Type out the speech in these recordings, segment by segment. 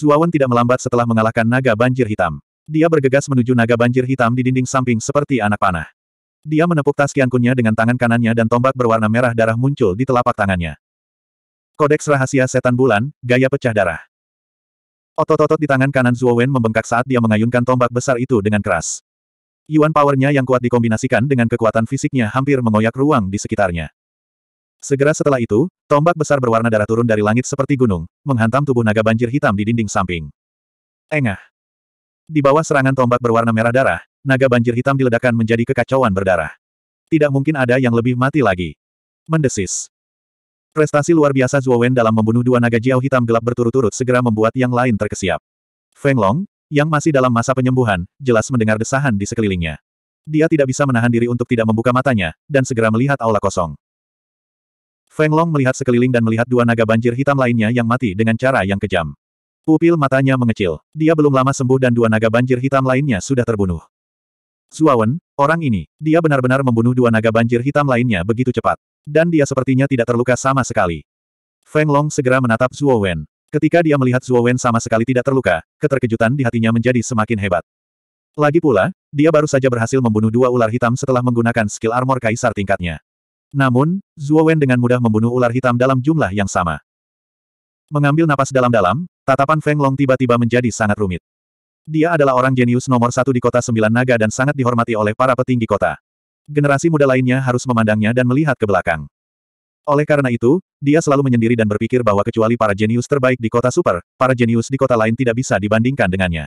Zuawan tidak melambat setelah mengalahkan naga banjir hitam. Dia bergegas menuju naga banjir hitam di dinding samping seperti anak panah. Dia menepuk tas kiankunnya dengan tangan kanannya dan tombak berwarna merah darah muncul di telapak tangannya. Kodeks Rahasia Setan Bulan, Gaya Pecah Darah Otot-otot di tangan kanan Zuowen membengkak saat dia mengayunkan tombak besar itu dengan keras. Yuan powernya yang kuat dikombinasikan dengan kekuatan fisiknya hampir mengoyak ruang di sekitarnya. Segera setelah itu, tombak besar berwarna darah turun dari langit seperti gunung, menghantam tubuh naga banjir hitam di dinding samping. Engah. Di bawah serangan tombak berwarna merah darah, naga banjir hitam diledakkan menjadi kekacauan berdarah. Tidak mungkin ada yang lebih mati lagi. Mendesis. Prestasi luar biasa Zhuo Wen dalam membunuh dua naga jiao hitam gelap berturut-turut segera membuat yang lain terkesiap. Feng Long, yang masih dalam masa penyembuhan, jelas mendengar desahan di sekelilingnya. Dia tidak bisa menahan diri untuk tidak membuka matanya, dan segera melihat aula kosong. Feng Long melihat sekeliling dan melihat dua naga banjir hitam lainnya yang mati dengan cara yang kejam. Pupil matanya mengecil. Dia belum lama sembuh dan dua naga banjir hitam lainnya sudah terbunuh. Zuawan, orang ini, dia benar-benar membunuh dua naga banjir hitam lainnya begitu cepat. Dan dia sepertinya tidak terluka sama sekali. Feng Long segera menatap Zuowen. Ketika dia melihat Zuowen sama sekali tidak terluka, keterkejutan di hatinya menjadi semakin hebat. Lagi pula, dia baru saja berhasil membunuh dua ular hitam setelah menggunakan skill armor kaisar tingkatnya. Namun, Zhuo Wen dengan mudah membunuh ular hitam dalam jumlah yang sama. Mengambil napas dalam-dalam, tatapan Feng Long tiba-tiba menjadi sangat rumit. Dia adalah orang jenius nomor satu di kota Sembilan Naga dan sangat dihormati oleh para petinggi kota. Generasi muda lainnya harus memandangnya dan melihat ke belakang. Oleh karena itu, dia selalu menyendiri dan berpikir bahwa kecuali para jenius terbaik di kota super, para jenius di kota lain tidak bisa dibandingkan dengannya.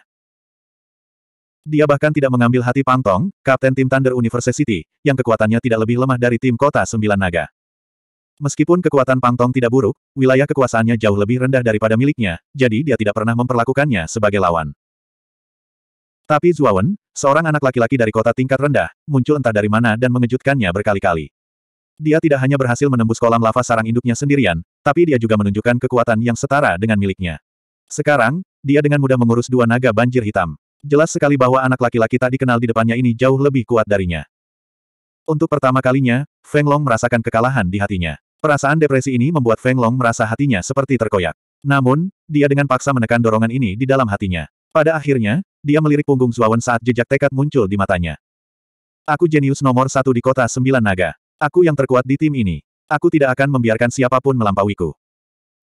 Dia bahkan tidak mengambil hati Pang Tong, kapten tim Thunder University, yang kekuatannya tidak lebih lemah dari tim kota Sembilan Naga. Meskipun kekuatan Pang Tong tidak buruk, wilayah kekuasaannya jauh lebih rendah daripada miliknya, jadi dia tidak pernah memperlakukannya sebagai lawan. Tapi Zuawan, seorang anak laki-laki dari kota tingkat rendah, muncul entah dari mana dan mengejutkannya berkali-kali. Dia tidak hanya berhasil menembus kolam lava sarang induknya sendirian, tapi dia juga menunjukkan kekuatan yang setara dengan miliknya. Sekarang, dia dengan mudah mengurus dua naga banjir hitam. Jelas sekali bahwa anak laki-laki tak dikenal di depannya ini jauh lebih kuat darinya. Untuk pertama kalinya, Feng Long merasakan kekalahan di hatinya. Perasaan depresi ini membuat Feng Long merasa hatinya seperti terkoyak. Namun, dia dengan paksa menekan dorongan ini di dalam hatinya. Pada akhirnya, dia melirik punggung Zuawan saat jejak tekad muncul di matanya. Aku jenius nomor satu di kota sembilan naga. Aku yang terkuat di tim ini. Aku tidak akan membiarkan siapapun melampauiku.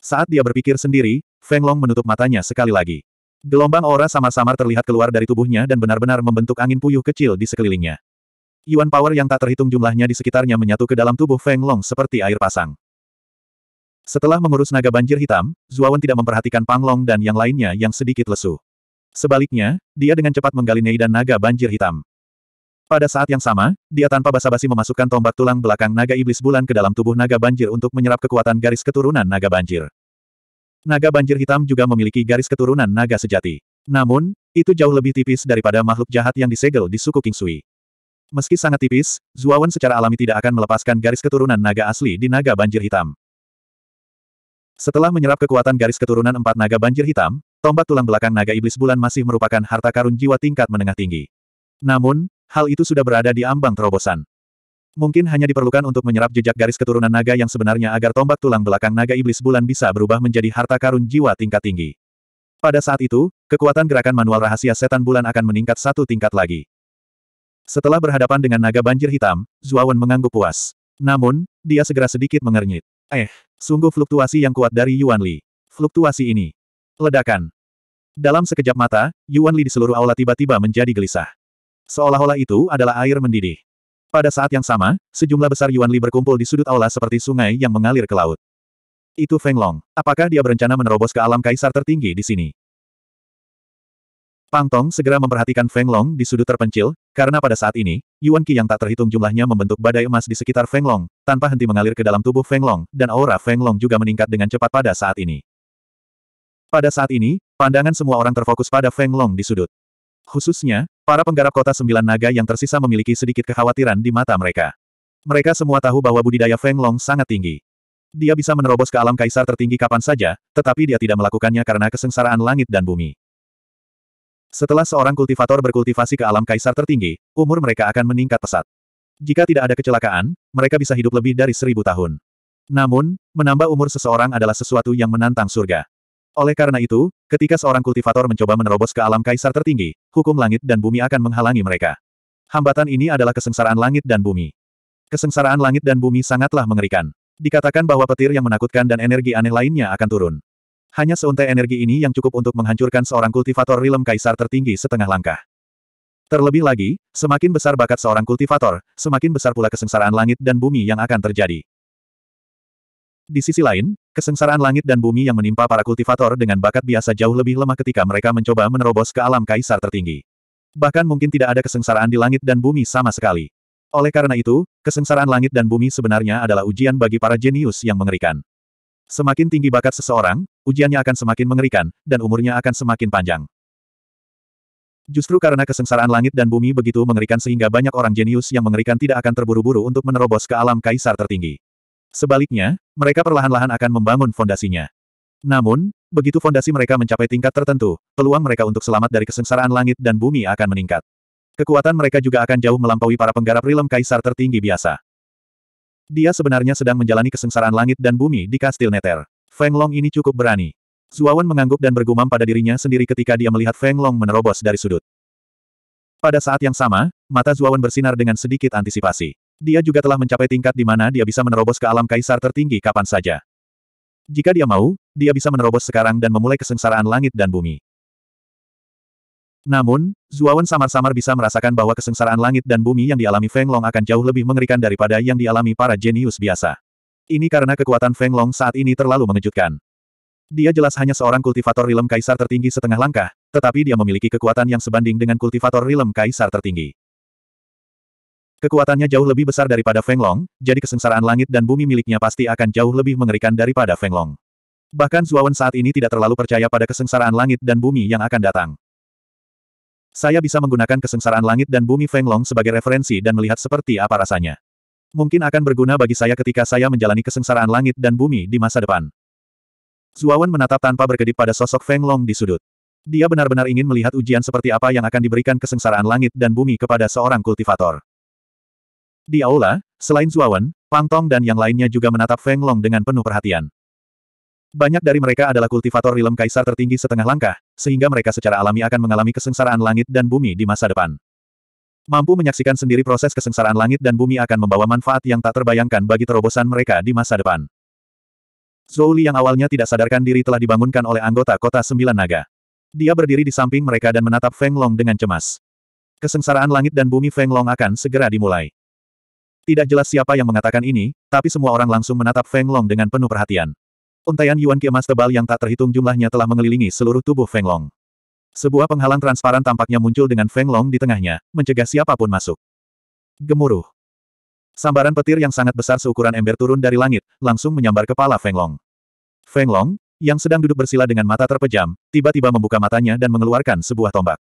Saat dia berpikir sendiri, Feng Long menutup matanya sekali lagi. Gelombang aura samar-samar terlihat keluar dari tubuhnya dan benar-benar membentuk angin puyuh kecil di sekelilingnya. Yuan power yang tak terhitung jumlahnya di sekitarnya menyatu ke dalam tubuh Feng Long seperti air pasang. Setelah mengurus naga banjir hitam, Zuawan tidak memperhatikan Pang Long dan yang lainnya yang sedikit lesu. Sebaliknya, dia dengan cepat menggali Nei dan naga banjir hitam. Pada saat yang sama, dia tanpa basa-basi memasukkan tombak tulang belakang naga iblis bulan ke dalam tubuh naga banjir untuk menyerap kekuatan garis keturunan naga banjir. Naga banjir hitam juga memiliki garis keturunan naga sejati. Namun, itu jauh lebih tipis daripada makhluk jahat yang disegel di suku Kingsui. Meski sangat tipis, Zuawan secara alami tidak akan melepaskan garis keturunan naga asli di naga banjir hitam. Setelah menyerap kekuatan garis keturunan empat naga banjir hitam, tombak tulang belakang naga iblis bulan masih merupakan harta karun jiwa tingkat menengah tinggi. Namun, hal itu sudah berada di ambang terobosan. Mungkin hanya diperlukan untuk menyerap jejak garis keturunan naga yang sebenarnya agar tombak tulang belakang naga iblis bulan bisa berubah menjadi harta karun jiwa tingkat tinggi. Pada saat itu, kekuatan gerakan manual rahasia setan bulan akan meningkat satu tingkat lagi. Setelah berhadapan dengan naga banjir hitam, Zuawan mengangguk puas. Namun, dia segera sedikit mengernyit. Eh, sungguh fluktuasi yang kuat dari Yuan Li. Fluktuasi ini. Ledakan. Dalam sekejap mata, Yuan Li di seluruh aula tiba-tiba menjadi gelisah. Seolah-olah itu adalah air mendidih. Pada saat yang sama, sejumlah besar Yuan Li berkumpul di sudut aula seperti sungai yang mengalir ke laut. Itu Feng Long. Apakah dia berencana menerobos ke alam kaisar tertinggi di sini? Pang Tong segera memperhatikan Feng Long di sudut terpencil, karena pada saat ini, Yuan Qi yang tak terhitung jumlahnya membentuk badai emas di sekitar Feng Long, tanpa henti mengalir ke dalam tubuh Feng Long, dan aura Feng Long juga meningkat dengan cepat pada saat ini. Pada saat ini, pandangan semua orang terfokus pada Feng Long di sudut. Khususnya, Para penggarap kota sembilan naga yang tersisa memiliki sedikit kekhawatiran di mata mereka. Mereka semua tahu bahwa budidaya Feng Long sangat tinggi. Dia bisa menerobos ke alam kaisar tertinggi kapan saja, tetapi dia tidak melakukannya karena kesengsaraan langit dan bumi. Setelah seorang kultivator berkultivasi ke alam kaisar tertinggi, umur mereka akan meningkat pesat. Jika tidak ada kecelakaan, mereka bisa hidup lebih dari seribu tahun. Namun, menambah umur seseorang adalah sesuatu yang menantang surga. Oleh karena itu, ketika seorang kultivator mencoba menerobos ke alam kaisar tertinggi, hukum langit dan bumi akan menghalangi mereka. Hambatan ini adalah kesengsaraan langit dan bumi. Kesengsaraan langit dan bumi sangatlah mengerikan. Dikatakan bahwa petir yang menakutkan dan energi aneh lainnya akan turun. Hanya seuntai energi ini yang cukup untuk menghancurkan seorang kultivator rilem kaisar tertinggi setengah langkah. Terlebih lagi, semakin besar bakat seorang kultivator, semakin besar pula kesengsaraan langit dan bumi yang akan terjadi. Di sisi lain, Kesengsaraan langit dan bumi yang menimpa para kultivator dengan bakat biasa jauh lebih lemah ketika mereka mencoba menerobos ke alam kaisar tertinggi. Bahkan mungkin tidak ada kesengsaraan di langit dan bumi sama sekali. Oleh karena itu, kesengsaraan langit dan bumi sebenarnya adalah ujian bagi para jenius yang mengerikan. Semakin tinggi bakat seseorang, ujiannya akan semakin mengerikan, dan umurnya akan semakin panjang. Justru karena kesengsaraan langit dan bumi begitu mengerikan sehingga banyak orang jenius yang mengerikan tidak akan terburu-buru untuk menerobos ke alam kaisar tertinggi. Sebaliknya, mereka perlahan-lahan akan membangun fondasinya. Namun, begitu fondasi mereka mencapai tingkat tertentu, peluang mereka untuk selamat dari kesengsaraan langit dan bumi akan meningkat. Kekuatan mereka juga akan jauh melampaui para penggarap rilem kaisar tertinggi biasa. Dia sebenarnya sedang menjalani kesengsaraan langit dan bumi di Kastil Neter. Feng Long ini cukup berani. Zuawan mengangguk dan bergumam pada dirinya sendiri ketika dia melihat Feng Long menerobos dari sudut. Pada saat yang sama, mata Zuawan bersinar dengan sedikit antisipasi. Dia juga telah mencapai tingkat di mana dia bisa menerobos ke alam kaisar tertinggi kapan saja. Jika dia mau, dia bisa menerobos sekarang dan memulai kesengsaraan langit dan bumi. Namun, Zuawan samar-samar bisa merasakan bahwa kesengsaraan langit dan bumi yang dialami Feng Long akan jauh lebih mengerikan daripada yang dialami para jenius biasa. Ini karena kekuatan Feng Long saat ini terlalu mengejutkan. Dia jelas hanya seorang kultivator rilem kaisar tertinggi setengah langkah, tetapi dia memiliki kekuatan yang sebanding dengan kultivator rilem kaisar tertinggi. Kekuatannya jauh lebih besar daripada Feng Long, jadi kesengsaraan langit dan bumi miliknya pasti akan jauh lebih mengerikan daripada Feng Long. Bahkan Zuawan saat ini tidak terlalu percaya pada kesengsaraan langit dan bumi yang akan datang. Saya bisa menggunakan kesengsaraan langit dan bumi Feng Long sebagai referensi dan melihat seperti apa rasanya. Mungkin akan berguna bagi saya ketika saya menjalani kesengsaraan langit dan bumi di masa depan. Zuawan menatap tanpa berkedip pada sosok Feng Long di sudut. Dia benar-benar ingin melihat ujian seperti apa yang akan diberikan kesengsaraan langit dan bumi kepada seorang kultivator. Di aula, selain Zuawan, Pang Tong dan yang lainnya juga menatap Feng Long dengan penuh perhatian. Banyak dari mereka adalah kultivator rilem kaisar tertinggi setengah langkah, sehingga mereka secara alami akan mengalami kesengsaraan langit dan bumi di masa depan. Mampu menyaksikan sendiri proses kesengsaraan langit dan bumi akan membawa manfaat yang tak terbayangkan bagi terobosan mereka di masa depan. Zhou Li yang awalnya tidak sadarkan diri telah dibangunkan oleh anggota kota Sembilan Naga. Dia berdiri di samping mereka dan menatap Feng Long dengan cemas. Kesengsaraan langit dan bumi Feng Long akan segera dimulai. Tidak jelas siapa yang mengatakan ini, tapi semua orang langsung menatap Feng Long dengan penuh perhatian. Untaian Yuan Ki emas tebal yang tak terhitung jumlahnya telah mengelilingi seluruh tubuh Feng Long. Sebuah penghalang transparan tampaknya muncul dengan Feng Long di tengahnya, mencegah siapapun masuk. Gemuruh. Sambaran petir yang sangat besar seukuran ember turun dari langit, langsung menyambar kepala Feng Long. Feng Long, yang sedang duduk bersila dengan mata terpejam, tiba-tiba membuka matanya dan mengeluarkan sebuah tombak.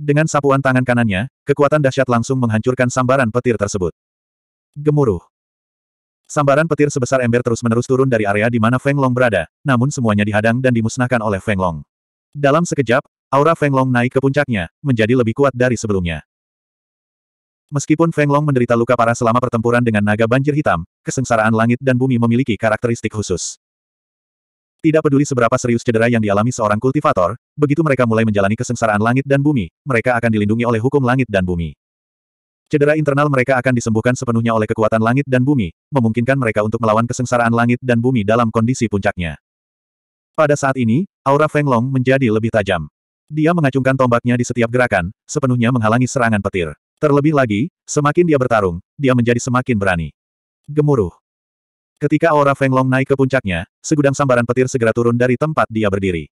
Dengan sapuan tangan kanannya, kekuatan dahsyat langsung menghancurkan sambaran petir tersebut. Gemuruh. Sambaran petir sebesar ember terus-menerus turun dari area di mana Feng Long berada, namun semuanya dihadang dan dimusnahkan oleh Feng Long. Dalam sekejap, aura Feng Long naik ke puncaknya, menjadi lebih kuat dari sebelumnya. Meskipun Feng Long menderita luka parah selama pertempuran dengan naga banjir hitam, kesengsaraan langit dan bumi memiliki karakteristik khusus. Tidak peduli seberapa serius cedera yang dialami seorang kultivator, begitu mereka mulai menjalani kesengsaraan langit dan bumi, mereka akan dilindungi oleh hukum langit dan bumi. Cedera internal mereka akan disembuhkan sepenuhnya oleh kekuatan langit dan bumi, memungkinkan mereka untuk melawan kesengsaraan langit dan bumi dalam kondisi puncaknya. Pada saat ini, aura Feng Long menjadi lebih tajam. Dia mengacungkan tombaknya di setiap gerakan, sepenuhnya menghalangi serangan petir. Terlebih lagi, semakin dia bertarung, dia menjadi semakin berani. Gemuruh. Ketika aura Feng Long naik ke puncaknya, segudang sambaran petir segera turun dari tempat dia berdiri.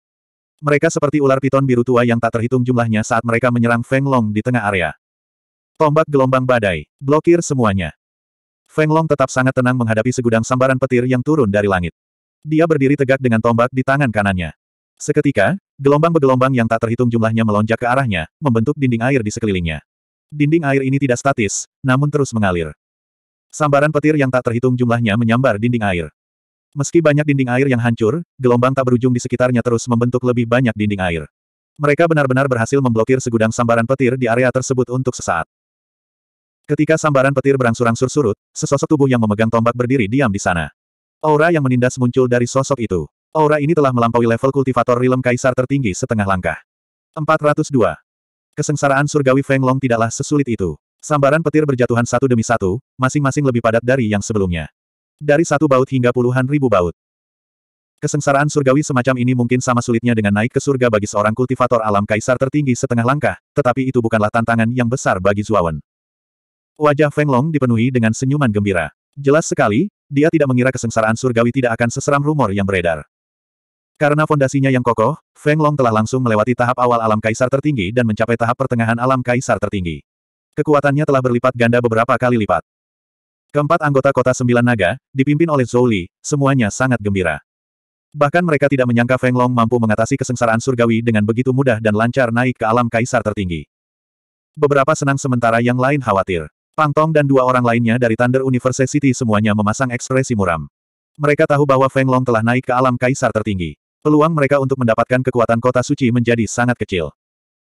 Mereka seperti ular piton biru tua yang tak terhitung jumlahnya saat mereka menyerang Feng Long di tengah area. Tombak gelombang badai. Blokir semuanya. Feng Long tetap sangat tenang menghadapi segudang sambaran petir yang turun dari langit. Dia berdiri tegak dengan tombak di tangan kanannya. Seketika, gelombang bergelombang yang tak terhitung jumlahnya melonjak ke arahnya, membentuk dinding air di sekelilingnya. Dinding air ini tidak statis, namun terus mengalir. Sambaran petir yang tak terhitung jumlahnya menyambar dinding air. Meski banyak dinding air yang hancur, gelombang tak berujung di sekitarnya terus membentuk lebih banyak dinding air. Mereka benar-benar berhasil memblokir segudang sambaran petir di area tersebut untuk sesaat. Ketika sambaran petir berangsur-angsur surut, sesosok tubuh yang memegang tombak berdiri diam di sana. Aura yang menindas muncul dari sosok itu. Aura ini telah melampaui level kultivator rilem kaisar tertinggi setengah langkah. 402. Kesengsaraan surgawi Feng Long tidaklah sesulit itu. Sambaran petir berjatuhan satu demi satu, masing-masing lebih padat dari yang sebelumnya. Dari satu baut hingga puluhan ribu baut. Kesengsaraan surgawi semacam ini mungkin sama sulitnya dengan naik ke surga bagi seorang kultivator alam kaisar tertinggi setengah langkah, tetapi itu bukanlah tantangan yang besar bagi Zuawan. Wajah Feng Long dipenuhi dengan senyuman gembira. Jelas sekali, dia tidak mengira kesengsaraan surgawi tidak akan seseram rumor yang beredar. Karena fondasinya yang kokoh, Feng Long telah langsung melewati tahap awal alam kaisar tertinggi dan mencapai tahap pertengahan alam kaisar tertinggi. Kekuatannya telah berlipat ganda beberapa kali lipat. Keempat anggota kota Sembilan Naga, dipimpin oleh Zhou Li, semuanya sangat gembira. Bahkan mereka tidak menyangka Feng Long mampu mengatasi kesengsaraan surgawi dengan begitu mudah dan lancar naik ke alam kaisar tertinggi. Beberapa senang sementara yang lain khawatir. Pang Tong dan dua orang lainnya dari Thunder University semuanya memasang ekspresi muram. Mereka tahu bahwa Feng Long telah naik ke alam kaisar tertinggi. Peluang mereka untuk mendapatkan kekuatan kota suci menjadi sangat kecil.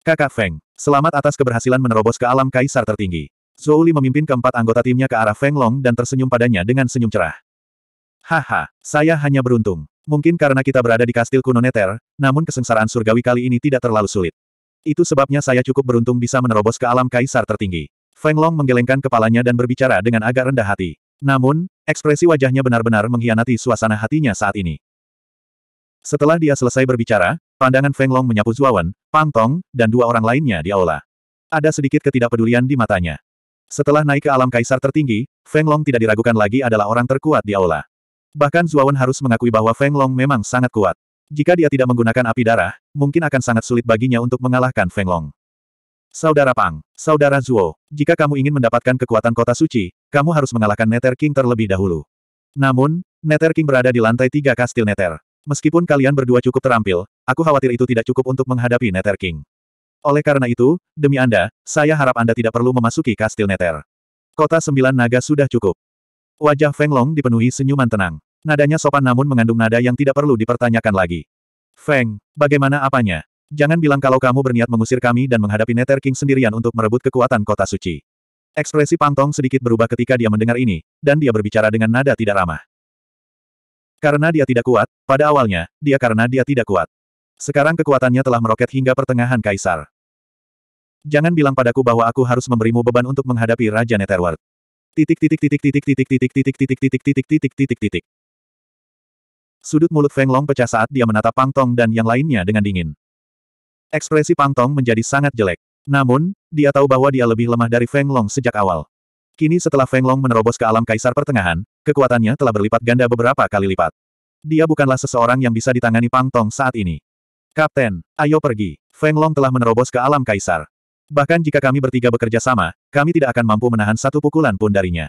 Kakak Feng, selamat atas keberhasilan menerobos ke alam kaisar tertinggi. Zhou Li memimpin keempat anggota timnya ke arah Feng Long dan tersenyum padanya dengan senyum cerah. Haha, saya hanya beruntung. Mungkin karena kita berada di kastil kuno Neter, namun kesengsaraan surgawi kali ini tidak terlalu sulit. Itu sebabnya saya cukup beruntung bisa menerobos ke alam kaisar tertinggi. Feng Long menggelengkan kepalanya dan berbicara dengan agak rendah hati. Namun, ekspresi wajahnya benar-benar mengkhianati suasana hatinya saat ini. Setelah dia selesai berbicara, pandangan Feng Long menyapu Zuawan, Pang Tong, dan dua orang lainnya di aula. Ada sedikit ketidakpedulian di matanya. Setelah naik ke alam kaisar tertinggi, Feng Long tidak diragukan lagi adalah orang terkuat di aula. Bahkan Zuawan harus mengakui bahwa Feng Long memang sangat kuat. Jika dia tidak menggunakan api darah, mungkin akan sangat sulit baginya untuk mengalahkan Feng Long. Saudara Pang, Saudara Zuo, jika kamu ingin mendapatkan kekuatan kota suci, kamu harus mengalahkan Nether King terlebih dahulu. Namun, Nether King berada di lantai tiga kastil Nether. Meskipun kalian berdua cukup terampil, aku khawatir itu tidak cukup untuk menghadapi Nether King. Oleh karena itu, demi Anda, saya harap Anda tidak perlu memasuki kastil Nether. Kota Sembilan Naga sudah cukup. Wajah Feng Long dipenuhi senyuman tenang. Nadanya sopan namun mengandung nada yang tidak perlu dipertanyakan lagi. Feng, bagaimana apanya? Jangan bilang kalau kamu berniat mengusir kami dan menghadapi Nether King sendirian untuk merebut kekuatan kota suci. Ekspresi Pangtong sedikit berubah ketika dia mendengar ini, dan dia berbicara dengan nada tidak ramah. Karena dia tidak kuat, pada awalnya, dia karena dia tidak kuat. Sekarang kekuatannya telah meroket hingga pertengahan kaisar. Jangan bilang padaku bahwa aku harus memberimu beban untuk menghadapi Raja Netherworld. Titik titik titik titik titik titik titik titik titik titik titik titik titik. Sudut mulut Feng Long pecah saat dia menatap Pang Tong dan yang lainnya dengan dingin. Ekspresi Pang Tong menjadi sangat jelek. Namun, dia tahu bahwa dia lebih lemah dari Feng Long sejak awal. Kini setelah Feng Long menerobos ke alam kaisar pertengahan, kekuatannya telah berlipat ganda beberapa kali lipat. Dia bukanlah seseorang yang bisa ditangani Pang Tong saat ini. Kapten, ayo pergi. Feng Long telah menerobos ke alam kaisar. Bahkan jika kami bertiga bekerja sama, kami tidak akan mampu menahan satu pukulan pun darinya.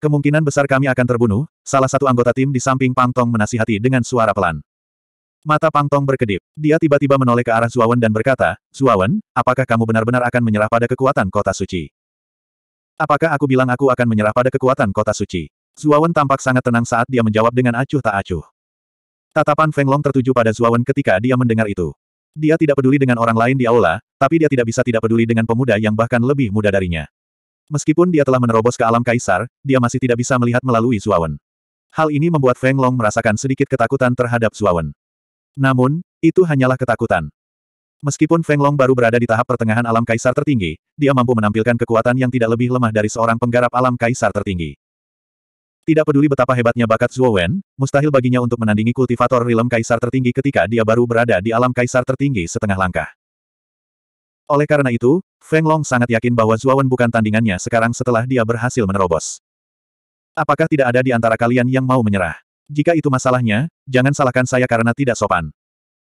Kemungkinan besar kami akan terbunuh, salah satu anggota tim di samping Pang Tong menasihati dengan suara pelan. Mata Pang Tong berkedip. Dia tiba-tiba menoleh ke arah Zuawan dan berkata, Zuawan, apakah kamu benar-benar akan menyerah pada kekuatan kota suci? Apakah aku bilang aku akan menyerah pada kekuatan kota suci? Zuawan tampak sangat tenang saat dia menjawab dengan acuh tak acuh. Tatapan Feng Long tertuju pada Zuawan ketika dia mendengar itu. Dia tidak peduli dengan orang lain di aula, tapi dia tidak bisa tidak peduli dengan pemuda yang bahkan lebih muda darinya. Meskipun dia telah menerobos ke alam kaisar, dia masih tidak bisa melihat melalui Zuawan. Hal ini membuat Feng Long merasakan sedikit ketakutan terhadap Zuawan. Namun, itu hanyalah ketakutan. Meskipun Feng Long baru berada di tahap pertengahan alam kaisar tertinggi, dia mampu menampilkan kekuatan yang tidak lebih lemah dari seorang penggarap alam kaisar tertinggi. Tidak peduli betapa hebatnya bakat Zhuo Wen, mustahil baginya untuk menandingi kultivator rilem kaisar tertinggi ketika dia baru berada di alam kaisar tertinggi setengah langkah. Oleh karena itu, Feng Long sangat yakin bahwa Zhuo Wen bukan tandingannya sekarang setelah dia berhasil menerobos. Apakah tidak ada di antara kalian yang mau menyerah? Jika itu masalahnya, jangan salahkan saya karena tidak sopan.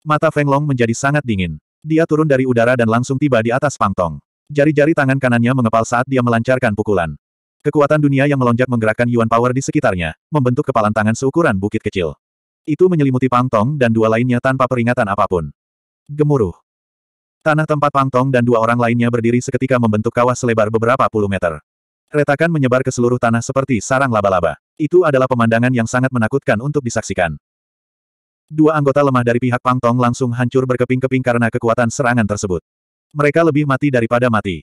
Mata Feng Long menjadi sangat dingin. Dia turun dari udara dan langsung tiba di atas pangtong. Jari-jari tangan kanannya mengepal saat dia melancarkan pukulan. Kekuatan dunia yang melonjak menggerakkan Yuan Power di sekitarnya, membentuk kepalan tangan seukuran bukit kecil. Itu menyelimuti Pangtong dan dua lainnya tanpa peringatan apapun. Gemuruh. Tanah tempat Pangtong dan dua orang lainnya berdiri seketika membentuk kawah selebar beberapa puluh meter. Retakan menyebar ke seluruh tanah seperti sarang laba-laba. Itu adalah pemandangan yang sangat menakutkan untuk disaksikan. Dua anggota lemah dari pihak Pang Tong langsung hancur berkeping-keping karena kekuatan serangan tersebut. Mereka lebih mati daripada mati.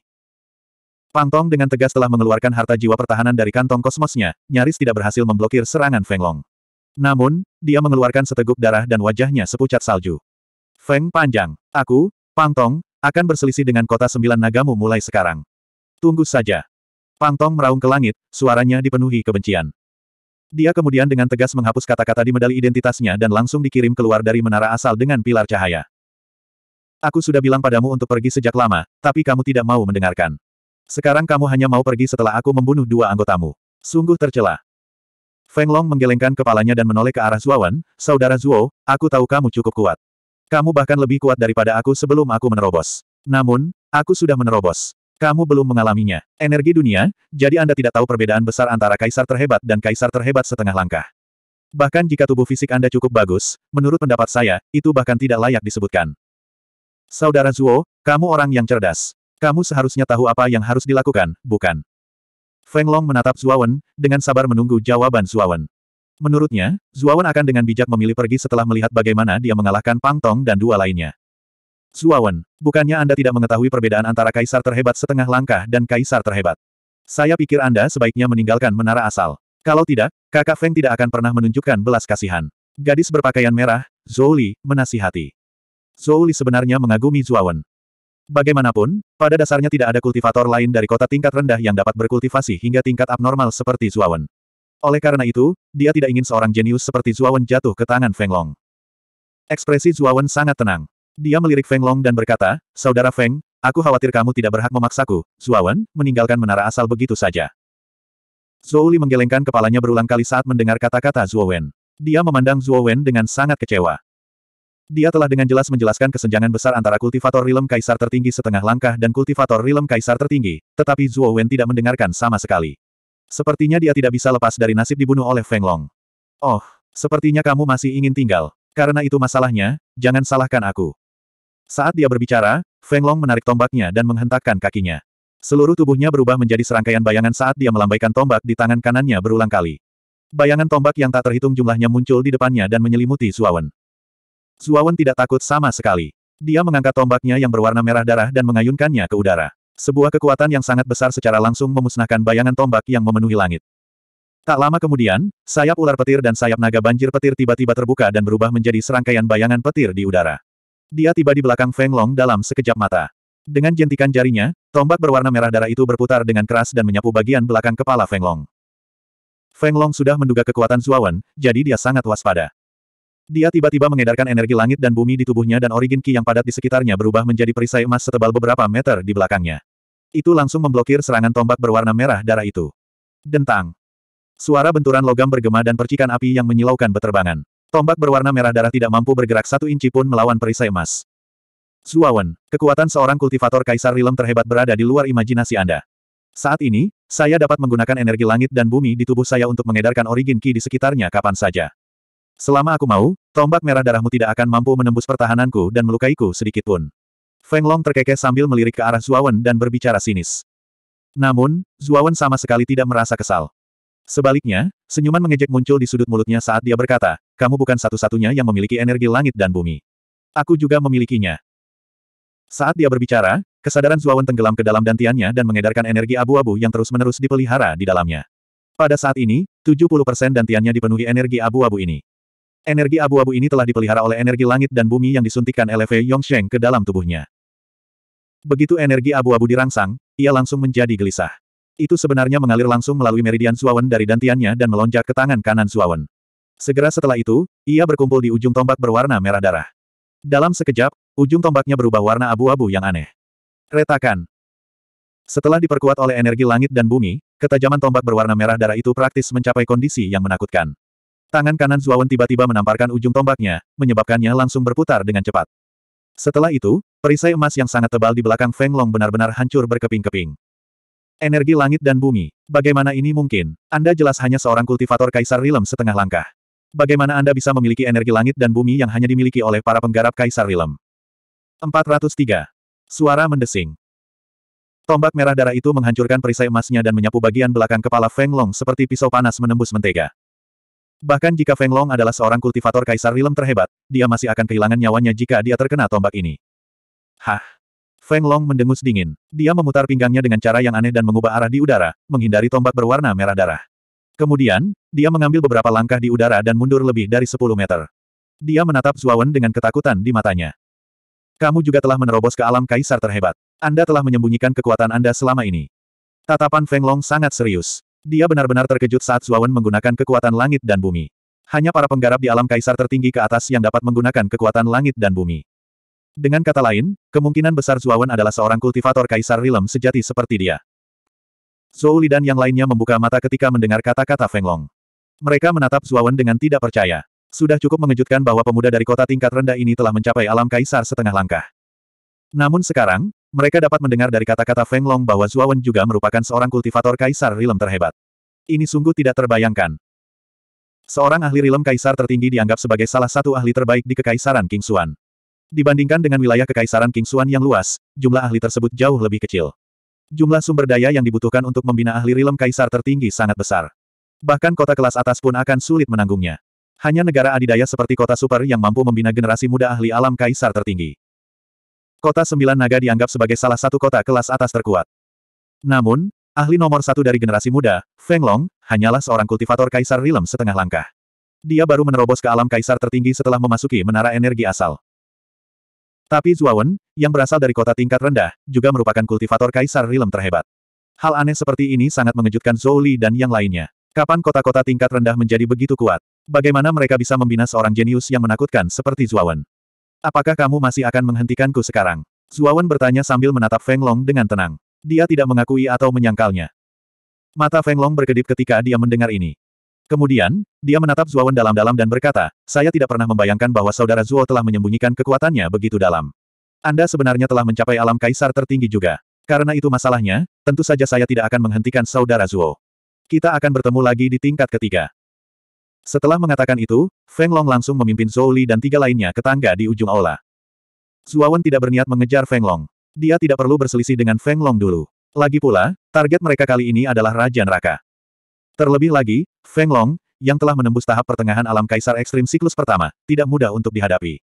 Pang Tong dengan tegas telah mengeluarkan harta jiwa pertahanan dari kantong kosmosnya, nyaris tidak berhasil memblokir serangan Feng Long. Namun, dia mengeluarkan seteguk darah dan wajahnya sepucat salju. Feng panjang, aku, Pang Tong, akan berselisih dengan kota sembilan nagamu mulai sekarang. Tunggu saja. Pang Tong meraung ke langit, suaranya dipenuhi kebencian. Dia kemudian dengan tegas menghapus kata-kata di medali identitasnya dan langsung dikirim keluar dari menara asal dengan pilar cahaya. Aku sudah bilang padamu untuk pergi sejak lama, tapi kamu tidak mau mendengarkan. Sekarang kamu hanya mau pergi setelah aku membunuh dua anggotamu. Sungguh tercela. Feng Long menggelengkan kepalanya dan menoleh ke arah Zuawan, Saudara Zuo, aku tahu kamu cukup kuat. Kamu bahkan lebih kuat daripada aku sebelum aku menerobos. Namun, aku sudah menerobos. Kamu belum mengalaminya. Energi dunia, jadi Anda tidak tahu perbedaan besar antara kaisar terhebat dan kaisar terhebat setengah langkah. Bahkan jika tubuh fisik Anda cukup bagus, menurut pendapat saya, itu bahkan tidak layak disebutkan. Saudara Zuo, kamu orang yang cerdas. Kamu seharusnya tahu apa yang harus dilakukan, bukan? Feng Long menatap Zuawan, dengan sabar menunggu jawaban Zuawan. Menurutnya, Zuawan akan dengan bijak memilih pergi setelah melihat bagaimana dia mengalahkan Pang Tong dan dua lainnya. Suawan, bukannya Anda tidak mengetahui perbedaan antara kaisar terhebat setengah langkah dan kaisar terhebat. Saya pikir Anda sebaiknya meninggalkan menara asal. Kalau tidak, kakak Feng tidak akan pernah menunjukkan belas kasihan. Gadis berpakaian merah, Zoli, menasihati. Zoli sebenarnya mengagumi Zuawan. Bagaimanapun, pada dasarnya tidak ada kultivator lain dari kota tingkat rendah yang dapat berkultivasi hingga tingkat abnormal seperti Zuawan. Oleh karena itu, dia tidak ingin seorang jenius seperti Zuawan jatuh ke tangan Feng Long. Ekspresi Zuawan sangat tenang. Dia melirik Feng Long dan berkata, Saudara Feng, aku khawatir kamu tidak berhak memaksaku, Zuawan, meninggalkan menara asal begitu saja. Zhou Li menggelengkan kepalanya berulang kali saat mendengar kata-kata Zhou Wen. Dia memandang Zhou Wen dengan sangat kecewa. Dia telah dengan jelas menjelaskan kesenjangan besar antara kultivator rilem kaisar tertinggi setengah langkah dan kultivator rilem kaisar tertinggi, tetapi Zhuo Wen tidak mendengarkan sama sekali. Sepertinya dia tidak bisa lepas dari nasib dibunuh oleh Feng Long. Oh, sepertinya kamu masih ingin tinggal. Karena itu masalahnya, jangan salahkan aku. Saat dia berbicara, Feng Long menarik tombaknya dan menghentakkan kakinya. Seluruh tubuhnya berubah menjadi serangkaian bayangan saat dia melambaikan tombak di tangan kanannya berulang kali. Bayangan tombak yang tak terhitung jumlahnya muncul di depannya dan menyelimuti Zuawan. Zuawan tidak takut sama sekali. Dia mengangkat tombaknya yang berwarna merah darah dan mengayunkannya ke udara. Sebuah kekuatan yang sangat besar secara langsung memusnahkan bayangan tombak yang memenuhi langit. Tak lama kemudian, sayap ular petir dan sayap naga banjir petir tiba-tiba terbuka dan berubah menjadi serangkaian bayangan petir di udara. Dia tiba di belakang Feng Long dalam sekejap mata. Dengan jentikan jarinya, tombak berwarna merah darah itu berputar dengan keras dan menyapu bagian belakang kepala Feng Long. Feng Long sudah menduga kekuatan Zuawan, jadi dia sangat waspada. Dia tiba-tiba mengedarkan energi langit dan bumi di tubuhnya dan origin ki yang padat di sekitarnya berubah menjadi perisai emas setebal beberapa meter di belakangnya. Itu langsung memblokir serangan tombak berwarna merah darah itu. Dentang. Suara benturan logam bergema dan percikan api yang menyilaukan beterbangan. Tombak berwarna merah darah tidak mampu bergerak satu inci pun melawan perisai emas. Zuawan, kekuatan seorang kultivator kaisar rilem terhebat berada di luar imajinasi Anda. Saat ini, saya dapat menggunakan energi langit dan bumi di tubuh saya untuk mengedarkan origin ki di sekitarnya kapan saja. Selama aku mau, tombak merah darahmu tidak akan mampu menembus pertahananku dan melukaiku sedikitpun. Feng Long terkekeh sambil melirik ke arah Zuawan dan berbicara sinis. Namun, Zuawan sama sekali tidak merasa kesal. Sebaliknya, Senyuman mengejek muncul di sudut mulutnya saat dia berkata, kamu bukan satu-satunya yang memiliki energi langit dan bumi. Aku juga memilikinya. Saat dia berbicara, kesadaran Zuawan tenggelam ke dalam dantiannya dan mengedarkan energi abu-abu yang terus-menerus dipelihara di dalamnya. Pada saat ini, 70% dantiannya dipenuhi energi abu-abu ini. Energi abu-abu ini telah dipelihara oleh energi langit dan bumi yang disuntikan LV Yongsheng ke dalam tubuhnya. Begitu energi abu-abu dirangsang, ia langsung menjadi gelisah itu sebenarnya mengalir langsung melalui meridian Suawen dari dantiannya dan melonjak ke tangan kanan Suawen. Segera setelah itu, ia berkumpul di ujung tombak berwarna merah darah. Dalam sekejap, ujung tombaknya berubah warna abu-abu yang aneh. Retakan. Setelah diperkuat oleh energi langit dan bumi, ketajaman tombak berwarna merah darah itu praktis mencapai kondisi yang menakutkan. Tangan kanan Zuawan tiba-tiba menamparkan ujung tombaknya, menyebabkannya langsung berputar dengan cepat. Setelah itu, perisai emas yang sangat tebal di belakang Feng Long benar-benar hancur berkeping-keping. Energi langit dan bumi. Bagaimana ini mungkin? Anda jelas hanya seorang kultivator Kaisar Rilem setengah langkah. Bagaimana Anda bisa memiliki energi langit dan bumi yang hanya dimiliki oleh para penggarap Kaisar Rilem? 403. Suara mendesing. Tombak merah darah itu menghancurkan perisai emasnya dan menyapu bagian belakang kepala Feng Long seperti pisau panas menembus mentega. Bahkan jika Feng Long adalah seorang kultivator Kaisar Rilem terhebat, dia masih akan kehilangan nyawanya jika dia terkena tombak ini. Hah? Feng Long mendengus dingin. Dia memutar pinggangnya dengan cara yang aneh dan mengubah arah di udara, menghindari tombak berwarna merah darah. Kemudian, dia mengambil beberapa langkah di udara dan mundur lebih dari 10 meter. Dia menatap Zuawan dengan ketakutan di matanya. Kamu juga telah menerobos ke alam kaisar terhebat. Anda telah menyembunyikan kekuatan Anda selama ini. Tatapan Feng Long sangat serius. Dia benar-benar terkejut saat Zuawan menggunakan kekuatan langit dan bumi. Hanya para penggarap di alam kaisar tertinggi ke atas yang dapat menggunakan kekuatan langit dan bumi. Dengan kata lain, kemungkinan besar Zuawan adalah seorang kultivator kaisar Rilem sejati seperti dia. Zhou Li dan yang lainnya membuka mata ketika mendengar kata-kata Feng Long. Mereka menatap Zuawan dengan tidak percaya. Sudah cukup mengejutkan bahwa pemuda dari kota tingkat rendah ini telah mencapai alam kaisar setengah langkah. Namun sekarang, mereka dapat mendengar dari kata-kata Feng Long bahwa Zuawan juga merupakan seorang kultivator kaisar Rilem terhebat. Ini sungguh tidak terbayangkan. Seorang ahli Rilem kaisar tertinggi dianggap sebagai salah satu ahli terbaik di Kekaisaran King Xuan. Dibandingkan dengan wilayah Kekaisaran King Kingsuan yang luas, jumlah ahli tersebut jauh lebih kecil. Jumlah sumber daya yang dibutuhkan untuk membina ahli rilem kaisar tertinggi sangat besar. Bahkan kota kelas atas pun akan sulit menanggungnya. Hanya negara adidaya seperti kota super yang mampu membina generasi muda ahli alam kaisar tertinggi. Kota Sembilan Naga dianggap sebagai salah satu kota kelas atas terkuat. Namun, ahli nomor satu dari generasi muda, Feng Long, hanyalah seorang kultivator kaisar rilem setengah langkah. Dia baru menerobos ke alam kaisar tertinggi setelah memasuki menara energi asal. Tapi Zuawan, yang berasal dari kota tingkat rendah, juga merupakan kultivator kaisar rilem terhebat. Hal aneh seperti ini sangat mengejutkan Zhou Li dan yang lainnya. Kapan kota-kota tingkat rendah menjadi begitu kuat? Bagaimana mereka bisa membina seorang jenius yang menakutkan seperti Zuawan? Apakah kamu masih akan menghentikanku sekarang? Zuawan bertanya sambil menatap Feng Long dengan tenang. Dia tidak mengakui atau menyangkalnya. Mata Feng Long berkedip ketika dia mendengar ini. Kemudian, dia menatap Zuowen dalam-dalam dan berkata, saya tidak pernah membayangkan bahwa saudara Zuo telah menyembunyikan kekuatannya begitu dalam. Anda sebenarnya telah mencapai alam kaisar tertinggi juga. Karena itu masalahnya, tentu saja saya tidak akan menghentikan saudara Zuo. Kita akan bertemu lagi di tingkat ketiga. Setelah mengatakan itu, Feng Long langsung memimpin Zhou Li dan tiga lainnya ke tangga di ujung aula. Zuawan tidak berniat mengejar Feng Long. Dia tidak perlu berselisih dengan Feng Long dulu. Lagi pula, target mereka kali ini adalah Raja Neraka. Terlebih lagi, Feng Long, yang telah menembus tahap pertengahan alam kaisar ekstrim siklus pertama, tidak mudah untuk dihadapi.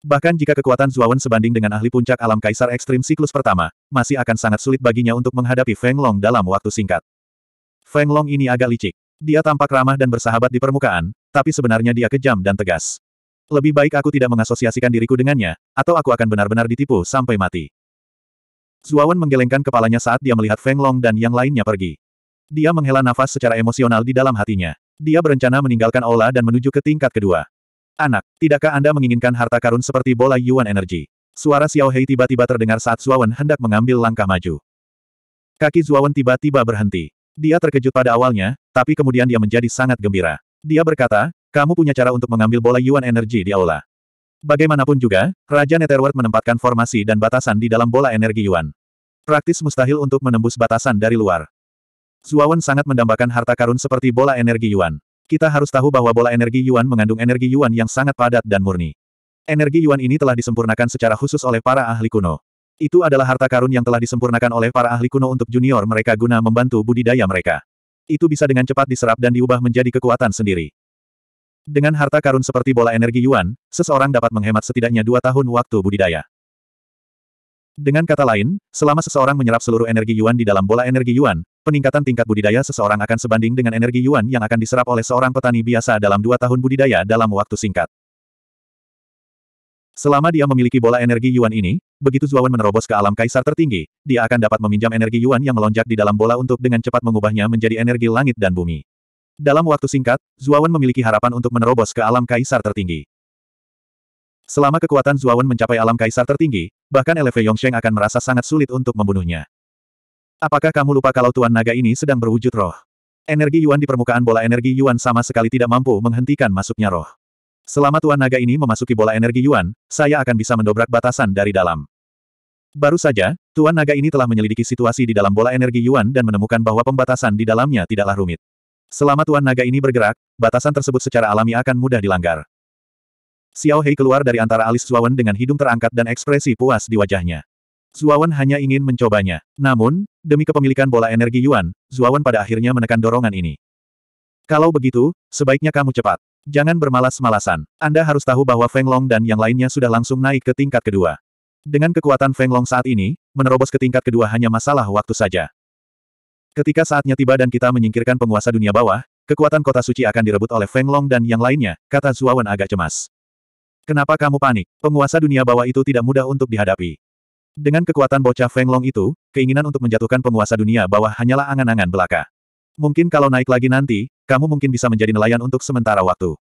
Bahkan jika kekuatan Zuawan sebanding dengan ahli puncak alam kaisar ekstrim siklus pertama, masih akan sangat sulit baginya untuk menghadapi Feng Long dalam waktu singkat. Feng Long ini agak licik. Dia tampak ramah dan bersahabat di permukaan, tapi sebenarnya dia kejam dan tegas. Lebih baik aku tidak mengasosiasikan diriku dengannya, atau aku akan benar-benar ditipu sampai mati. Zuawan menggelengkan kepalanya saat dia melihat Feng Long dan yang lainnya pergi. Dia menghela nafas secara emosional di dalam hatinya. Dia berencana meninggalkan aula dan menuju ke tingkat kedua. Anak, tidakkah Anda menginginkan harta karun seperti bola Yuan Energy? Suara Xiao Hei tiba-tiba terdengar saat Zuawan hendak mengambil langkah maju. Kaki Zuawan tiba-tiba berhenti. Dia terkejut pada awalnya, tapi kemudian dia menjadi sangat gembira. Dia berkata, kamu punya cara untuk mengambil bola Yuan Energy di aula. Bagaimanapun juga, Raja Netherworld menempatkan formasi dan batasan di dalam bola energi Yuan. Praktis mustahil untuk menembus batasan dari luar. Zuawan sangat mendambakan harta karun seperti bola energi Yuan. Kita harus tahu bahwa bola energi Yuan mengandung energi Yuan yang sangat padat dan murni. Energi Yuan ini telah disempurnakan secara khusus oleh para ahli kuno. Itu adalah harta karun yang telah disempurnakan oleh para ahli kuno untuk junior mereka guna membantu budidaya mereka. Itu bisa dengan cepat diserap dan diubah menjadi kekuatan sendiri. Dengan harta karun seperti bola energi Yuan, seseorang dapat menghemat setidaknya dua tahun waktu budidaya. Dengan kata lain, selama seseorang menyerap seluruh energi Yuan di dalam bola energi Yuan, peningkatan tingkat budidaya seseorang akan sebanding dengan energi Yuan yang akan diserap oleh seorang petani biasa dalam dua tahun budidaya dalam waktu singkat. Selama dia memiliki bola energi Yuan ini, begitu Zuawan menerobos ke alam kaisar tertinggi, dia akan dapat meminjam energi Yuan yang melonjak di dalam bola untuk dengan cepat mengubahnya menjadi energi langit dan bumi. Dalam waktu singkat, Zuawan memiliki harapan untuk menerobos ke alam kaisar tertinggi. Selama kekuatan Zuawan mencapai alam kaisar tertinggi, bahkan Eleve Yongsheng akan merasa sangat sulit untuk membunuhnya. Apakah kamu lupa kalau Tuan Naga ini sedang berwujud roh? Energi Yuan di permukaan bola energi Yuan sama sekali tidak mampu menghentikan masuknya roh. Selama Tuan Naga ini memasuki bola energi Yuan, saya akan bisa mendobrak batasan dari dalam. Baru saja, Tuan Naga ini telah menyelidiki situasi di dalam bola energi Yuan dan menemukan bahwa pembatasan di dalamnya tidaklah rumit. Selama Tuan Naga ini bergerak, batasan tersebut secara alami akan mudah dilanggar. Xiao Hei keluar dari antara alis Zuawan dengan hidung terangkat dan ekspresi puas di wajahnya. Zuawan hanya ingin mencobanya. Namun, demi kepemilikan bola energi Yuan, Zuawan pada akhirnya menekan dorongan ini. Kalau begitu, sebaiknya kamu cepat. Jangan bermalas-malasan. Anda harus tahu bahwa Feng Long dan yang lainnya sudah langsung naik ke tingkat kedua. Dengan kekuatan Feng Long saat ini, menerobos ke tingkat kedua hanya masalah waktu saja. Ketika saatnya tiba dan kita menyingkirkan penguasa dunia bawah, kekuatan kota suci akan direbut oleh Feng Long dan yang lainnya, kata Zuawan agak cemas. Kenapa kamu panik? Penguasa dunia bawah itu tidak mudah untuk dihadapi. Dengan kekuatan bocah Feng Long itu, keinginan untuk menjatuhkan penguasa dunia bawah hanyalah angan-angan belaka. Mungkin kalau naik lagi nanti, kamu mungkin bisa menjadi nelayan untuk sementara waktu.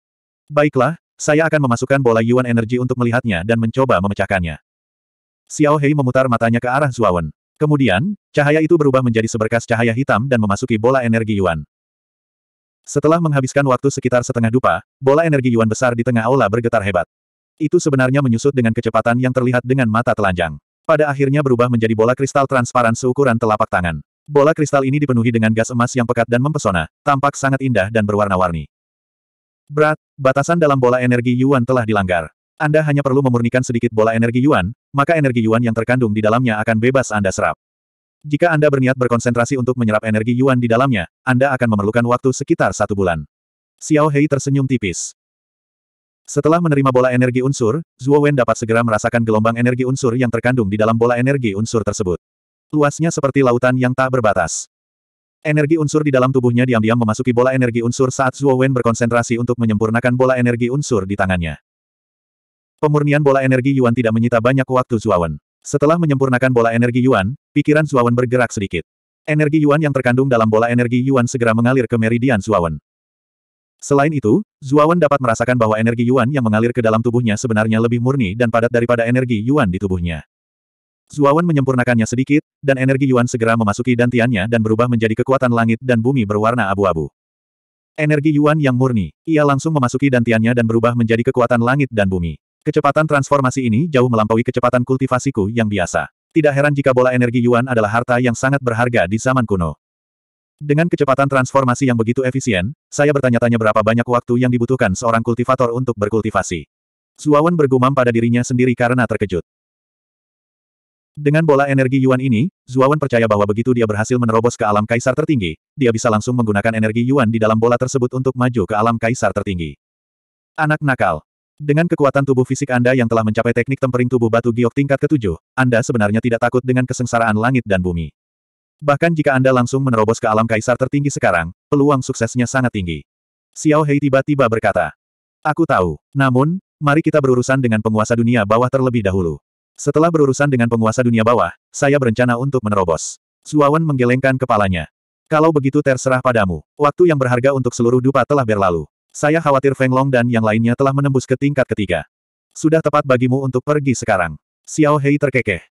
Baiklah, saya akan memasukkan bola Yuan energi untuk melihatnya dan mencoba memecahkannya. Xiao Hei memutar matanya ke arah Zuawan. Kemudian, cahaya itu berubah menjadi seberkas cahaya hitam dan memasuki bola energi Yuan. Setelah menghabiskan waktu sekitar setengah dupa, bola energi Yuan besar di tengah aula bergetar hebat. Itu sebenarnya menyusut dengan kecepatan yang terlihat dengan mata telanjang. Pada akhirnya berubah menjadi bola kristal transparan seukuran telapak tangan. Bola kristal ini dipenuhi dengan gas emas yang pekat dan mempesona, tampak sangat indah dan berwarna-warni. Berat, batasan dalam bola energi Yuan telah dilanggar. Anda hanya perlu memurnikan sedikit bola energi Yuan, maka energi Yuan yang terkandung di dalamnya akan bebas Anda serap. Jika Anda berniat berkonsentrasi untuk menyerap energi Yuan di dalamnya, Anda akan memerlukan waktu sekitar satu bulan. Xiao Hei tersenyum tipis. Setelah menerima bola energi unsur, Zhuo Wen dapat segera merasakan gelombang energi unsur yang terkandung di dalam bola energi unsur tersebut. Luasnya seperti lautan yang tak berbatas. Energi unsur di dalam tubuhnya diam-diam memasuki bola energi unsur saat Zhuo Wen berkonsentrasi untuk menyempurnakan bola energi unsur di tangannya. Pemurnian bola energi Yuan tidak menyita banyak waktu Zhuo Wen. Setelah menyempurnakan bola energi Yuan, pikiran Zhuo Wen bergerak sedikit. Energi Yuan yang terkandung dalam bola energi Yuan segera mengalir ke meridian Zhuo Wen. Selain itu, Zuawan dapat merasakan bahwa energi Yuan yang mengalir ke dalam tubuhnya sebenarnya lebih murni dan padat daripada energi Yuan di tubuhnya. Zuawan menyempurnakannya sedikit, dan energi Yuan segera memasuki dantiannya dan berubah menjadi kekuatan langit dan bumi berwarna abu-abu. Energi Yuan yang murni, ia langsung memasuki dantiannya dan berubah menjadi kekuatan langit dan bumi. Kecepatan transformasi ini jauh melampaui kecepatan kultivasiku yang biasa. Tidak heran jika bola energi Yuan adalah harta yang sangat berharga di zaman kuno. Dengan kecepatan transformasi yang begitu efisien, saya bertanya-tanya berapa banyak waktu yang dibutuhkan seorang kultivator untuk berkultivasi. Suawan bergumam pada dirinya sendiri karena terkejut. Dengan bola energi Yuan ini, Zuawan percaya bahwa begitu dia berhasil menerobos ke alam kaisar tertinggi, dia bisa langsung menggunakan energi Yuan di dalam bola tersebut untuk maju ke alam kaisar tertinggi. Anak nakal. Dengan kekuatan tubuh fisik Anda yang telah mencapai teknik tempering tubuh batu giok tingkat ketujuh, Anda sebenarnya tidak takut dengan kesengsaraan langit dan bumi. Bahkan jika Anda langsung menerobos ke alam kaisar tertinggi sekarang, peluang suksesnya sangat tinggi. Xiao Hei tiba-tiba berkata. Aku tahu. Namun, mari kita berurusan dengan penguasa dunia bawah terlebih dahulu. Setelah berurusan dengan penguasa dunia bawah, saya berencana untuk menerobos. Zuawan menggelengkan kepalanya. Kalau begitu terserah padamu. Waktu yang berharga untuk seluruh dupa telah berlalu. Saya khawatir Feng Long dan yang lainnya telah menembus ke tingkat ketiga. Sudah tepat bagimu untuk pergi sekarang. Xiao Hei terkekeh.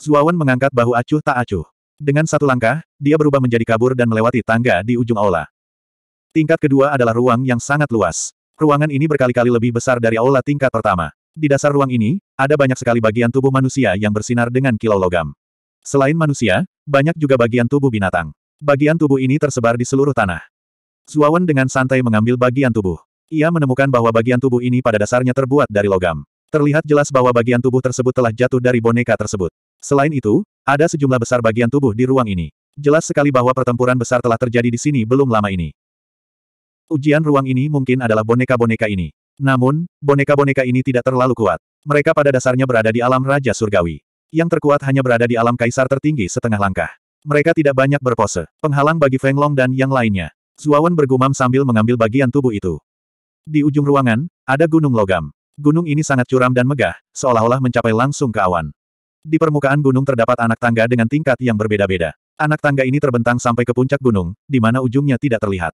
Zuawan mengangkat bahu acuh tak acuh. Dengan satu langkah, dia berubah menjadi kabur dan melewati tangga di ujung aula. Tingkat kedua adalah ruang yang sangat luas. Ruangan ini berkali-kali lebih besar dari aula tingkat pertama. Di dasar ruang ini, ada banyak sekali bagian tubuh manusia yang bersinar dengan kilau logam. Selain manusia, banyak juga bagian tubuh binatang. Bagian tubuh ini tersebar di seluruh tanah. Zuawan dengan santai mengambil bagian tubuh. Ia menemukan bahwa bagian tubuh ini pada dasarnya terbuat dari logam. Terlihat jelas bahwa bagian tubuh tersebut telah jatuh dari boneka tersebut. Selain itu, ada sejumlah besar bagian tubuh di ruang ini. Jelas sekali bahwa pertempuran besar telah terjadi di sini belum lama ini. Ujian ruang ini mungkin adalah boneka-boneka ini. Namun, boneka-boneka ini tidak terlalu kuat. Mereka pada dasarnya berada di alam Raja Surgawi. Yang terkuat hanya berada di alam kaisar tertinggi setengah langkah. Mereka tidak banyak berpose, penghalang bagi Feng Long dan yang lainnya. Zuawan bergumam sambil mengambil bagian tubuh itu. Di ujung ruangan, ada gunung logam. Gunung ini sangat curam dan megah, seolah-olah mencapai langsung ke awan. Di permukaan gunung terdapat anak tangga dengan tingkat yang berbeda-beda. Anak tangga ini terbentang sampai ke puncak gunung, di mana ujungnya tidak terlihat.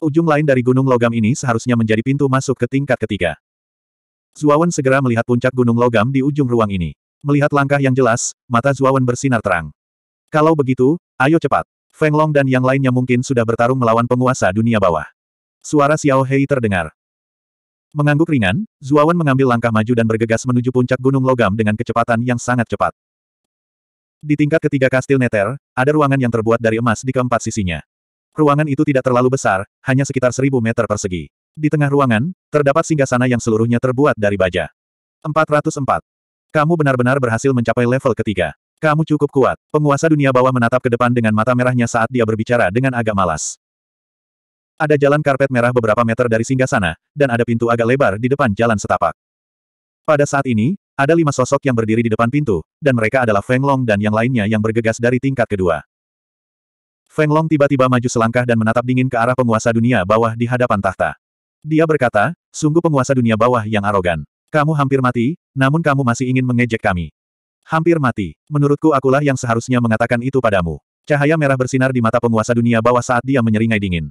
Ujung lain dari gunung logam ini seharusnya menjadi pintu masuk ke tingkat ketiga. Zuawan segera melihat puncak gunung logam di ujung ruang ini. Melihat langkah yang jelas, mata Zuawan bersinar terang. Kalau begitu, ayo cepat. Feng Long dan yang lainnya mungkin sudah bertarung melawan penguasa dunia bawah. Suara Xiao Hei terdengar. Mengangguk ringan, Zuawan mengambil langkah maju dan bergegas menuju puncak Gunung Logam dengan kecepatan yang sangat cepat. Di tingkat ketiga kastil Neter, ada ruangan yang terbuat dari emas di keempat sisinya. Ruangan itu tidak terlalu besar, hanya sekitar seribu meter persegi. Di tengah ruangan, terdapat singgah sana yang seluruhnya terbuat dari baja. 404. Kamu benar-benar berhasil mencapai level ketiga. Kamu cukup kuat. Penguasa dunia bawah menatap ke depan dengan mata merahnya saat dia berbicara dengan agak malas. Ada jalan karpet merah beberapa meter dari singgah sana, dan ada pintu agak lebar di depan jalan setapak. Pada saat ini, ada lima sosok yang berdiri di depan pintu, dan mereka adalah Feng Long dan yang lainnya yang bergegas dari tingkat kedua. Feng Long tiba-tiba maju selangkah dan menatap dingin ke arah penguasa dunia bawah di hadapan tahta. Dia berkata, sungguh penguasa dunia bawah yang arogan. Kamu hampir mati, namun kamu masih ingin mengejek kami. Hampir mati. Menurutku akulah yang seharusnya mengatakan itu padamu. Cahaya merah bersinar di mata penguasa dunia bawah saat dia menyeringai dingin.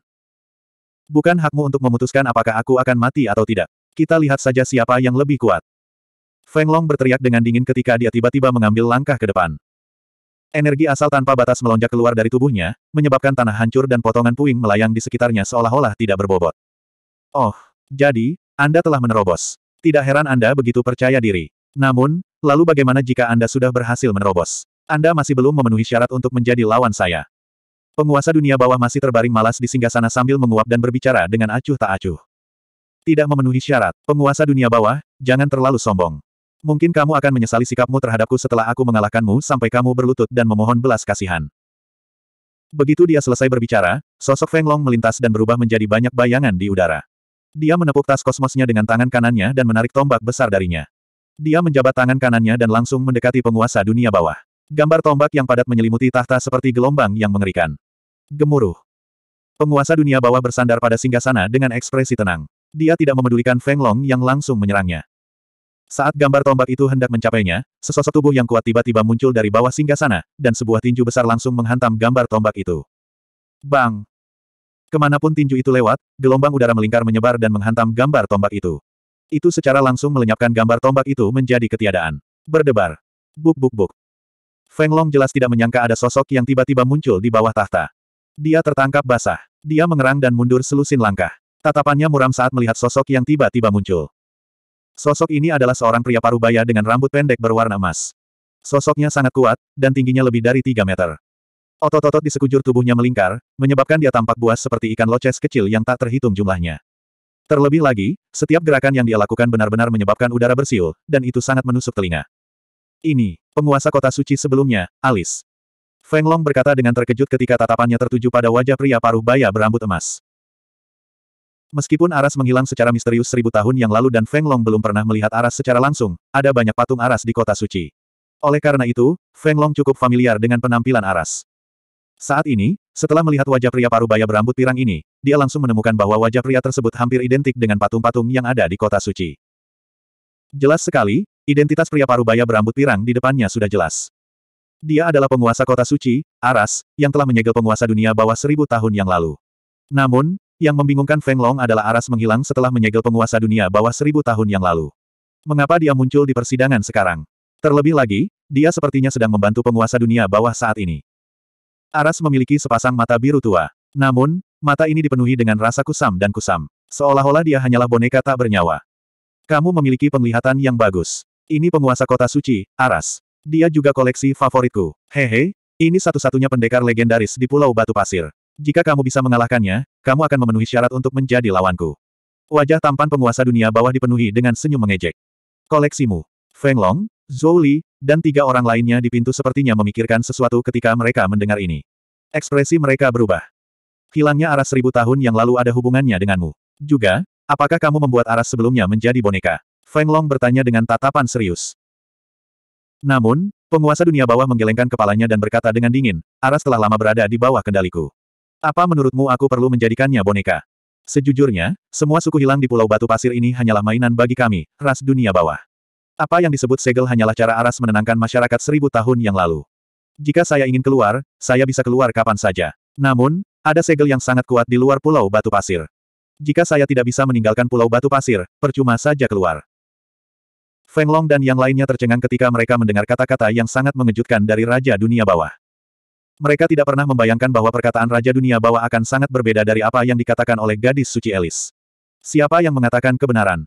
Bukan hakmu untuk memutuskan apakah aku akan mati atau tidak. Kita lihat saja siapa yang lebih kuat. Feng Long berteriak dengan dingin ketika dia tiba-tiba mengambil langkah ke depan. Energi asal tanpa batas melonjak keluar dari tubuhnya, menyebabkan tanah hancur dan potongan puing melayang di sekitarnya seolah-olah tidak berbobot. Oh, jadi, Anda telah menerobos. Tidak heran Anda begitu percaya diri. Namun, lalu bagaimana jika Anda sudah berhasil menerobos? Anda masih belum memenuhi syarat untuk menjadi lawan saya. Penguasa dunia bawah masih terbaring malas di singgah sana sambil menguap dan berbicara dengan acuh tak acuh. Tidak memenuhi syarat, penguasa dunia bawah, jangan terlalu sombong. Mungkin kamu akan menyesali sikapmu terhadapku setelah aku mengalahkanmu sampai kamu berlutut dan memohon belas kasihan. Begitu dia selesai berbicara, sosok Feng Long melintas dan berubah menjadi banyak bayangan di udara. Dia menepuk tas kosmosnya dengan tangan kanannya dan menarik tombak besar darinya. Dia menjabat tangan kanannya dan langsung mendekati penguasa dunia bawah. Gambar tombak yang padat menyelimuti tahta seperti gelombang yang mengerikan. Gemuruh. Penguasa dunia bawah bersandar pada singgasana dengan ekspresi tenang. Dia tidak memedulikan Feng Long yang langsung menyerangnya. Saat gambar tombak itu hendak mencapainya, sesosok tubuh yang kuat tiba-tiba muncul dari bawah singgasana, dan sebuah tinju besar langsung menghantam gambar tombak itu. Bang! Kemanapun tinju itu lewat, gelombang udara melingkar menyebar dan menghantam gambar tombak itu. Itu secara langsung melenyapkan gambar tombak itu menjadi ketiadaan. Berdebar. Buk buk buk. Feng Long jelas tidak menyangka ada sosok yang tiba-tiba muncul di bawah tahta. Dia tertangkap basah. Dia mengerang dan mundur selusin langkah. Tatapannya muram saat melihat sosok yang tiba-tiba muncul. Sosok ini adalah seorang pria parubaya dengan rambut pendek berwarna emas. Sosoknya sangat kuat, dan tingginya lebih dari 3 meter. Otot-otot di sekujur tubuhnya melingkar, menyebabkan dia tampak buas seperti ikan loces kecil yang tak terhitung jumlahnya. Terlebih lagi, setiap gerakan yang dia lakukan benar-benar menyebabkan udara bersiul, dan itu sangat menusuk telinga. Ini, penguasa kota suci sebelumnya, Alis. Feng Long berkata dengan terkejut ketika tatapannya tertuju pada wajah pria paruh baya berambut emas. Meskipun Aras menghilang secara misterius seribu tahun yang lalu dan Feng Long belum pernah melihat Aras secara langsung, ada banyak patung Aras di kota suci. Oleh karena itu, Feng Long cukup familiar dengan penampilan Aras. Saat ini, setelah melihat wajah pria paruh baya berambut pirang ini, dia langsung menemukan bahwa wajah pria tersebut hampir identik dengan patung-patung yang ada di kota suci. Jelas sekali, identitas pria paruh baya berambut pirang di depannya sudah jelas. Dia adalah penguasa kota suci, Aras, yang telah menyegel penguasa dunia bawah seribu tahun yang lalu. Namun, yang membingungkan Feng Long adalah Aras menghilang setelah menyegel penguasa dunia bawah seribu tahun yang lalu. Mengapa dia muncul di persidangan sekarang? Terlebih lagi, dia sepertinya sedang membantu penguasa dunia bawah saat ini. Aras memiliki sepasang mata biru tua. Namun, mata ini dipenuhi dengan rasa kusam dan kusam. Seolah-olah dia hanyalah boneka tak bernyawa. Kamu memiliki penglihatan yang bagus. Ini penguasa kota suci, Aras. Dia juga koleksi favoritku. Hehe, ini satu-satunya pendekar legendaris di Pulau Batu Pasir. Jika kamu bisa mengalahkannya, kamu akan memenuhi syarat untuk menjadi lawanku. Wajah tampan penguasa dunia bawah dipenuhi dengan senyum mengejek. Koleksimu, Feng Long, Zhou Li, dan tiga orang lainnya di pintu sepertinya memikirkan sesuatu ketika mereka mendengar ini. Ekspresi mereka berubah. Hilangnya aras seribu tahun yang lalu ada hubungannya denganmu. Juga, apakah kamu membuat aras sebelumnya menjadi boneka? Feng Long bertanya dengan tatapan serius. Namun, penguasa dunia bawah menggelengkan kepalanya dan berkata dengan dingin, Aras telah lama berada di bawah kendaliku. Apa menurutmu aku perlu menjadikannya boneka? Sejujurnya, semua suku hilang di Pulau Batu Pasir ini hanyalah mainan bagi kami, ras dunia bawah. Apa yang disebut segel hanyalah cara Aras menenangkan masyarakat seribu tahun yang lalu. Jika saya ingin keluar, saya bisa keluar kapan saja. Namun, ada segel yang sangat kuat di luar Pulau Batu Pasir. Jika saya tidak bisa meninggalkan Pulau Batu Pasir, percuma saja keluar. Feng Long dan yang lainnya tercengang ketika mereka mendengar kata-kata yang sangat mengejutkan dari Raja Dunia Bawah. Mereka tidak pernah membayangkan bahwa perkataan Raja Dunia Bawah akan sangat berbeda dari apa yang dikatakan oleh gadis suci Elis. Siapa yang mengatakan kebenaran?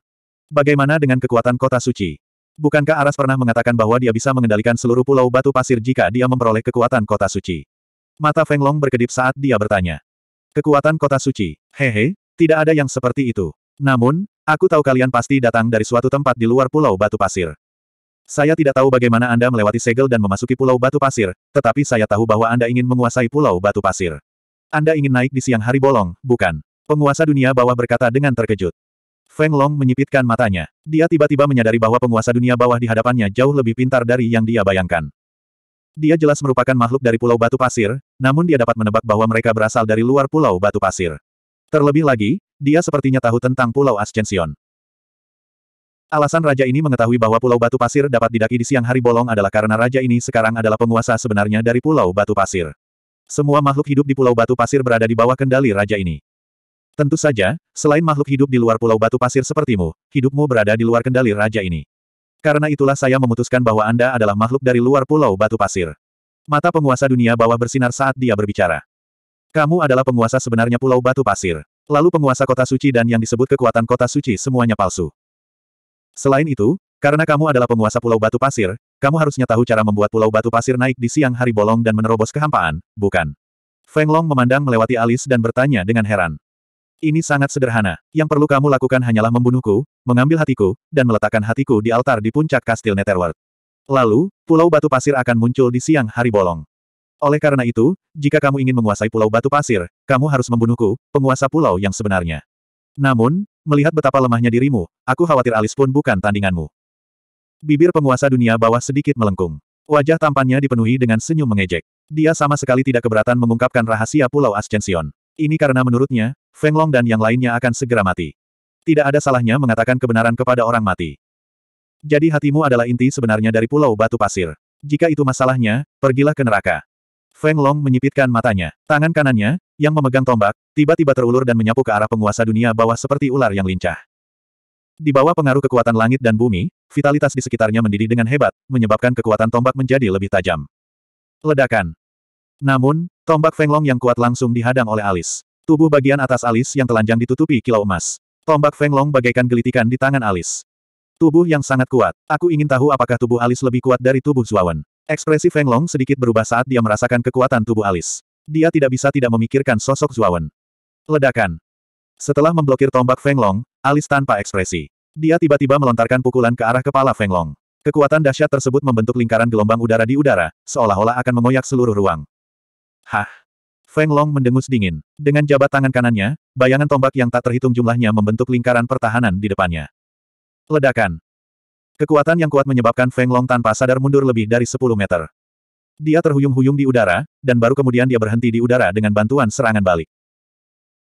Bagaimana dengan kekuatan kota suci? Bukankah Aras pernah mengatakan bahwa dia bisa mengendalikan seluruh pulau batu pasir jika dia memperoleh kekuatan kota suci? Mata Feng Long berkedip saat dia bertanya. Kekuatan kota suci, hehe, tidak ada yang seperti itu. Namun, Aku tahu kalian pasti datang dari suatu tempat di luar pulau batu pasir. Saya tidak tahu bagaimana Anda melewati segel dan memasuki pulau batu pasir, tetapi saya tahu bahwa Anda ingin menguasai pulau batu pasir. Anda ingin naik di siang hari bolong, bukan? Penguasa dunia bawah berkata dengan terkejut. Feng Long menyipitkan matanya. Dia tiba-tiba menyadari bahwa penguasa dunia bawah di hadapannya jauh lebih pintar dari yang dia bayangkan. Dia jelas merupakan makhluk dari pulau batu pasir, namun dia dapat menebak bahwa mereka berasal dari luar pulau batu pasir. Terlebih lagi, dia sepertinya tahu tentang Pulau Ascension. Alasan raja ini mengetahui bahwa Pulau Batu Pasir dapat didaki di siang hari bolong adalah karena raja ini sekarang adalah penguasa sebenarnya dari Pulau Batu Pasir. Semua makhluk hidup di Pulau Batu Pasir berada di bawah kendali raja ini. Tentu saja, selain makhluk hidup di luar Pulau Batu Pasir sepertimu, hidupmu berada di luar kendali raja ini. Karena itulah saya memutuskan bahwa Anda adalah makhluk dari luar Pulau Batu Pasir. Mata penguasa dunia bawah bersinar saat dia berbicara. Kamu adalah penguasa sebenarnya Pulau Batu Pasir. Lalu penguasa kota suci dan yang disebut kekuatan kota suci semuanya palsu. Selain itu, karena kamu adalah penguasa Pulau Batu Pasir, kamu harusnya tahu cara membuat Pulau Batu Pasir naik di siang hari bolong dan menerobos kehampaan, bukan? Feng Long memandang melewati alis dan bertanya dengan heran. Ini sangat sederhana. Yang perlu kamu lakukan hanyalah membunuhku, mengambil hatiku, dan meletakkan hatiku di altar di puncak kastil Netherworld. Lalu, Pulau Batu Pasir akan muncul di siang hari bolong. Oleh karena itu, jika kamu ingin menguasai pulau batu pasir, kamu harus membunuhku, penguasa pulau yang sebenarnya. Namun, melihat betapa lemahnya dirimu, aku khawatir Alis pun bukan tandinganmu. Bibir penguasa dunia bawah sedikit melengkung. Wajah tampannya dipenuhi dengan senyum mengejek. Dia sama sekali tidak keberatan mengungkapkan rahasia Pulau Ascension. Ini karena menurutnya, Feng Long dan yang lainnya akan segera mati. Tidak ada salahnya mengatakan kebenaran kepada orang mati. Jadi hatimu adalah inti sebenarnya dari Pulau Batu Pasir. Jika itu masalahnya, pergilah ke neraka. Feng Long menyipitkan matanya. Tangan kanannya, yang memegang tombak, tiba-tiba terulur dan menyapu ke arah penguasa dunia bawah seperti ular yang lincah. Di bawah pengaruh kekuatan langit dan bumi, vitalitas di sekitarnya mendidih dengan hebat, menyebabkan kekuatan tombak menjadi lebih tajam. Ledakan. Namun, tombak Feng Long yang kuat langsung dihadang oleh alis. Tubuh bagian atas alis yang telanjang ditutupi kilau emas. Tombak Feng Long bagaikan gelitikan di tangan alis. Tubuh yang sangat kuat. Aku ingin tahu apakah tubuh alis lebih kuat dari tubuh Zuawan. Ekspresi Feng Long sedikit berubah saat dia merasakan kekuatan tubuh Alis. Dia tidak bisa tidak memikirkan sosok Zuawan. Ledakan. Setelah memblokir tombak Feng Long, Alis tanpa ekspresi. Dia tiba-tiba melontarkan pukulan ke arah kepala Feng Long. Kekuatan dahsyat tersebut membentuk lingkaran gelombang udara di udara, seolah-olah akan mengoyak seluruh ruang. Hah! Feng Long mendengus dingin. Dengan jabat tangan kanannya, bayangan tombak yang tak terhitung jumlahnya membentuk lingkaran pertahanan di depannya. Ledakan. Kekuatan yang kuat menyebabkan Feng Long tanpa sadar mundur lebih dari 10 meter. Dia terhuyung-huyung di udara, dan baru kemudian dia berhenti di udara dengan bantuan serangan balik.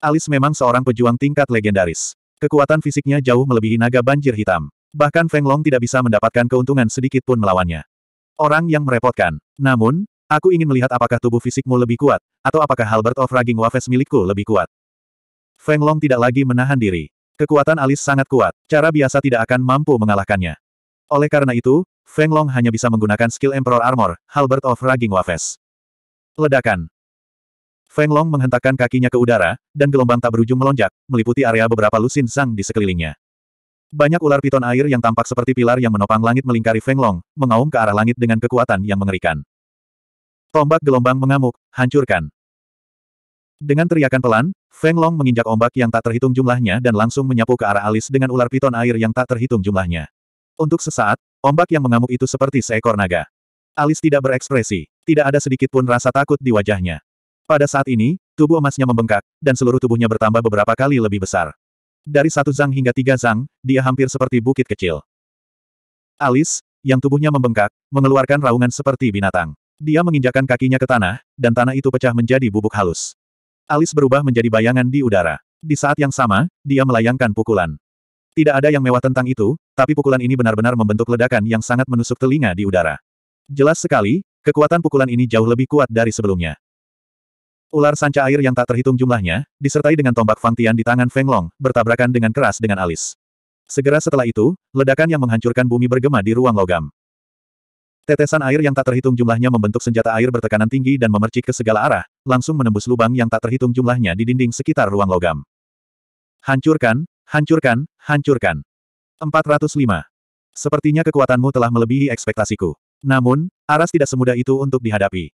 Alice memang seorang pejuang tingkat legendaris. Kekuatan fisiknya jauh melebihi naga banjir hitam. Bahkan Feng Long tidak bisa mendapatkan keuntungan sedikit pun melawannya. Orang yang merepotkan. Namun, aku ingin melihat apakah tubuh fisikmu lebih kuat, atau apakah Halbert of Raging Waves milikku lebih kuat. Feng Long tidak lagi menahan diri. Kekuatan alis sangat kuat, cara biasa tidak akan mampu mengalahkannya. Oleh karena itu, Feng Long hanya bisa menggunakan skill Emperor Armor, Halbert of Raging Waves. Ledakan. Feng Long menghentakkan kakinya ke udara, dan gelombang tak berujung melonjak, meliputi area beberapa lusin sang di sekelilingnya. Banyak ular piton air yang tampak seperti pilar yang menopang langit melingkari Feng Long, mengaum ke arah langit dengan kekuatan yang mengerikan. Tombak gelombang mengamuk, hancurkan. Dengan teriakan pelan, Feng Long menginjak ombak yang tak terhitung jumlahnya dan langsung menyapu ke arah alis dengan ular piton air yang tak terhitung jumlahnya. Untuk sesaat, ombak yang mengamuk itu seperti seekor naga. Alis tidak berekspresi, tidak ada sedikit pun rasa takut di wajahnya. Pada saat ini, tubuh emasnya membengkak, dan seluruh tubuhnya bertambah beberapa kali lebih besar. Dari satu zang hingga tiga zang, dia hampir seperti bukit kecil. Alis, yang tubuhnya membengkak, mengeluarkan raungan seperti binatang. Dia menginjakan kakinya ke tanah, dan tanah itu pecah menjadi bubuk halus. Alis berubah menjadi bayangan di udara. Di saat yang sama, dia melayangkan pukulan. Tidak ada yang mewah tentang itu, tapi pukulan ini benar-benar membentuk ledakan yang sangat menusuk telinga di udara. Jelas sekali, kekuatan pukulan ini jauh lebih kuat dari sebelumnya. Ular sanca air yang tak terhitung jumlahnya, disertai dengan tombak Fantian di tangan Feng Long, bertabrakan dengan keras dengan alis. Segera setelah itu, ledakan yang menghancurkan bumi bergema di ruang logam. Tetesan air yang tak terhitung jumlahnya membentuk senjata air bertekanan tinggi dan memercik ke segala arah, langsung menembus lubang yang tak terhitung jumlahnya di dinding sekitar ruang logam. Hancurkan, Hancurkan, hancurkan. 405. Sepertinya kekuatanmu telah melebihi ekspektasiku. Namun, Aras tidak semudah itu untuk dihadapi.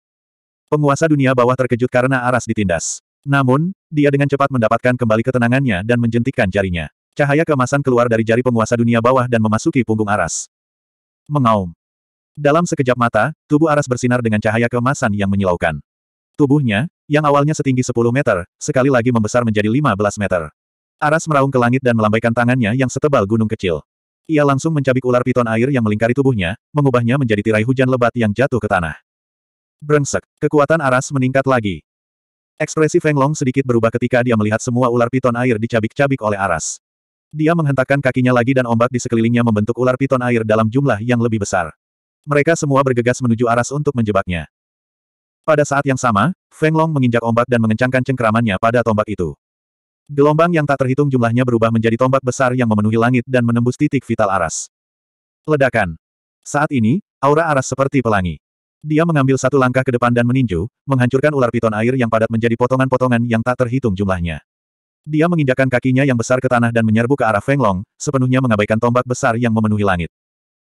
Penguasa dunia bawah terkejut karena Aras ditindas. Namun, dia dengan cepat mendapatkan kembali ketenangannya dan menjentikkan jarinya. Cahaya kemasan keluar dari jari penguasa dunia bawah dan memasuki punggung Aras. Mengaum. Dalam sekejap mata, tubuh Aras bersinar dengan cahaya kemasan yang menyilaukan. Tubuhnya, yang awalnya setinggi 10 meter, sekali lagi membesar menjadi 15 meter. Aras meraung ke langit dan melambaikan tangannya yang setebal gunung kecil. Ia langsung mencabik ular piton air yang melingkari tubuhnya, mengubahnya menjadi tirai hujan lebat yang jatuh ke tanah. Brengsek, kekuatan Aras meningkat lagi. Ekspresi Feng Long sedikit berubah ketika dia melihat semua ular piton air dicabik-cabik oleh Aras. Dia menghentakkan kakinya lagi dan ombak di sekelilingnya membentuk ular piton air dalam jumlah yang lebih besar. Mereka semua bergegas menuju Aras untuk menjebaknya. Pada saat yang sama, Feng Long menginjak ombak dan mengencangkan cengkeramannya pada tombak itu. Gelombang yang tak terhitung jumlahnya berubah menjadi tombak besar yang memenuhi langit dan menembus titik vital aras. Ledakan. Saat ini, aura aras seperti pelangi. Dia mengambil satu langkah ke depan dan meninju, menghancurkan ular piton air yang padat menjadi potongan-potongan yang tak terhitung jumlahnya. Dia menginjakan kakinya yang besar ke tanah dan menyerbu ke arah Fenglong, sepenuhnya mengabaikan tombak besar yang memenuhi langit.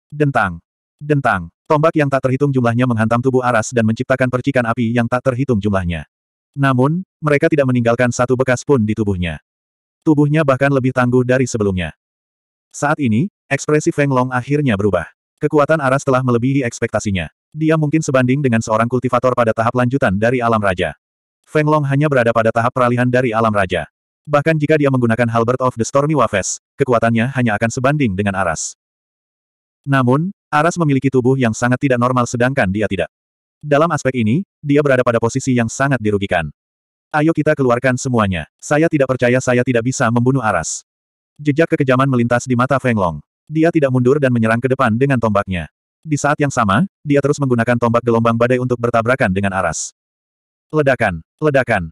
Dentang. Dentang. Tombak yang tak terhitung jumlahnya menghantam tubuh Aras dan menciptakan percikan api yang tak terhitung jumlahnya. Namun, mereka tidak meninggalkan satu bekas pun di tubuhnya. Tubuhnya bahkan lebih tangguh dari sebelumnya. Saat ini, ekspresi Feng Long akhirnya berubah. Kekuatan Aras telah melebihi ekspektasinya. Dia mungkin sebanding dengan seorang kultivator pada tahap lanjutan dari alam raja. Feng Long hanya berada pada tahap peralihan dari alam raja. Bahkan jika dia menggunakan Halbert of the Stormy Waves, kekuatannya hanya akan sebanding dengan Aras. Namun, Aras memiliki tubuh yang sangat tidak normal sedangkan dia tidak. Dalam aspek ini, dia berada pada posisi yang sangat dirugikan. Ayo kita keluarkan semuanya. Saya tidak percaya saya tidak bisa membunuh Aras. Jejak kekejaman melintas di mata Feng Long. Dia tidak mundur dan menyerang ke depan dengan tombaknya. Di saat yang sama, dia terus menggunakan tombak gelombang badai untuk bertabrakan dengan Aras. Ledakan! Ledakan!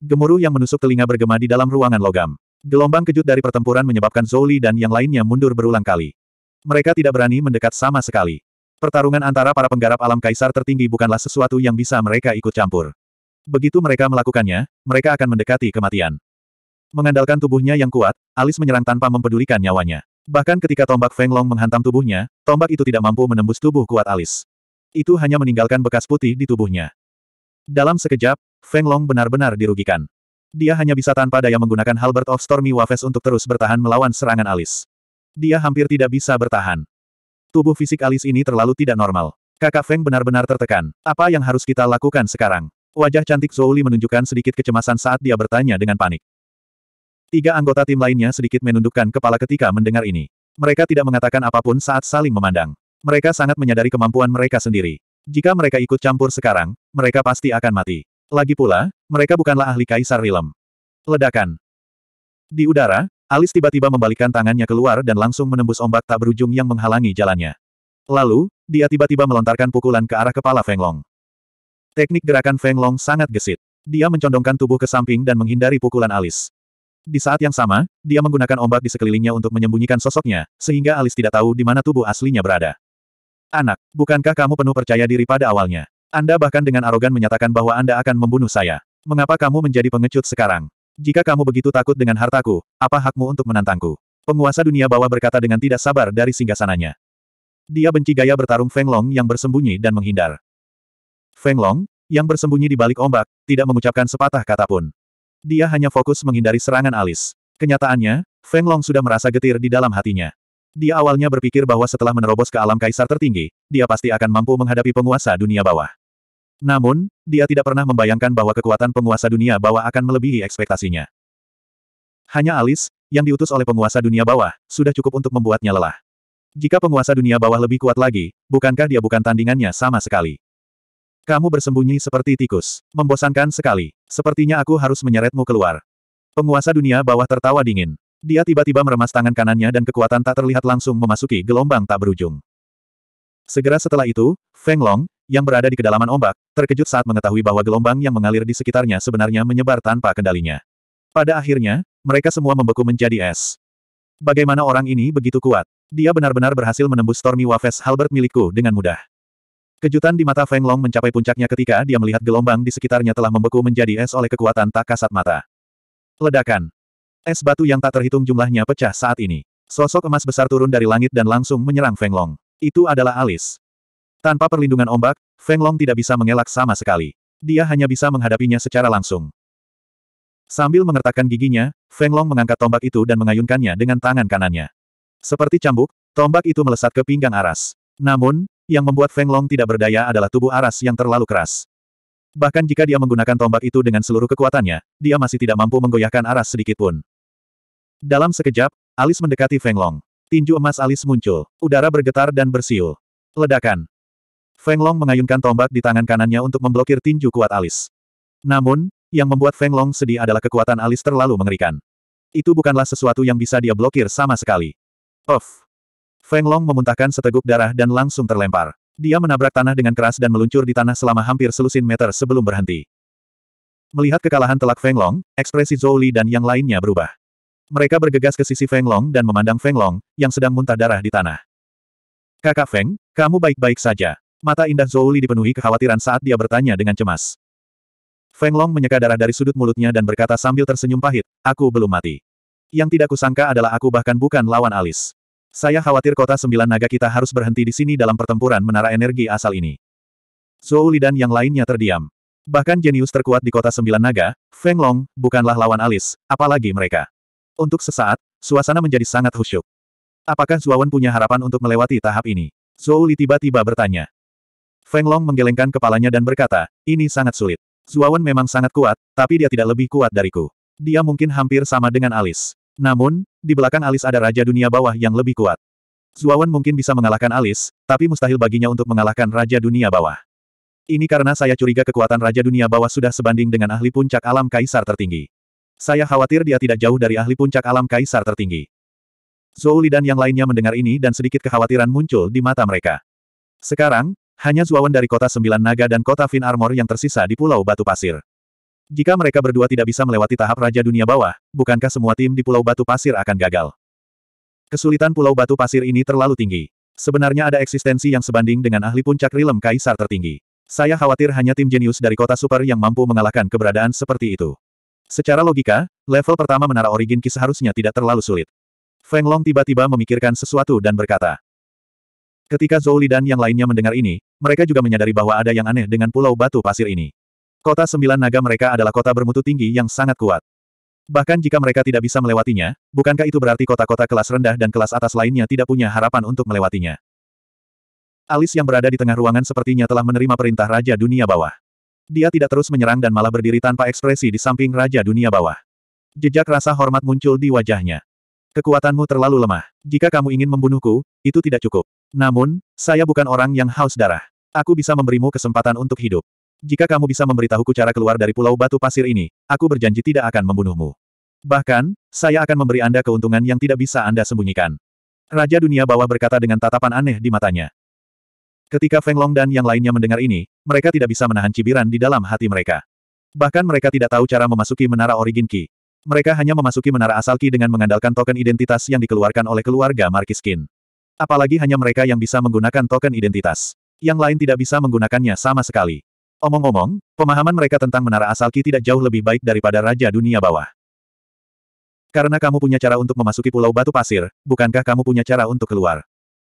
Gemuruh yang menusuk telinga bergema di dalam ruangan logam. Gelombang kejut dari pertempuran menyebabkan Zoli dan yang lainnya mundur berulang kali. Mereka tidak berani mendekat sama sekali. Pertarungan antara para penggarap alam kaisar tertinggi bukanlah sesuatu yang bisa mereka ikut campur. Begitu mereka melakukannya, mereka akan mendekati kematian. Mengandalkan tubuhnya yang kuat, Alis menyerang tanpa mempedulikan nyawanya. Bahkan ketika tombak Feng Long menghantam tubuhnya, tombak itu tidak mampu menembus tubuh kuat Alis. Itu hanya meninggalkan bekas putih di tubuhnya. Dalam sekejap, Feng Long benar-benar dirugikan. Dia hanya bisa tanpa daya menggunakan Halbert of Stormy Waves untuk terus bertahan melawan serangan Alis. Dia hampir tidak bisa bertahan. Tubuh fisik alis ini terlalu tidak normal. Kakak Feng benar-benar tertekan. Apa yang harus kita lakukan sekarang? Wajah cantik Zouli menunjukkan sedikit kecemasan saat dia bertanya dengan panik. Tiga anggota tim lainnya sedikit menundukkan kepala ketika mendengar ini. Mereka tidak mengatakan apapun saat saling memandang. Mereka sangat menyadari kemampuan mereka sendiri. Jika mereka ikut campur sekarang, mereka pasti akan mati. Lagi pula, mereka bukanlah ahli kaisar Rilem. Ledakan. Di udara, Alis tiba-tiba membalikkan tangannya keluar dan langsung menembus ombak tak berujung yang menghalangi jalannya. Lalu, dia tiba-tiba melontarkan pukulan ke arah kepala Feng Long. Teknik gerakan Feng Long sangat gesit. Dia mencondongkan tubuh ke samping dan menghindari pukulan Alis. Di saat yang sama, dia menggunakan ombak di sekelilingnya untuk menyembunyikan sosoknya, sehingga Alis tidak tahu di mana tubuh aslinya berada. Anak, bukankah kamu penuh percaya diri pada awalnya? Anda bahkan dengan arogan menyatakan bahwa Anda akan membunuh saya. Mengapa kamu menjadi pengecut sekarang? Jika kamu begitu takut dengan hartaku, apa hakmu untuk menantangku? Penguasa dunia bawah berkata dengan tidak sabar dari singgasananya. Dia benci gaya bertarung Feng Long yang bersembunyi dan menghindar. Feng Long, yang bersembunyi di balik ombak, tidak mengucapkan sepatah kata pun. Dia hanya fokus menghindari serangan alis. Kenyataannya, Feng Long sudah merasa getir di dalam hatinya. Dia awalnya berpikir bahwa setelah menerobos ke alam kaisar tertinggi, dia pasti akan mampu menghadapi penguasa dunia bawah. Namun, dia tidak pernah membayangkan bahwa kekuatan penguasa dunia bawah akan melebihi ekspektasinya. Hanya Alis yang diutus oleh penguasa dunia bawah, sudah cukup untuk membuatnya lelah. Jika penguasa dunia bawah lebih kuat lagi, bukankah dia bukan tandingannya sama sekali? Kamu bersembunyi seperti tikus. Membosankan sekali. Sepertinya aku harus menyeretmu keluar. Penguasa dunia bawah tertawa dingin. Dia tiba-tiba meremas tangan kanannya dan kekuatan tak terlihat langsung memasuki gelombang tak berujung. Segera setelah itu, Feng Long, yang berada di kedalaman ombak, terkejut saat mengetahui bahwa gelombang yang mengalir di sekitarnya sebenarnya menyebar tanpa kendalinya. Pada akhirnya, mereka semua membeku menjadi es. Bagaimana orang ini begitu kuat? Dia benar-benar berhasil menembus Stormy Waves Halbert milikku dengan mudah. Kejutan di mata Feng Long mencapai puncaknya ketika dia melihat gelombang di sekitarnya telah membeku menjadi es oleh kekuatan tak kasat mata. Ledakan. Es batu yang tak terhitung jumlahnya pecah saat ini. Sosok emas besar turun dari langit dan langsung menyerang Feng Long. Itu adalah alis. Tanpa perlindungan ombak, Feng Long tidak bisa mengelak sama sekali. Dia hanya bisa menghadapinya secara langsung. Sambil mengertakkan giginya, Feng Long mengangkat tombak itu dan mengayunkannya dengan tangan kanannya. Seperti cambuk, tombak itu melesat ke pinggang Aras. Namun, yang membuat Feng Long tidak berdaya adalah tubuh Aras yang terlalu keras. Bahkan jika dia menggunakan tombak itu dengan seluruh kekuatannya, dia masih tidak mampu menggoyahkan Aras sedikit pun. Dalam sekejap, alis mendekati Feng Long. Tinju emas alis muncul. Udara bergetar dan bersiul. Ledakan. Feng Long mengayunkan tombak di tangan kanannya untuk memblokir tinju kuat alis. Namun, yang membuat Feng Long sedih adalah kekuatan alis terlalu mengerikan. Itu bukanlah sesuatu yang bisa dia blokir sama sekali. Of! Feng Long memuntahkan seteguk darah dan langsung terlempar. Dia menabrak tanah dengan keras dan meluncur di tanah selama hampir selusin meter sebelum berhenti. Melihat kekalahan telak Feng Long, ekspresi Zhou Li dan yang lainnya berubah. Mereka bergegas ke sisi Feng Long dan memandang Feng Long, yang sedang muntah darah di tanah. Kakak Feng, kamu baik-baik saja. Mata indah Li dipenuhi kekhawatiran saat dia bertanya dengan cemas. Feng Long menyeka darah dari sudut mulutnya dan berkata sambil tersenyum pahit, aku belum mati. Yang tidak kusangka adalah aku bahkan bukan lawan Alis. Saya khawatir kota sembilan naga kita harus berhenti di sini dalam pertempuran menara energi asal ini. Li dan yang lainnya terdiam. Bahkan jenius terkuat di kota sembilan naga, Feng Long, bukanlah lawan Alis. apalagi mereka. Untuk sesaat, suasana menjadi sangat khusyuk. Apakah Zuawan punya harapan untuk melewati tahap ini? Zhou Li tiba-tiba bertanya. Feng Long menggelengkan kepalanya dan berkata, ini sangat sulit. Zuawan memang sangat kuat, tapi dia tidak lebih kuat dariku. Dia mungkin hampir sama dengan Alis. Namun, di belakang Alis ada Raja Dunia Bawah yang lebih kuat. Zuawan mungkin bisa mengalahkan Alis, tapi mustahil baginya untuk mengalahkan Raja Dunia Bawah. Ini karena saya curiga kekuatan Raja Dunia Bawah sudah sebanding dengan ahli puncak alam kaisar tertinggi. Saya khawatir dia tidak jauh dari ahli puncak alam kaisar tertinggi. Zhou Li dan yang lainnya mendengar ini dan sedikit kekhawatiran muncul di mata mereka. Sekarang, hanya Zuawan dari kota Sembilan Naga dan kota Fin Armor yang tersisa di Pulau Batu Pasir. Jika mereka berdua tidak bisa melewati tahap Raja Dunia Bawah, bukankah semua tim di Pulau Batu Pasir akan gagal? Kesulitan Pulau Batu Pasir ini terlalu tinggi. Sebenarnya ada eksistensi yang sebanding dengan ahli puncak rilem kaisar tertinggi. Saya khawatir hanya tim jenius dari kota super yang mampu mengalahkan keberadaan seperti itu. Secara logika, level pertama menara origin Kis seharusnya tidak terlalu sulit. Feng Long tiba-tiba memikirkan sesuatu dan berkata. Ketika Zhou Li dan yang lainnya mendengar ini, mereka juga menyadari bahwa ada yang aneh dengan pulau batu pasir ini. Kota sembilan naga mereka adalah kota bermutu tinggi yang sangat kuat. Bahkan jika mereka tidak bisa melewatinya, bukankah itu berarti kota-kota kelas rendah dan kelas atas lainnya tidak punya harapan untuk melewatinya? Alis yang berada di tengah ruangan sepertinya telah menerima perintah Raja Dunia Bawah. Dia tidak terus menyerang dan malah berdiri tanpa ekspresi di samping Raja Dunia Bawah. Jejak rasa hormat muncul di wajahnya. Kekuatanmu terlalu lemah. Jika kamu ingin membunuhku, itu tidak cukup. Namun, saya bukan orang yang haus darah. Aku bisa memberimu kesempatan untuk hidup. Jika kamu bisa memberitahuku cara keluar dari pulau batu pasir ini, aku berjanji tidak akan membunuhmu. Bahkan, saya akan memberi Anda keuntungan yang tidak bisa Anda sembunyikan. Raja dunia bawah berkata dengan tatapan aneh di matanya. Ketika Feng Long dan yang lainnya mendengar ini, mereka tidak bisa menahan cibiran di dalam hati mereka. Bahkan mereka tidak tahu cara memasuki menara origin Ki. Mereka hanya memasuki menara asal Ki dengan mengandalkan token identitas yang dikeluarkan oleh keluarga Markiskin. Apalagi hanya mereka yang bisa menggunakan token identitas yang lain tidak bisa menggunakannya sama sekali. Omong-omong, pemahaman mereka tentang menara Asalki tidak jauh lebih baik daripada Raja Dunia Bawah. Karena kamu punya cara untuk memasuki Pulau Batu Pasir, bukankah kamu punya cara untuk keluar?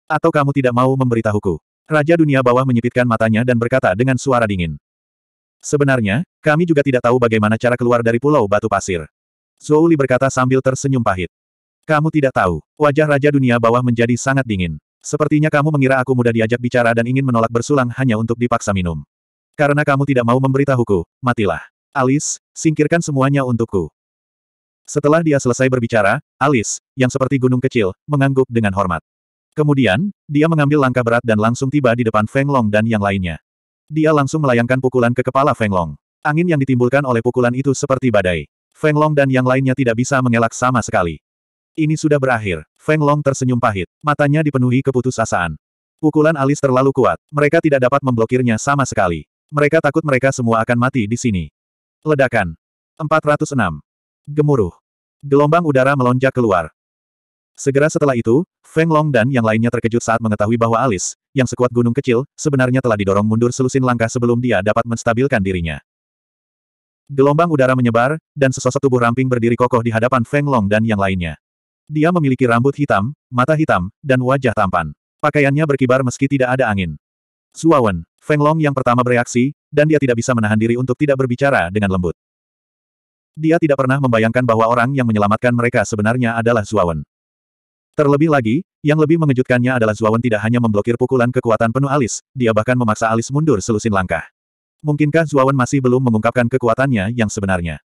Atau kamu tidak mau memberitahuku? Raja Dunia Bawah menyipitkan matanya dan berkata dengan suara dingin. Sebenarnya, kami juga tidak tahu bagaimana cara keluar dari Pulau Batu Pasir. Zhou berkata sambil tersenyum pahit. Kamu tidak tahu, wajah Raja Dunia Bawah menjadi sangat dingin. Sepertinya kamu mengira aku mudah diajak bicara dan ingin menolak bersulang hanya untuk dipaksa minum. Karena kamu tidak mau memberitahuku, matilah. Alice, singkirkan semuanya untukku. Setelah dia selesai berbicara, Alice, yang seperti gunung kecil, mengangguk dengan hormat. Kemudian, dia mengambil langkah berat dan langsung tiba di depan Feng Long dan yang lainnya. Dia langsung melayangkan pukulan ke kepala Feng Long. Angin yang ditimbulkan oleh pukulan itu seperti badai. Feng Long dan yang lainnya tidak bisa mengelak sama sekali. Ini sudah berakhir. Feng Long tersenyum pahit. Matanya dipenuhi keputusasaan. Pukulan alis terlalu kuat. Mereka tidak dapat memblokirnya sama sekali. Mereka takut mereka semua akan mati di sini. Ledakan. 406. Gemuruh. Gelombang udara melonjak keluar. Segera setelah itu, Feng Long dan yang lainnya terkejut saat mengetahui bahwa Alis, yang sekuat gunung kecil, sebenarnya telah didorong mundur selusin langkah sebelum dia dapat menstabilkan dirinya. Gelombang udara menyebar, dan sesosok tubuh ramping berdiri kokoh di hadapan Feng Long dan yang lainnya. Dia memiliki rambut hitam, mata hitam, dan wajah tampan. Pakaiannya berkibar meski tidak ada angin. Suawen, Feng Long yang pertama bereaksi, dan dia tidak bisa menahan diri untuk tidak berbicara dengan lembut. Dia tidak pernah membayangkan bahwa orang yang menyelamatkan mereka sebenarnya adalah Suawen. Terlebih lagi, yang lebih mengejutkannya adalah Zuawan tidak hanya memblokir pukulan kekuatan penuh alis, dia bahkan memaksa alis mundur selusin langkah. Mungkinkah Zuawan masih belum mengungkapkan kekuatannya yang sebenarnya?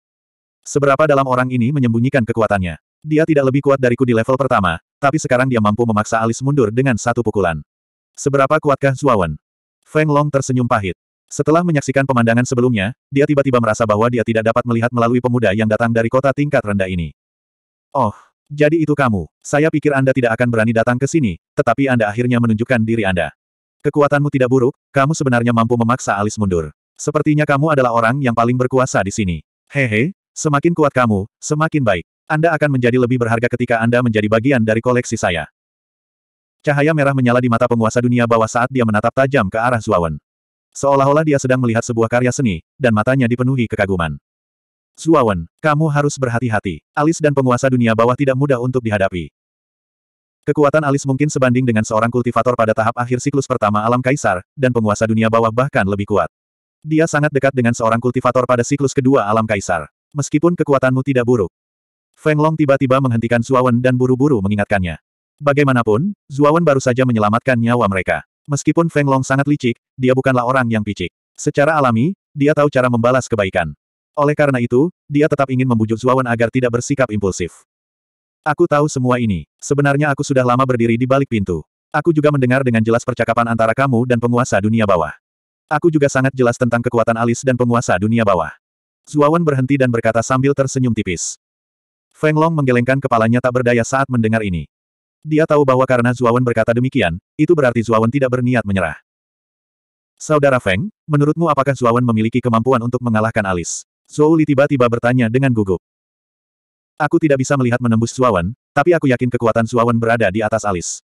Seberapa dalam orang ini menyembunyikan kekuatannya? Dia tidak lebih kuat dariku di level pertama, tapi sekarang dia mampu memaksa alis mundur dengan satu pukulan. Seberapa kuatkah Zuawan? Feng Long tersenyum pahit. Setelah menyaksikan pemandangan sebelumnya, dia tiba-tiba merasa bahwa dia tidak dapat melihat melalui pemuda yang datang dari kota tingkat rendah ini. Oh, jadi itu kamu. Saya pikir Anda tidak akan berani datang ke sini, tetapi Anda akhirnya menunjukkan diri Anda. Kekuatanmu tidak buruk, kamu sebenarnya mampu memaksa alis mundur. Sepertinya kamu adalah orang yang paling berkuasa di sini. Hehe, semakin kuat kamu, semakin baik. Anda akan menjadi lebih berharga ketika Anda menjadi bagian dari koleksi saya. Cahaya merah menyala di mata penguasa dunia bawah saat dia menatap tajam ke arah Zuawan. Seolah-olah dia sedang melihat sebuah karya seni, dan matanya dipenuhi kekaguman. Zuawan, kamu harus berhati-hati. Alis dan penguasa dunia bawah tidak mudah untuk dihadapi. Kekuatan Alis mungkin sebanding dengan seorang kultivator pada tahap akhir siklus pertama alam kaisar, dan penguasa dunia bawah bahkan lebih kuat. Dia sangat dekat dengan seorang kultivator pada siklus kedua alam kaisar. Meskipun kekuatanmu tidak buruk, Feng Long tiba-tiba menghentikan Zuawan dan buru-buru mengingatkannya. Bagaimanapun, Zuawan baru saja menyelamatkan nyawa mereka. Meskipun Feng Long sangat licik, dia bukanlah orang yang picik. Secara alami, dia tahu cara membalas kebaikan. Oleh karena itu, dia tetap ingin membujuk Zuawan agar tidak bersikap impulsif. Aku tahu semua ini. Sebenarnya aku sudah lama berdiri di balik pintu. Aku juga mendengar dengan jelas percakapan antara kamu dan penguasa dunia bawah. Aku juga sangat jelas tentang kekuatan Alis dan penguasa dunia bawah. Zuawan berhenti dan berkata sambil tersenyum tipis. Feng Long menggelengkan kepalanya tak berdaya saat mendengar ini. Dia tahu bahwa karena Zuawan berkata demikian, itu berarti Zuawan tidak berniat menyerah. Saudara Feng, menurutmu apakah Zuawan memiliki kemampuan untuk mengalahkan Alis? Zhou Li tiba-tiba bertanya dengan gugup. Aku tidak bisa melihat menembus Zuawan, tapi aku yakin kekuatan Zuawan berada di atas Alis.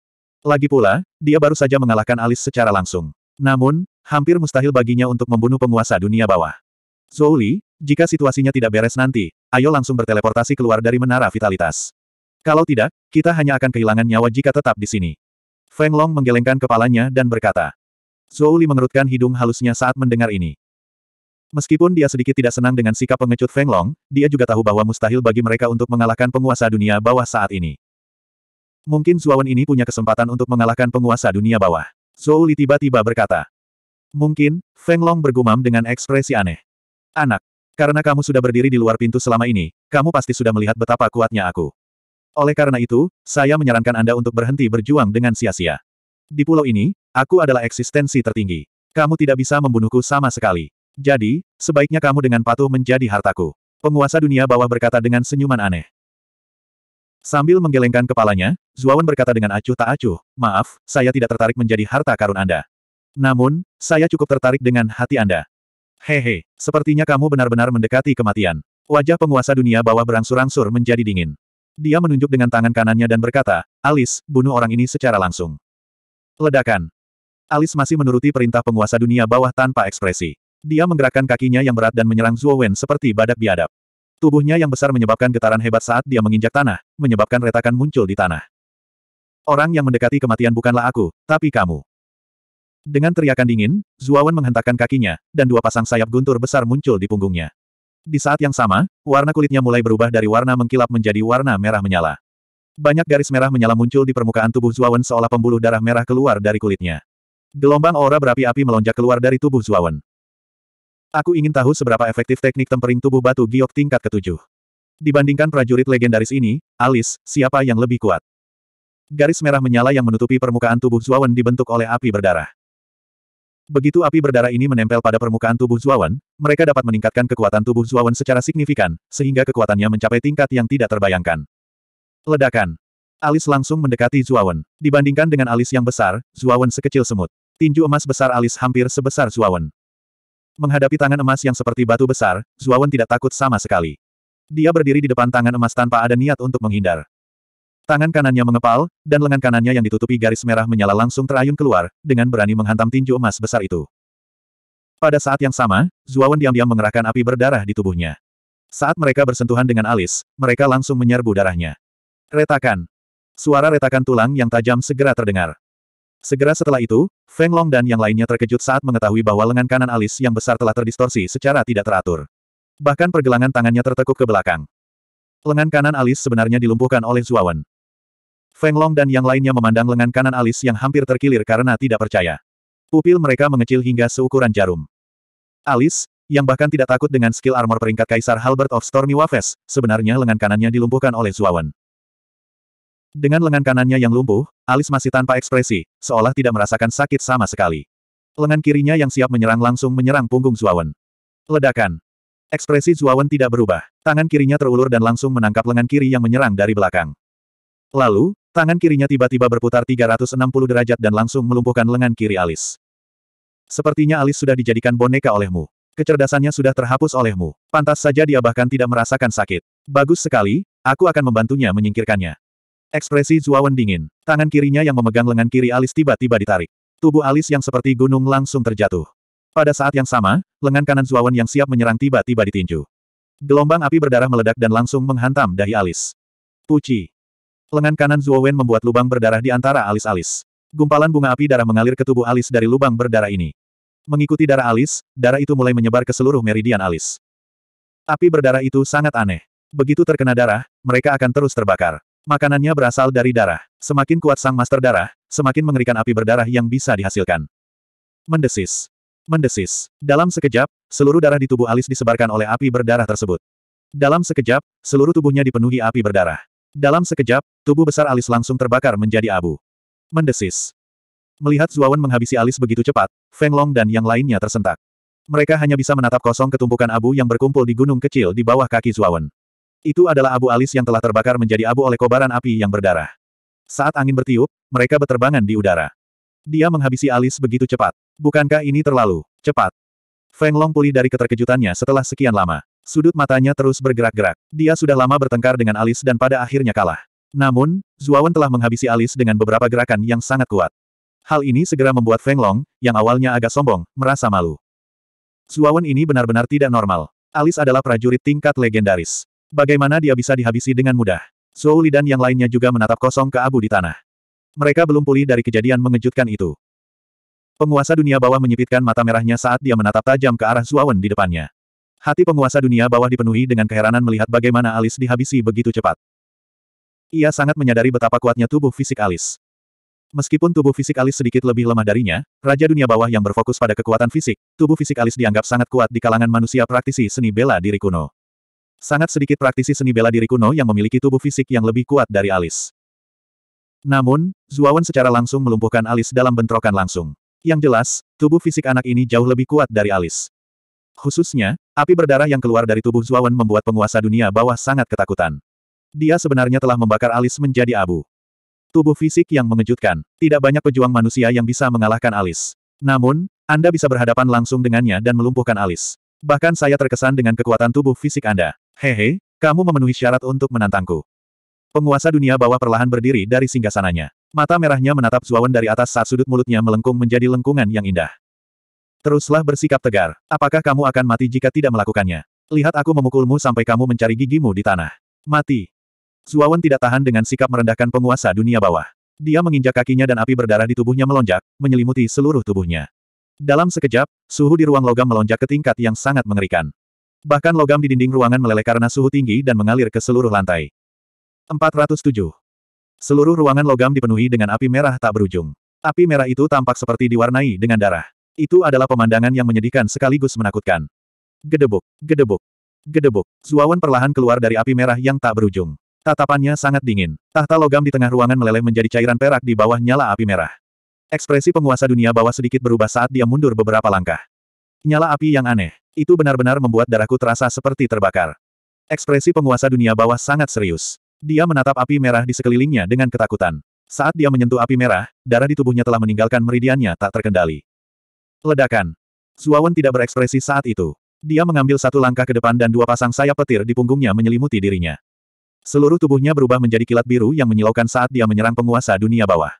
Lagi pula, dia baru saja mengalahkan Alis secara langsung. Namun, hampir mustahil baginya untuk membunuh penguasa dunia bawah. Zhou Li, jika situasinya tidak beres nanti, ayo langsung berteleportasi keluar dari menara vitalitas. Kalau tidak, kita hanya akan kehilangan nyawa jika tetap di sini. Feng Long menggelengkan kepalanya dan berkata. Zhou Li mengerutkan hidung halusnya saat mendengar ini. Meskipun dia sedikit tidak senang dengan sikap pengecut Feng Long, dia juga tahu bahwa mustahil bagi mereka untuk mengalahkan penguasa dunia bawah saat ini. Mungkin Zuawan ini punya kesempatan untuk mengalahkan penguasa dunia bawah. Zhou Li tiba-tiba berkata. Mungkin, Feng Long bergumam dengan ekspresi aneh. Anak, karena kamu sudah berdiri di luar pintu selama ini, kamu pasti sudah melihat betapa kuatnya aku. Oleh karena itu, saya menyarankan Anda untuk berhenti berjuang dengan sia-sia. Di pulau ini, aku adalah eksistensi tertinggi. Kamu tidak bisa membunuhku sama sekali. Jadi, sebaiknya kamu dengan patuh menjadi hartaku. Penguasa dunia bawah berkata dengan senyuman aneh. Sambil menggelengkan kepalanya, Zuawan berkata dengan acuh tak acuh, maaf, saya tidak tertarik menjadi harta karun Anda. Namun, saya cukup tertarik dengan hati Anda. Hehe, sepertinya kamu benar-benar mendekati kematian. Wajah penguasa dunia bawah berangsur-angsur menjadi dingin. Dia menunjuk dengan tangan kanannya dan berkata, Alis, bunuh orang ini secara langsung. Ledakan. Alis masih menuruti perintah penguasa dunia bawah tanpa ekspresi. Dia menggerakkan kakinya yang berat dan menyerang Zhuo Wen seperti badak biadab. Tubuhnya yang besar menyebabkan getaran hebat saat dia menginjak tanah, menyebabkan retakan muncul di tanah. Orang yang mendekati kematian bukanlah aku, tapi kamu. Dengan teriakan dingin, Zuawan menghentakkan kakinya, dan dua pasang sayap guntur besar muncul di punggungnya. Di saat yang sama, warna kulitnya mulai berubah dari warna mengkilap menjadi warna merah menyala. Banyak garis merah menyala muncul di permukaan tubuh Zuawan seolah pembuluh darah merah keluar dari kulitnya. Gelombang aura berapi-api melonjak keluar dari tubuh Zuawan. Aku ingin tahu seberapa efektif teknik tempering tubuh batu giok tingkat ketujuh. Dibandingkan prajurit legendaris ini, Alis, siapa yang lebih kuat? Garis merah menyala yang menutupi permukaan tubuh Zuawan dibentuk oleh api berdarah. Begitu api berdarah ini menempel pada permukaan tubuh Zuawan, mereka dapat meningkatkan kekuatan tubuh Zuawan secara signifikan, sehingga kekuatannya mencapai tingkat yang tidak terbayangkan. Ledakan. Alis langsung mendekati Zuawan. Dibandingkan dengan alis yang besar, Zuawan sekecil semut. Tinju emas besar alis hampir sebesar Zuawan. Menghadapi tangan emas yang seperti batu besar, Zuawan tidak takut sama sekali. Dia berdiri di depan tangan emas tanpa ada niat untuk menghindar. Tangan kanannya mengepal, dan lengan kanannya yang ditutupi garis merah menyala langsung terayun keluar, dengan berani menghantam tinju emas besar itu. Pada saat yang sama, Zuawan diam-diam mengerahkan api berdarah di tubuhnya. Saat mereka bersentuhan dengan alis, mereka langsung menyerbu darahnya. Retakan. Suara retakan tulang yang tajam segera terdengar. Segera setelah itu, Feng Long dan yang lainnya terkejut saat mengetahui bahwa lengan kanan alis yang besar telah terdistorsi secara tidak teratur. Bahkan pergelangan tangannya tertekuk ke belakang. Lengan kanan alis sebenarnya dilumpuhkan oleh Zuawan. Feng Long dan yang lainnya memandang lengan kanan alis yang hampir terkilir karena tidak percaya. Pupil mereka mengecil hingga seukuran jarum. Alis, yang bahkan tidak takut dengan skill armor peringkat Kaisar Halbert of Stormy Waves, sebenarnya lengan kanannya dilumpuhkan oleh Zuawan. Dengan lengan kanannya yang lumpuh, alis masih tanpa ekspresi, seolah tidak merasakan sakit sama sekali. Lengan kirinya yang siap menyerang langsung menyerang punggung Zuawan. Ledakan. Ekspresi Zuawan tidak berubah. Tangan kirinya terulur dan langsung menangkap lengan kiri yang menyerang dari belakang. Lalu, Tangan kirinya tiba-tiba berputar 360 derajat dan langsung melumpuhkan lengan kiri Alis. Sepertinya Alis sudah dijadikan boneka olehmu. Kecerdasannya sudah terhapus olehmu. Pantas saja dia bahkan tidak merasakan sakit. Bagus sekali, aku akan membantunya menyingkirkannya. Ekspresi Zuawan dingin. Tangan kirinya yang memegang lengan kiri Alis tiba-tiba ditarik. Tubuh Alis yang seperti gunung langsung terjatuh. Pada saat yang sama, lengan kanan Zuawan yang siap menyerang tiba-tiba ditinju. Gelombang api berdarah meledak dan langsung menghantam dahi Alis. Puci. Lengan kanan Zuo Wen membuat lubang berdarah di antara alis-alis. Gumpalan bunga api darah mengalir ke tubuh alis dari lubang berdarah ini. Mengikuti darah alis, darah itu mulai menyebar ke seluruh meridian alis. Api berdarah itu sangat aneh. Begitu terkena darah, mereka akan terus terbakar. Makanannya berasal dari darah. Semakin kuat sang master darah, semakin mengerikan api berdarah yang bisa dihasilkan. Mendesis. Mendesis. Dalam sekejap, seluruh darah di tubuh Alis disebarkan oleh api berdarah tersebut. Dalam sekejap, seluruh tubuhnya dipenuhi api berdarah. Dalam sekejap, tubuh besar Alis langsung terbakar menjadi abu. Mendesis. Melihat Zuawan menghabisi Alis begitu cepat, Feng Long dan yang lainnya tersentak. Mereka hanya bisa menatap kosong ketumpukan abu yang berkumpul di gunung kecil di bawah kaki Zuawan. Itu adalah abu Alis yang telah terbakar menjadi abu oleh kobaran api yang berdarah. Saat angin bertiup, mereka beterbangan di udara. Dia menghabisi Alis begitu cepat. Bukankah ini terlalu cepat? Feng Long pulih dari keterkejutannya setelah sekian lama. Sudut matanya terus bergerak-gerak. Dia sudah lama bertengkar dengan Alis dan pada akhirnya kalah. Namun, Zuawan telah menghabisi Alis dengan beberapa gerakan yang sangat kuat. Hal ini segera membuat Feng Long, yang awalnya agak sombong, merasa malu. Zuawan ini benar-benar tidak normal. Alis adalah prajurit tingkat legendaris. Bagaimana dia bisa dihabisi dengan mudah? Zhou Li dan yang lainnya juga menatap kosong ke abu di tanah. Mereka belum pulih dari kejadian mengejutkan itu. Penguasa dunia bawah menyipitkan mata merahnya saat dia menatap tajam ke arah Zuawan di depannya. Hati penguasa dunia bawah dipenuhi dengan keheranan melihat bagaimana alis dihabisi begitu cepat. Ia sangat menyadari betapa kuatnya tubuh fisik alis. Meskipun tubuh fisik alis sedikit lebih lemah darinya, Raja Dunia Bawah yang berfokus pada kekuatan fisik, tubuh fisik alis dianggap sangat kuat di kalangan manusia praktisi seni bela diri kuno. Sangat sedikit praktisi seni bela diri kuno yang memiliki tubuh fisik yang lebih kuat dari alis. Namun, Zuawan secara langsung melumpuhkan alis dalam bentrokan langsung. Yang jelas, tubuh fisik anak ini jauh lebih kuat dari alis. Khususnya, api berdarah yang keluar dari tubuh Zuawan membuat penguasa dunia bawah sangat ketakutan. Dia sebenarnya telah membakar alis menjadi abu. Tubuh fisik yang mengejutkan, tidak banyak pejuang manusia yang bisa mengalahkan alis. Namun, Anda bisa berhadapan langsung dengannya dan melumpuhkan alis. Bahkan saya terkesan dengan kekuatan tubuh fisik Anda. Hehe, kamu memenuhi syarat untuk menantangku. Penguasa dunia bawah perlahan berdiri dari singgasananya. Mata merahnya menatap Zuawan dari atas saat sudut mulutnya melengkung menjadi lengkungan yang indah. Teruslah bersikap tegar. Apakah kamu akan mati jika tidak melakukannya? Lihat aku memukulmu sampai kamu mencari gigimu di tanah. Mati. Zuawan tidak tahan dengan sikap merendahkan penguasa dunia bawah. Dia menginjak kakinya dan api berdarah di tubuhnya melonjak, menyelimuti seluruh tubuhnya. Dalam sekejap, suhu di ruang logam melonjak ke tingkat yang sangat mengerikan. Bahkan logam di dinding ruangan meleleh karena suhu tinggi dan mengalir ke seluruh lantai. 407. Seluruh ruangan logam dipenuhi dengan api merah tak berujung. Api merah itu tampak seperti diwarnai dengan darah. Itu adalah pemandangan yang menyedihkan sekaligus menakutkan. Gedebuk, gedebuk, gedebuk. Zuawan perlahan keluar dari api merah yang tak berujung. Tatapannya sangat dingin. Tahta logam di tengah ruangan meleleh menjadi cairan perak di bawah nyala api merah. Ekspresi penguasa dunia bawah sedikit berubah saat dia mundur beberapa langkah. Nyala api yang aneh. Itu benar-benar membuat darahku terasa seperti terbakar. Ekspresi penguasa dunia bawah sangat serius. Dia menatap api merah di sekelilingnya dengan ketakutan. Saat dia menyentuh api merah, darah di tubuhnya telah meninggalkan meridiannya tak terkendali. Ledakan. Suawan tidak berekspresi saat itu. Dia mengambil satu langkah ke depan dan dua pasang sayap petir di punggungnya menyelimuti dirinya. Seluruh tubuhnya berubah menjadi kilat biru yang menyilaukan saat dia menyerang penguasa dunia bawah.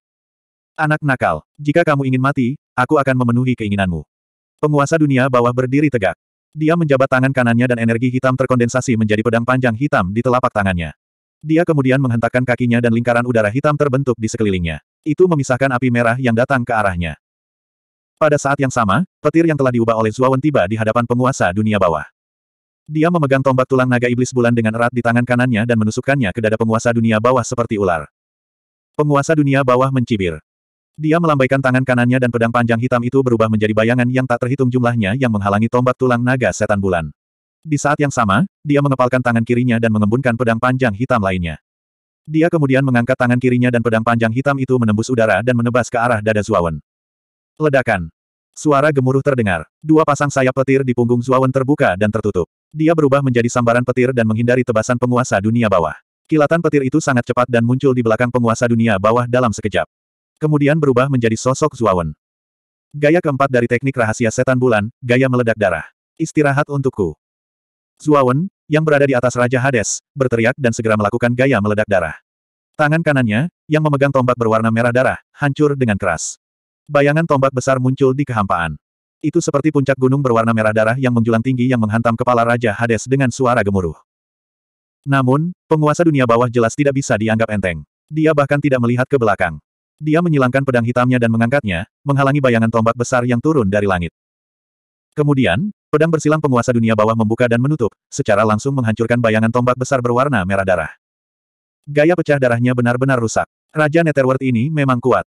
Anak nakal, jika kamu ingin mati, aku akan memenuhi keinginanmu. Penguasa dunia bawah berdiri tegak. Dia menjabat tangan kanannya dan energi hitam terkondensasi menjadi pedang panjang hitam di telapak tangannya. Dia kemudian menghentakkan kakinya dan lingkaran udara hitam terbentuk di sekelilingnya. Itu memisahkan api merah yang datang ke arahnya. Pada saat yang sama, petir yang telah diubah oleh Zuawan tiba di hadapan penguasa dunia bawah. Dia memegang tombak tulang naga iblis bulan dengan erat di tangan kanannya dan menusukkannya ke dada penguasa dunia bawah seperti ular. Penguasa dunia bawah mencibir. Dia melambaikan tangan kanannya dan pedang panjang hitam itu berubah menjadi bayangan yang tak terhitung jumlahnya yang menghalangi tombak tulang naga setan bulan. Di saat yang sama, dia mengepalkan tangan kirinya dan mengembunkan pedang panjang hitam lainnya. Dia kemudian mengangkat tangan kirinya dan pedang panjang hitam itu menembus udara dan menebas ke arah dada Zuawan. Ledakan. Suara gemuruh terdengar. Dua pasang sayap petir di punggung Zuawan terbuka dan tertutup. Dia berubah menjadi sambaran petir dan menghindari tebasan penguasa dunia bawah. Kilatan petir itu sangat cepat dan muncul di belakang penguasa dunia bawah dalam sekejap. Kemudian berubah menjadi sosok Zuawan. Gaya keempat dari teknik rahasia setan bulan, gaya meledak darah. Istirahat untukku. Zuawan, yang berada di atas Raja Hades, berteriak dan segera melakukan gaya meledak darah. Tangan kanannya, yang memegang tombak berwarna merah darah, hancur dengan keras. Bayangan tombak besar muncul di kehampaan. Itu seperti puncak gunung berwarna merah darah yang menjulang tinggi yang menghantam kepala Raja Hades dengan suara gemuruh. Namun, penguasa dunia bawah jelas tidak bisa dianggap enteng. Dia bahkan tidak melihat ke belakang. Dia menyilangkan pedang hitamnya dan mengangkatnya, menghalangi bayangan tombak besar yang turun dari langit. Kemudian, pedang bersilang penguasa dunia bawah membuka dan menutup, secara langsung menghancurkan bayangan tombak besar berwarna merah darah. Gaya pecah darahnya benar-benar rusak. Raja Netherworld ini memang kuat.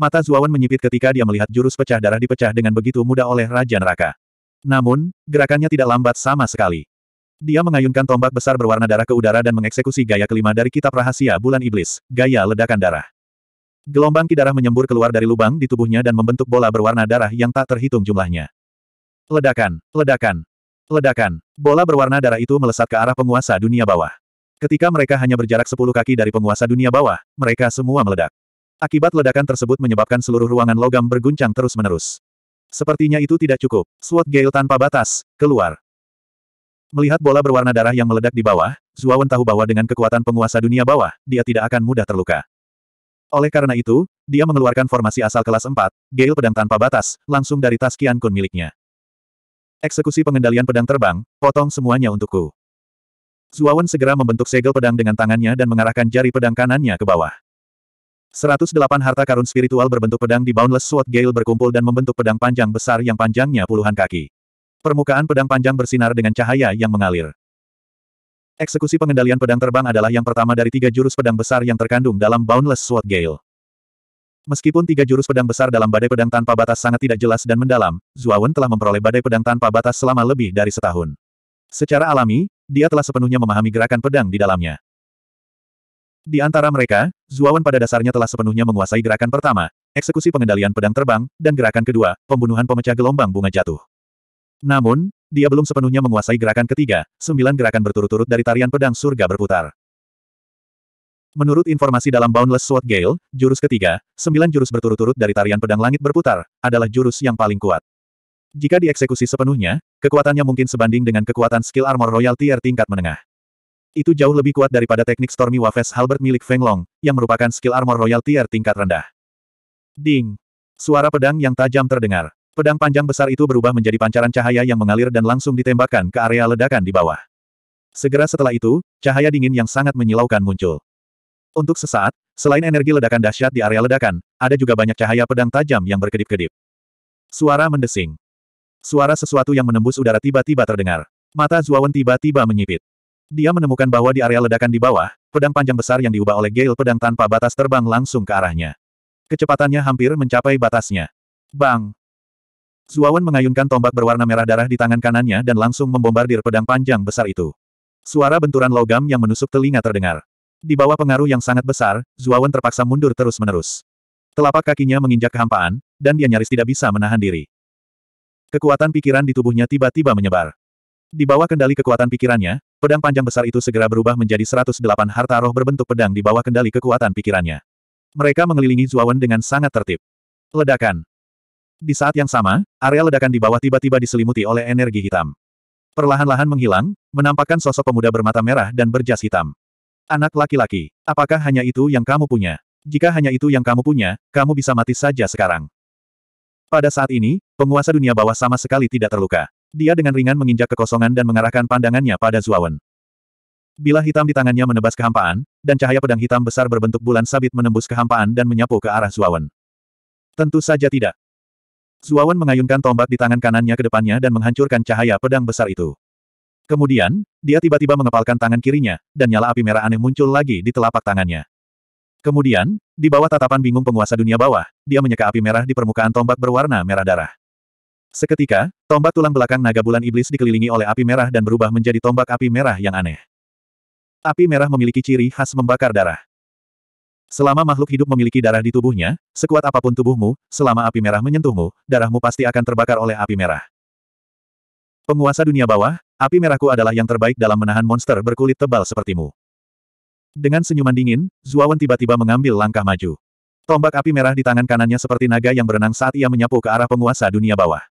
Mata Zuawan menyipit ketika dia melihat jurus pecah darah dipecah dengan begitu mudah oleh Raja Neraka. Namun, gerakannya tidak lambat sama sekali. Dia mengayunkan tombak besar berwarna darah ke udara dan mengeksekusi gaya kelima dari kitab rahasia bulan iblis, gaya ledakan darah. Gelombang ki darah menyembur keluar dari lubang di tubuhnya dan membentuk bola berwarna darah yang tak terhitung jumlahnya. Ledakan, ledakan, ledakan. Bola berwarna darah itu melesat ke arah penguasa dunia bawah. Ketika mereka hanya berjarak 10 kaki dari penguasa dunia bawah, mereka semua meledak. Akibat ledakan tersebut menyebabkan seluruh ruangan logam berguncang terus-menerus. Sepertinya itu tidak cukup. SWAT Gale tanpa batas, keluar. Melihat bola berwarna darah yang meledak di bawah, Zuawan tahu bahwa dengan kekuatan penguasa dunia bawah, dia tidak akan mudah terluka. Oleh karena itu, dia mengeluarkan formasi asal kelas 4, Gale pedang tanpa batas, langsung dari tas Kian Kun miliknya. Eksekusi pengendalian pedang terbang, potong semuanya untukku. Zuawan segera membentuk segel pedang dengan tangannya dan mengarahkan jari pedang kanannya ke bawah. 108 harta karun spiritual berbentuk pedang di Boundless Sword Gale berkumpul dan membentuk pedang panjang besar yang panjangnya puluhan kaki. Permukaan pedang panjang bersinar dengan cahaya yang mengalir. Eksekusi pengendalian pedang terbang adalah yang pertama dari tiga jurus pedang besar yang terkandung dalam Boundless Sword Gale. Meskipun tiga jurus pedang besar dalam badai pedang tanpa batas sangat tidak jelas dan mendalam, Zuawan telah memperoleh badai pedang tanpa batas selama lebih dari setahun. Secara alami, dia telah sepenuhnya memahami gerakan pedang di dalamnya. Di antara mereka, Zuawan pada dasarnya telah sepenuhnya menguasai gerakan pertama, eksekusi pengendalian pedang terbang, dan gerakan kedua, pembunuhan pemecah gelombang bunga jatuh. Namun, dia belum sepenuhnya menguasai gerakan ketiga, sembilan gerakan berturut-turut dari tarian pedang surga berputar. Menurut informasi dalam Boundless Sword Gale, jurus ketiga, sembilan jurus berturut-turut dari tarian pedang langit berputar, adalah jurus yang paling kuat. Jika dieksekusi sepenuhnya, kekuatannya mungkin sebanding dengan kekuatan skill armor royal tier tingkat menengah. Itu jauh lebih kuat daripada teknik Stormy Waves Halberd milik Feng Long, yang merupakan skill armor royal tier tingkat rendah. Ding! Suara pedang yang tajam terdengar. Pedang panjang besar itu berubah menjadi pancaran cahaya yang mengalir dan langsung ditembakkan ke area ledakan di bawah. Segera setelah itu, cahaya dingin yang sangat menyilaukan muncul. Untuk sesaat, selain energi ledakan dahsyat di area ledakan, ada juga banyak cahaya pedang tajam yang berkedip-kedip. Suara mendesing. Suara sesuatu yang menembus udara tiba-tiba terdengar. Mata Zuawan tiba-tiba menyipit. Dia menemukan bahwa di area ledakan di bawah, pedang panjang besar yang diubah oleh Gale pedang tanpa batas terbang langsung ke arahnya. Kecepatannya hampir mencapai batasnya. Bang! Zuawan mengayunkan tombak berwarna merah darah di tangan kanannya dan langsung membombardir pedang panjang besar itu. Suara benturan logam yang menusuk telinga terdengar. Di bawah pengaruh yang sangat besar, Zuawan terpaksa mundur terus-menerus. Telapak kakinya menginjak kehampaan, dan dia nyaris tidak bisa menahan diri. Kekuatan pikiran di tubuhnya tiba-tiba menyebar. Di bawah kendali kekuatan pikirannya, pedang panjang besar itu segera berubah menjadi 108 harta roh berbentuk pedang di bawah kendali kekuatan pikirannya. Mereka mengelilingi Zuawan dengan sangat tertib. Ledakan. Di saat yang sama, area ledakan di bawah tiba-tiba diselimuti oleh energi hitam. Perlahan-lahan menghilang, menampakkan sosok pemuda bermata merah dan berjas hitam. Anak laki-laki, apakah hanya itu yang kamu punya? Jika hanya itu yang kamu punya, kamu bisa mati saja sekarang. Pada saat ini, penguasa dunia bawah sama sekali tidak terluka. Dia dengan ringan menginjak kekosongan dan mengarahkan pandangannya pada Zuawan. Bila hitam di tangannya menebas kehampaan, dan cahaya pedang hitam besar berbentuk bulan sabit menembus kehampaan dan menyapu ke arah Zuawan. Tentu saja tidak. Zuawan mengayunkan tombak di tangan kanannya ke depannya dan menghancurkan cahaya pedang besar itu. Kemudian, dia tiba-tiba mengepalkan tangan kirinya, dan nyala api merah aneh muncul lagi di telapak tangannya. Kemudian, di bawah tatapan bingung penguasa dunia bawah, dia menyeka api merah di permukaan tombak berwarna merah darah. Seketika, tombak tulang belakang naga bulan iblis dikelilingi oleh api merah dan berubah menjadi tombak api merah yang aneh. Api merah memiliki ciri khas membakar darah. Selama makhluk hidup memiliki darah di tubuhnya, sekuat apapun tubuhmu, selama api merah menyentuhmu, darahmu pasti akan terbakar oleh api merah. Penguasa dunia bawah, api merahku adalah yang terbaik dalam menahan monster berkulit tebal sepertimu. Dengan senyuman dingin, Zuawan tiba-tiba mengambil langkah maju. Tombak api merah di tangan kanannya seperti naga yang berenang saat ia menyapu ke arah penguasa dunia bawah.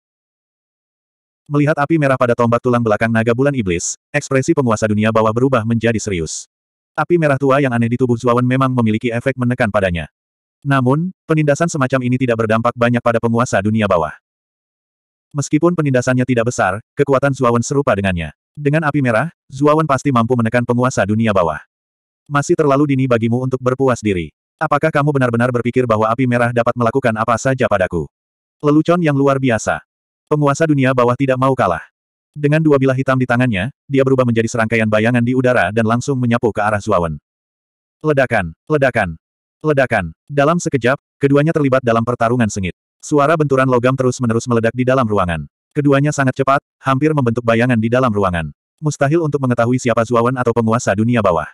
Melihat api merah pada tombak tulang belakang naga bulan iblis, ekspresi penguasa dunia bawah berubah menjadi serius. Api merah tua yang aneh di tubuh Zuawan memang memiliki efek menekan padanya. Namun, penindasan semacam ini tidak berdampak banyak pada penguasa dunia bawah. Meskipun penindasannya tidak besar, kekuatan Zuawan serupa dengannya. Dengan api merah, Zuawan pasti mampu menekan penguasa dunia bawah. Masih terlalu dini bagimu untuk berpuas diri. Apakah kamu benar-benar berpikir bahwa api merah dapat melakukan apa saja padaku? Lelucon yang luar biasa. Penguasa dunia bawah tidak mau kalah. Dengan dua bilah hitam di tangannya, dia berubah menjadi serangkaian bayangan di udara dan langsung menyapu ke arah Zuawan. Ledakan, ledakan, ledakan. Dalam sekejap, keduanya terlibat dalam pertarungan sengit. Suara benturan logam terus-menerus meledak di dalam ruangan. Keduanya sangat cepat, hampir membentuk bayangan di dalam ruangan. Mustahil untuk mengetahui siapa Zuawan atau penguasa dunia bawah.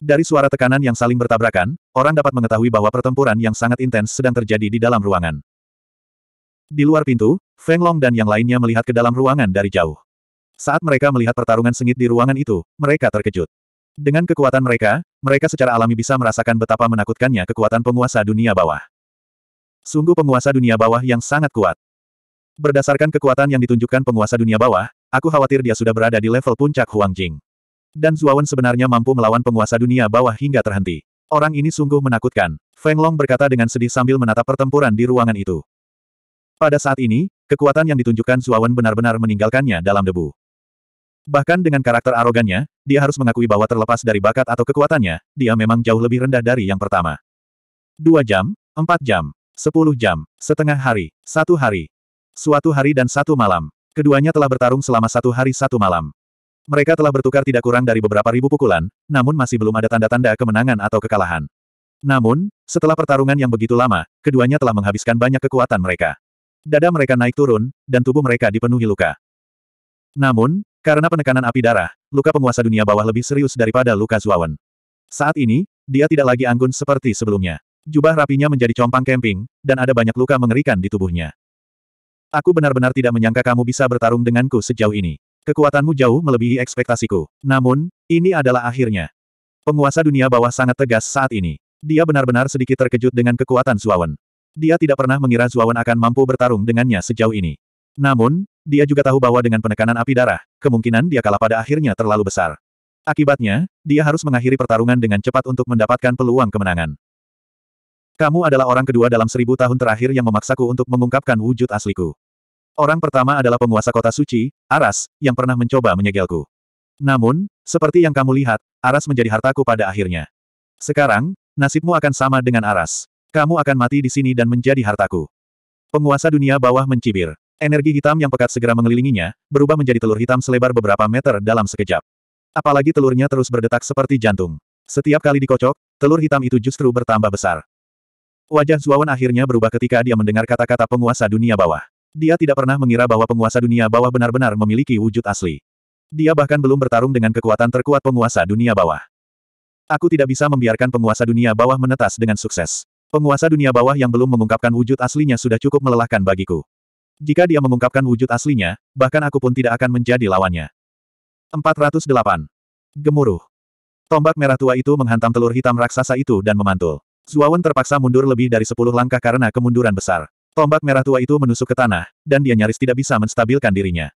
Dari suara tekanan yang saling bertabrakan, orang dapat mengetahui bahwa pertempuran yang sangat intens sedang terjadi di dalam ruangan. Di luar pintu, Feng Long dan yang lainnya melihat ke dalam ruangan dari jauh. Saat mereka melihat pertarungan sengit di ruangan itu, mereka terkejut. Dengan kekuatan mereka, mereka secara alami bisa merasakan betapa menakutkannya kekuatan penguasa dunia bawah. Sungguh penguasa dunia bawah yang sangat kuat. Berdasarkan kekuatan yang ditunjukkan penguasa dunia bawah, aku khawatir dia sudah berada di level puncak Huang Jing. Dan Zuawan sebenarnya mampu melawan penguasa dunia bawah hingga terhenti. Orang ini sungguh menakutkan, Feng Long berkata dengan sedih sambil menatap pertempuran di ruangan itu. Pada saat ini, kekuatan yang ditunjukkan Suawan benar-benar meninggalkannya dalam debu. Bahkan dengan karakter arogannya, dia harus mengakui bahwa terlepas dari bakat atau kekuatannya, dia memang jauh lebih rendah dari yang pertama. Dua jam, empat jam, sepuluh jam, setengah hari, satu hari, suatu hari dan satu malam. Keduanya telah bertarung selama satu hari satu malam. Mereka telah bertukar tidak kurang dari beberapa ribu pukulan, namun masih belum ada tanda-tanda kemenangan atau kekalahan. Namun, setelah pertarungan yang begitu lama, keduanya telah menghabiskan banyak kekuatan mereka. Dada mereka naik turun, dan tubuh mereka dipenuhi luka. Namun, karena penekanan api darah, luka penguasa dunia bawah lebih serius daripada luka Zuawan. Saat ini, dia tidak lagi anggun seperti sebelumnya. Jubah rapinya menjadi compang kemping, dan ada banyak luka mengerikan di tubuhnya. Aku benar-benar tidak menyangka kamu bisa bertarung denganku sejauh ini. Kekuatanmu jauh melebihi ekspektasiku. Namun, ini adalah akhirnya. Penguasa dunia bawah sangat tegas saat ini. Dia benar-benar sedikit terkejut dengan kekuatan Zuawan. Dia tidak pernah mengira Zuawan akan mampu bertarung dengannya sejauh ini. Namun, dia juga tahu bahwa dengan penekanan api darah, kemungkinan dia kalah pada akhirnya terlalu besar. Akibatnya, dia harus mengakhiri pertarungan dengan cepat untuk mendapatkan peluang kemenangan. Kamu adalah orang kedua dalam seribu tahun terakhir yang memaksaku untuk mengungkapkan wujud asliku. Orang pertama adalah penguasa kota suci, Aras, yang pernah mencoba menyegelku. Namun, seperti yang kamu lihat, Aras menjadi hartaku pada akhirnya. Sekarang, nasibmu akan sama dengan Aras. Kamu akan mati di sini dan menjadi hartaku. Penguasa dunia bawah mencibir. Energi hitam yang pekat segera mengelilinginya, berubah menjadi telur hitam selebar beberapa meter dalam sekejap. Apalagi telurnya terus berdetak seperti jantung. Setiap kali dikocok, telur hitam itu justru bertambah besar. Wajah Zuawan akhirnya berubah ketika dia mendengar kata-kata penguasa dunia bawah. Dia tidak pernah mengira bahwa penguasa dunia bawah benar-benar memiliki wujud asli. Dia bahkan belum bertarung dengan kekuatan terkuat penguasa dunia bawah. Aku tidak bisa membiarkan penguasa dunia bawah menetas dengan sukses. Penguasa dunia bawah yang belum mengungkapkan wujud aslinya sudah cukup melelahkan bagiku. Jika dia mengungkapkan wujud aslinya, bahkan aku pun tidak akan menjadi lawannya. 408. Gemuruh. Tombak merah tua itu menghantam telur hitam raksasa itu dan memantul. Zuawan terpaksa mundur lebih dari 10 langkah karena kemunduran besar. Tombak merah tua itu menusuk ke tanah, dan dia nyaris tidak bisa menstabilkan dirinya.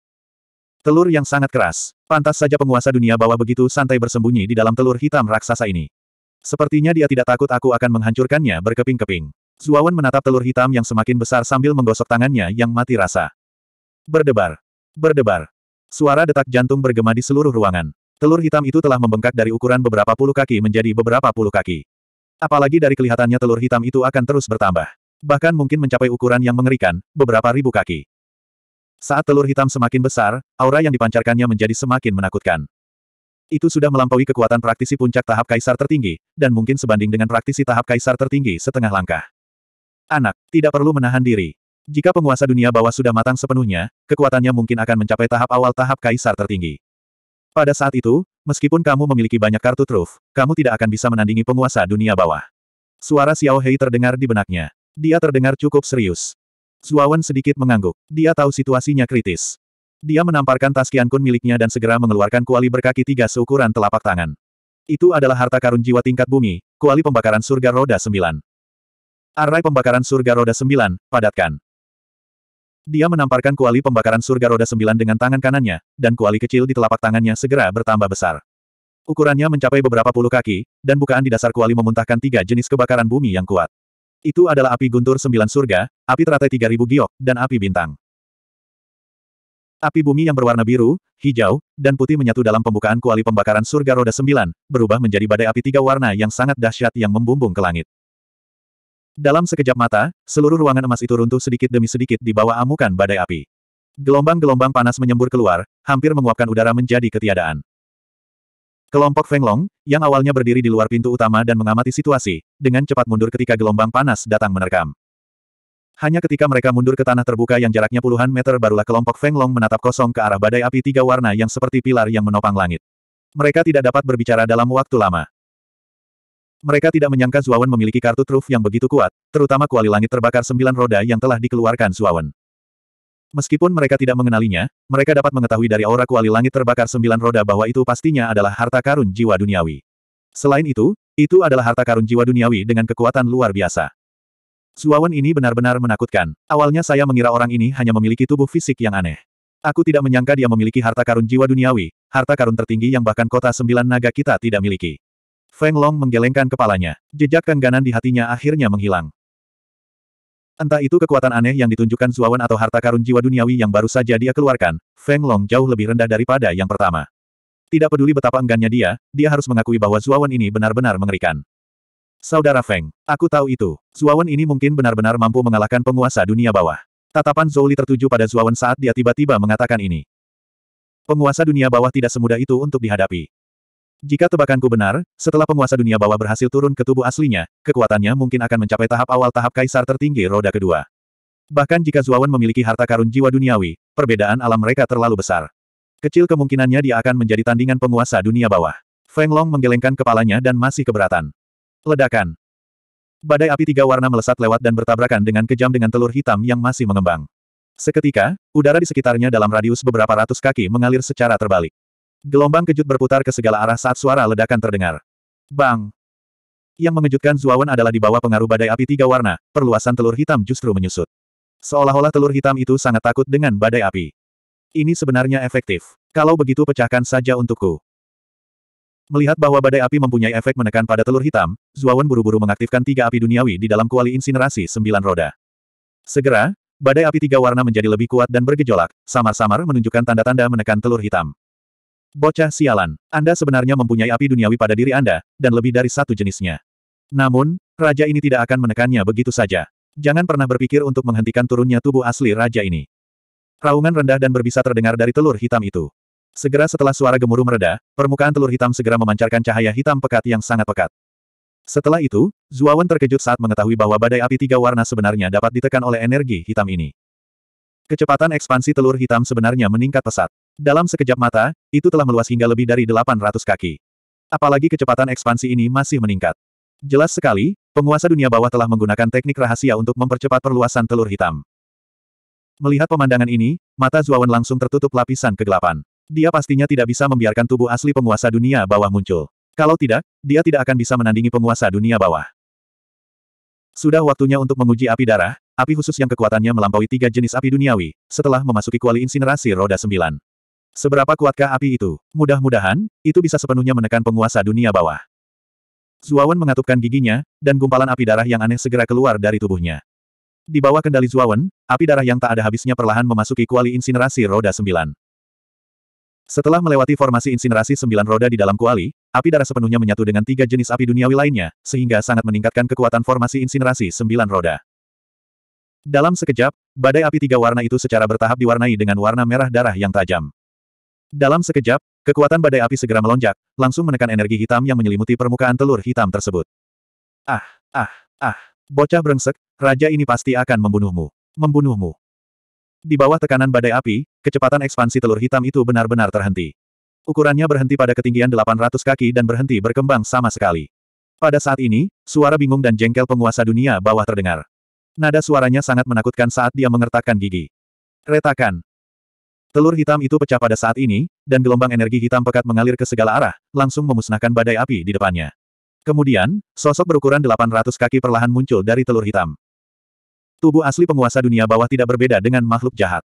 Telur yang sangat keras. Pantas saja penguasa dunia bawah begitu santai bersembunyi di dalam telur hitam raksasa ini. Sepertinya dia tidak takut aku akan menghancurkannya berkeping-keping. Zuawan menatap telur hitam yang semakin besar sambil menggosok tangannya yang mati rasa. Berdebar. Berdebar. Suara detak jantung bergema di seluruh ruangan. Telur hitam itu telah membengkak dari ukuran beberapa puluh kaki menjadi beberapa puluh kaki. Apalagi dari kelihatannya telur hitam itu akan terus bertambah. Bahkan mungkin mencapai ukuran yang mengerikan, beberapa ribu kaki. Saat telur hitam semakin besar, aura yang dipancarkannya menjadi semakin menakutkan. Itu sudah melampaui kekuatan praktisi puncak tahap kaisar tertinggi, dan mungkin sebanding dengan praktisi tahap kaisar tertinggi setengah langkah. Anak, tidak perlu menahan diri. Jika penguasa dunia bawah sudah matang sepenuhnya, kekuatannya mungkin akan mencapai tahap awal tahap kaisar tertinggi. Pada saat itu, meskipun kamu memiliki banyak kartu truf, kamu tidak akan bisa menandingi penguasa dunia bawah. Suara Xiao Hei terdengar di benaknya. Dia terdengar cukup serius. Zuawan sedikit mengangguk. Dia tahu situasinya kritis. Dia menamparkan tas kian Kun miliknya dan segera mengeluarkan kuali berkaki tiga seukuran telapak tangan. Itu adalah harta karun jiwa tingkat bumi, kuali pembakaran surga roda sembilan. Array pembakaran surga roda sembilan, padatkan. Dia menamparkan kuali pembakaran surga roda sembilan dengan tangan kanannya, dan kuali kecil di telapak tangannya segera bertambah besar. Ukurannya mencapai beberapa puluh kaki, dan bukaan di dasar kuali memuntahkan tiga jenis kebakaran bumi yang kuat. Itu adalah api guntur sembilan surga, api teratai tiga ribu giok, dan api bintang. Api bumi yang berwarna biru, hijau, dan putih menyatu dalam pembukaan kuali pembakaran surga roda sembilan, berubah menjadi badai api tiga warna yang sangat dahsyat yang membumbung ke langit. Dalam sekejap mata, seluruh ruangan emas itu runtuh sedikit demi sedikit di bawah amukan badai api. Gelombang-gelombang panas menyembur keluar, hampir menguapkan udara menjadi ketiadaan. Kelompok Feng Long yang awalnya berdiri di luar pintu utama dan mengamati situasi, dengan cepat mundur ketika gelombang panas datang menerkam. Hanya ketika mereka mundur ke tanah terbuka yang jaraknya puluhan meter barulah kelompok Feng Long menatap kosong ke arah badai api tiga warna yang seperti pilar yang menopang langit. Mereka tidak dapat berbicara dalam waktu lama. Mereka tidak menyangka Zuawan memiliki kartu truf yang begitu kuat, terutama kuali langit terbakar sembilan roda yang telah dikeluarkan Zuawan. Meskipun mereka tidak mengenalinya, mereka dapat mengetahui dari aura kuali langit terbakar sembilan roda bahwa itu pastinya adalah harta karun jiwa duniawi. Selain itu, itu adalah harta karun jiwa duniawi dengan kekuatan luar biasa. Suawan ini benar-benar menakutkan. Awalnya saya mengira orang ini hanya memiliki tubuh fisik yang aneh. Aku tidak menyangka dia memiliki harta karun jiwa duniawi, harta karun tertinggi yang bahkan kota sembilan naga kita tidak miliki. Feng Long menggelengkan kepalanya. Jejak kengganan di hatinya akhirnya menghilang. Entah itu kekuatan aneh yang ditunjukkan Zuawan atau harta karun jiwa duniawi yang baru saja dia keluarkan, Feng Long jauh lebih rendah daripada yang pertama. Tidak peduli betapa enggannya dia, dia harus mengakui bahwa Zuawan ini benar-benar mengerikan. Saudara Feng, aku tahu itu. Zuawan ini mungkin benar-benar mampu mengalahkan penguasa dunia bawah. Tatapan Zoli tertuju pada Zuawan saat dia tiba-tiba mengatakan ini. Penguasa dunia bawah tidak semudah itu untuk dihadapi. Jika tebakanku benar, setelah penguasa dunia bawah berhasil turun ke tubuh aslinya, kekuatannya mungkin akan mencapai tahap awal tahap kaisar tertinggi roda kedua. Bahkan jika Zuawan memiliki harta karun jiwa duniawi, perbedaan alam mereka terlalu besar. Kecil kemungkinannya dia akan menjadi tandingan penguasa dunia bawah. Feng Long menggelengkan kepalanya dan masih keberatan. Ledakan. Badai api tiga warna melesat lewat dan bertabrakan dengan kejam dengan telur hitam yang masih mengembang. Seketika, udara di sekitarnya dalam radius beberapa ratus kaki mengalir secara terbalik. Gelombang kejut berputar ke segala arah saat suara ledakan terdengar. Bang! Yang mengejutkan Zuawan adalah di bawah pengaruh badai api tiga warna, perluasan telur hitam justru menyusut. Seolah-olah telur hitam itu sangat takut dengan badai api. Ini sebenarnya efektif. Kalau begitu pecahkan saja untukku. Melihat bahwa badai api mempunyai efek menekan pada telur hitam, Zuawan buru-buru mengaktifkan tiga api duniawi di dalam kuali insinerasi sembilan roda. Segera, badai api tiga warna menjadi lebih kuat dan bergejolak, samar-samar menunjukkan tanda-tanda menekan telur hitam. Bocah sialan, Anda sebenarnya mempunyai api duniawi pada diri Anda, dan lebih dari satu jenisnya. Namun, raja ini tidak akan menekannya begitu saja. Jangan pernah berpikir untuk menghentikan turunnya tubuh asli raja ini. Raungan rendah dan berbisa terdengar dari telur hitam itu. Segera setelah suara gemuruh mereda, permukaan telur hitam segera memancarkan cahaya hitam pekat yang sangat pekat. Setelah itu, Zuawan terkejut saat mengetahui bahwa badai api tiga warna sebenarnya dapat ditekan oleh energi hitam ini. Kecepatan ekspansi telur hitam sebenarnya meningkat pesat. Dalam sekejap mata, itu telah meluas hingga lebih dari 800 kaki. Apalagi kecepatan ekspansi ini masih meningkat. Jelas sekali, penguasa dunia bawah telah menggunakan teknik rahasia untuk mempercepat perluasan telur hitam. Melihat pemandangan ini, mata Zuawan langsung tertutup lapisan kegelapan. Dia pastinya tidak bisa membiarkan tubuh asli penguasa dunia bawah muncul. Kalau tidak, dia tidak akan bisa menandingi penguasa dunia bawah. Sudah waktunya untuk menguji api darah, api khusus yang kekuatannya melampaui tiga jenis api duniawi, setelah memasuki kuali insinerasi roda sembilan. Seberapa kuatkah api itu? Mudah-mudahan, itu bisa sepenuhnya menekan penguasa dunia bawah. Zuawan mengatupkan giginya, dan gumpalan api darah yang aneh segera keluar dari tubuhnya. Di bawah kendali Zuawan, api darah yang tak ada habisnya perlahan memasuki kuali insinerasi roda sembilan. Setelah melewati formasi insinerasi sembilan roda di dalam kuali, api darah sepenuhnya menyatu dengan tiga jenis api duniawi lainnya, sehingga sangat meningkatkan kekuatan formasi insinerasi sembilan roda. Dalam sekejap, badai api tiga warna itu secara bertahap diwarnai dengan warna merah darah yang tajam. Dalam sekejap, kekuatan badai api segera melonjak, langsung menekan energi hitam yang menyelimuti permukaan telur hitam tersebut. Ah, ah, ah, bocah brengsek, raja ini pasti akan membunuhmu. Membunuhmu. Di bawah tekanan badai api, kecepatan ekspansi telur hitam itu benar-benar terhenti. Ukurannya berhenti pada ketinggian 800 kaki dan berhenti berkembang sama sekali. Pada saat ini, suara bingung dan jengkel penguasa dunia bawah terdengar. Nada suaranya sangat menakutkan saat dia mengertakkan gigi. Retakan. Telur hitam itu pecah pada saat ini, dan gelombang energi hitam pekat mengalir ke segala arah, langsung memusnahkan badai api di depannya. Kemudian, sosok berukuran 800 kaki perlahan muncul dari telur hitam. Tubuh asli penguasa dunia bawah tidak berbeda dengan makhluk jahat.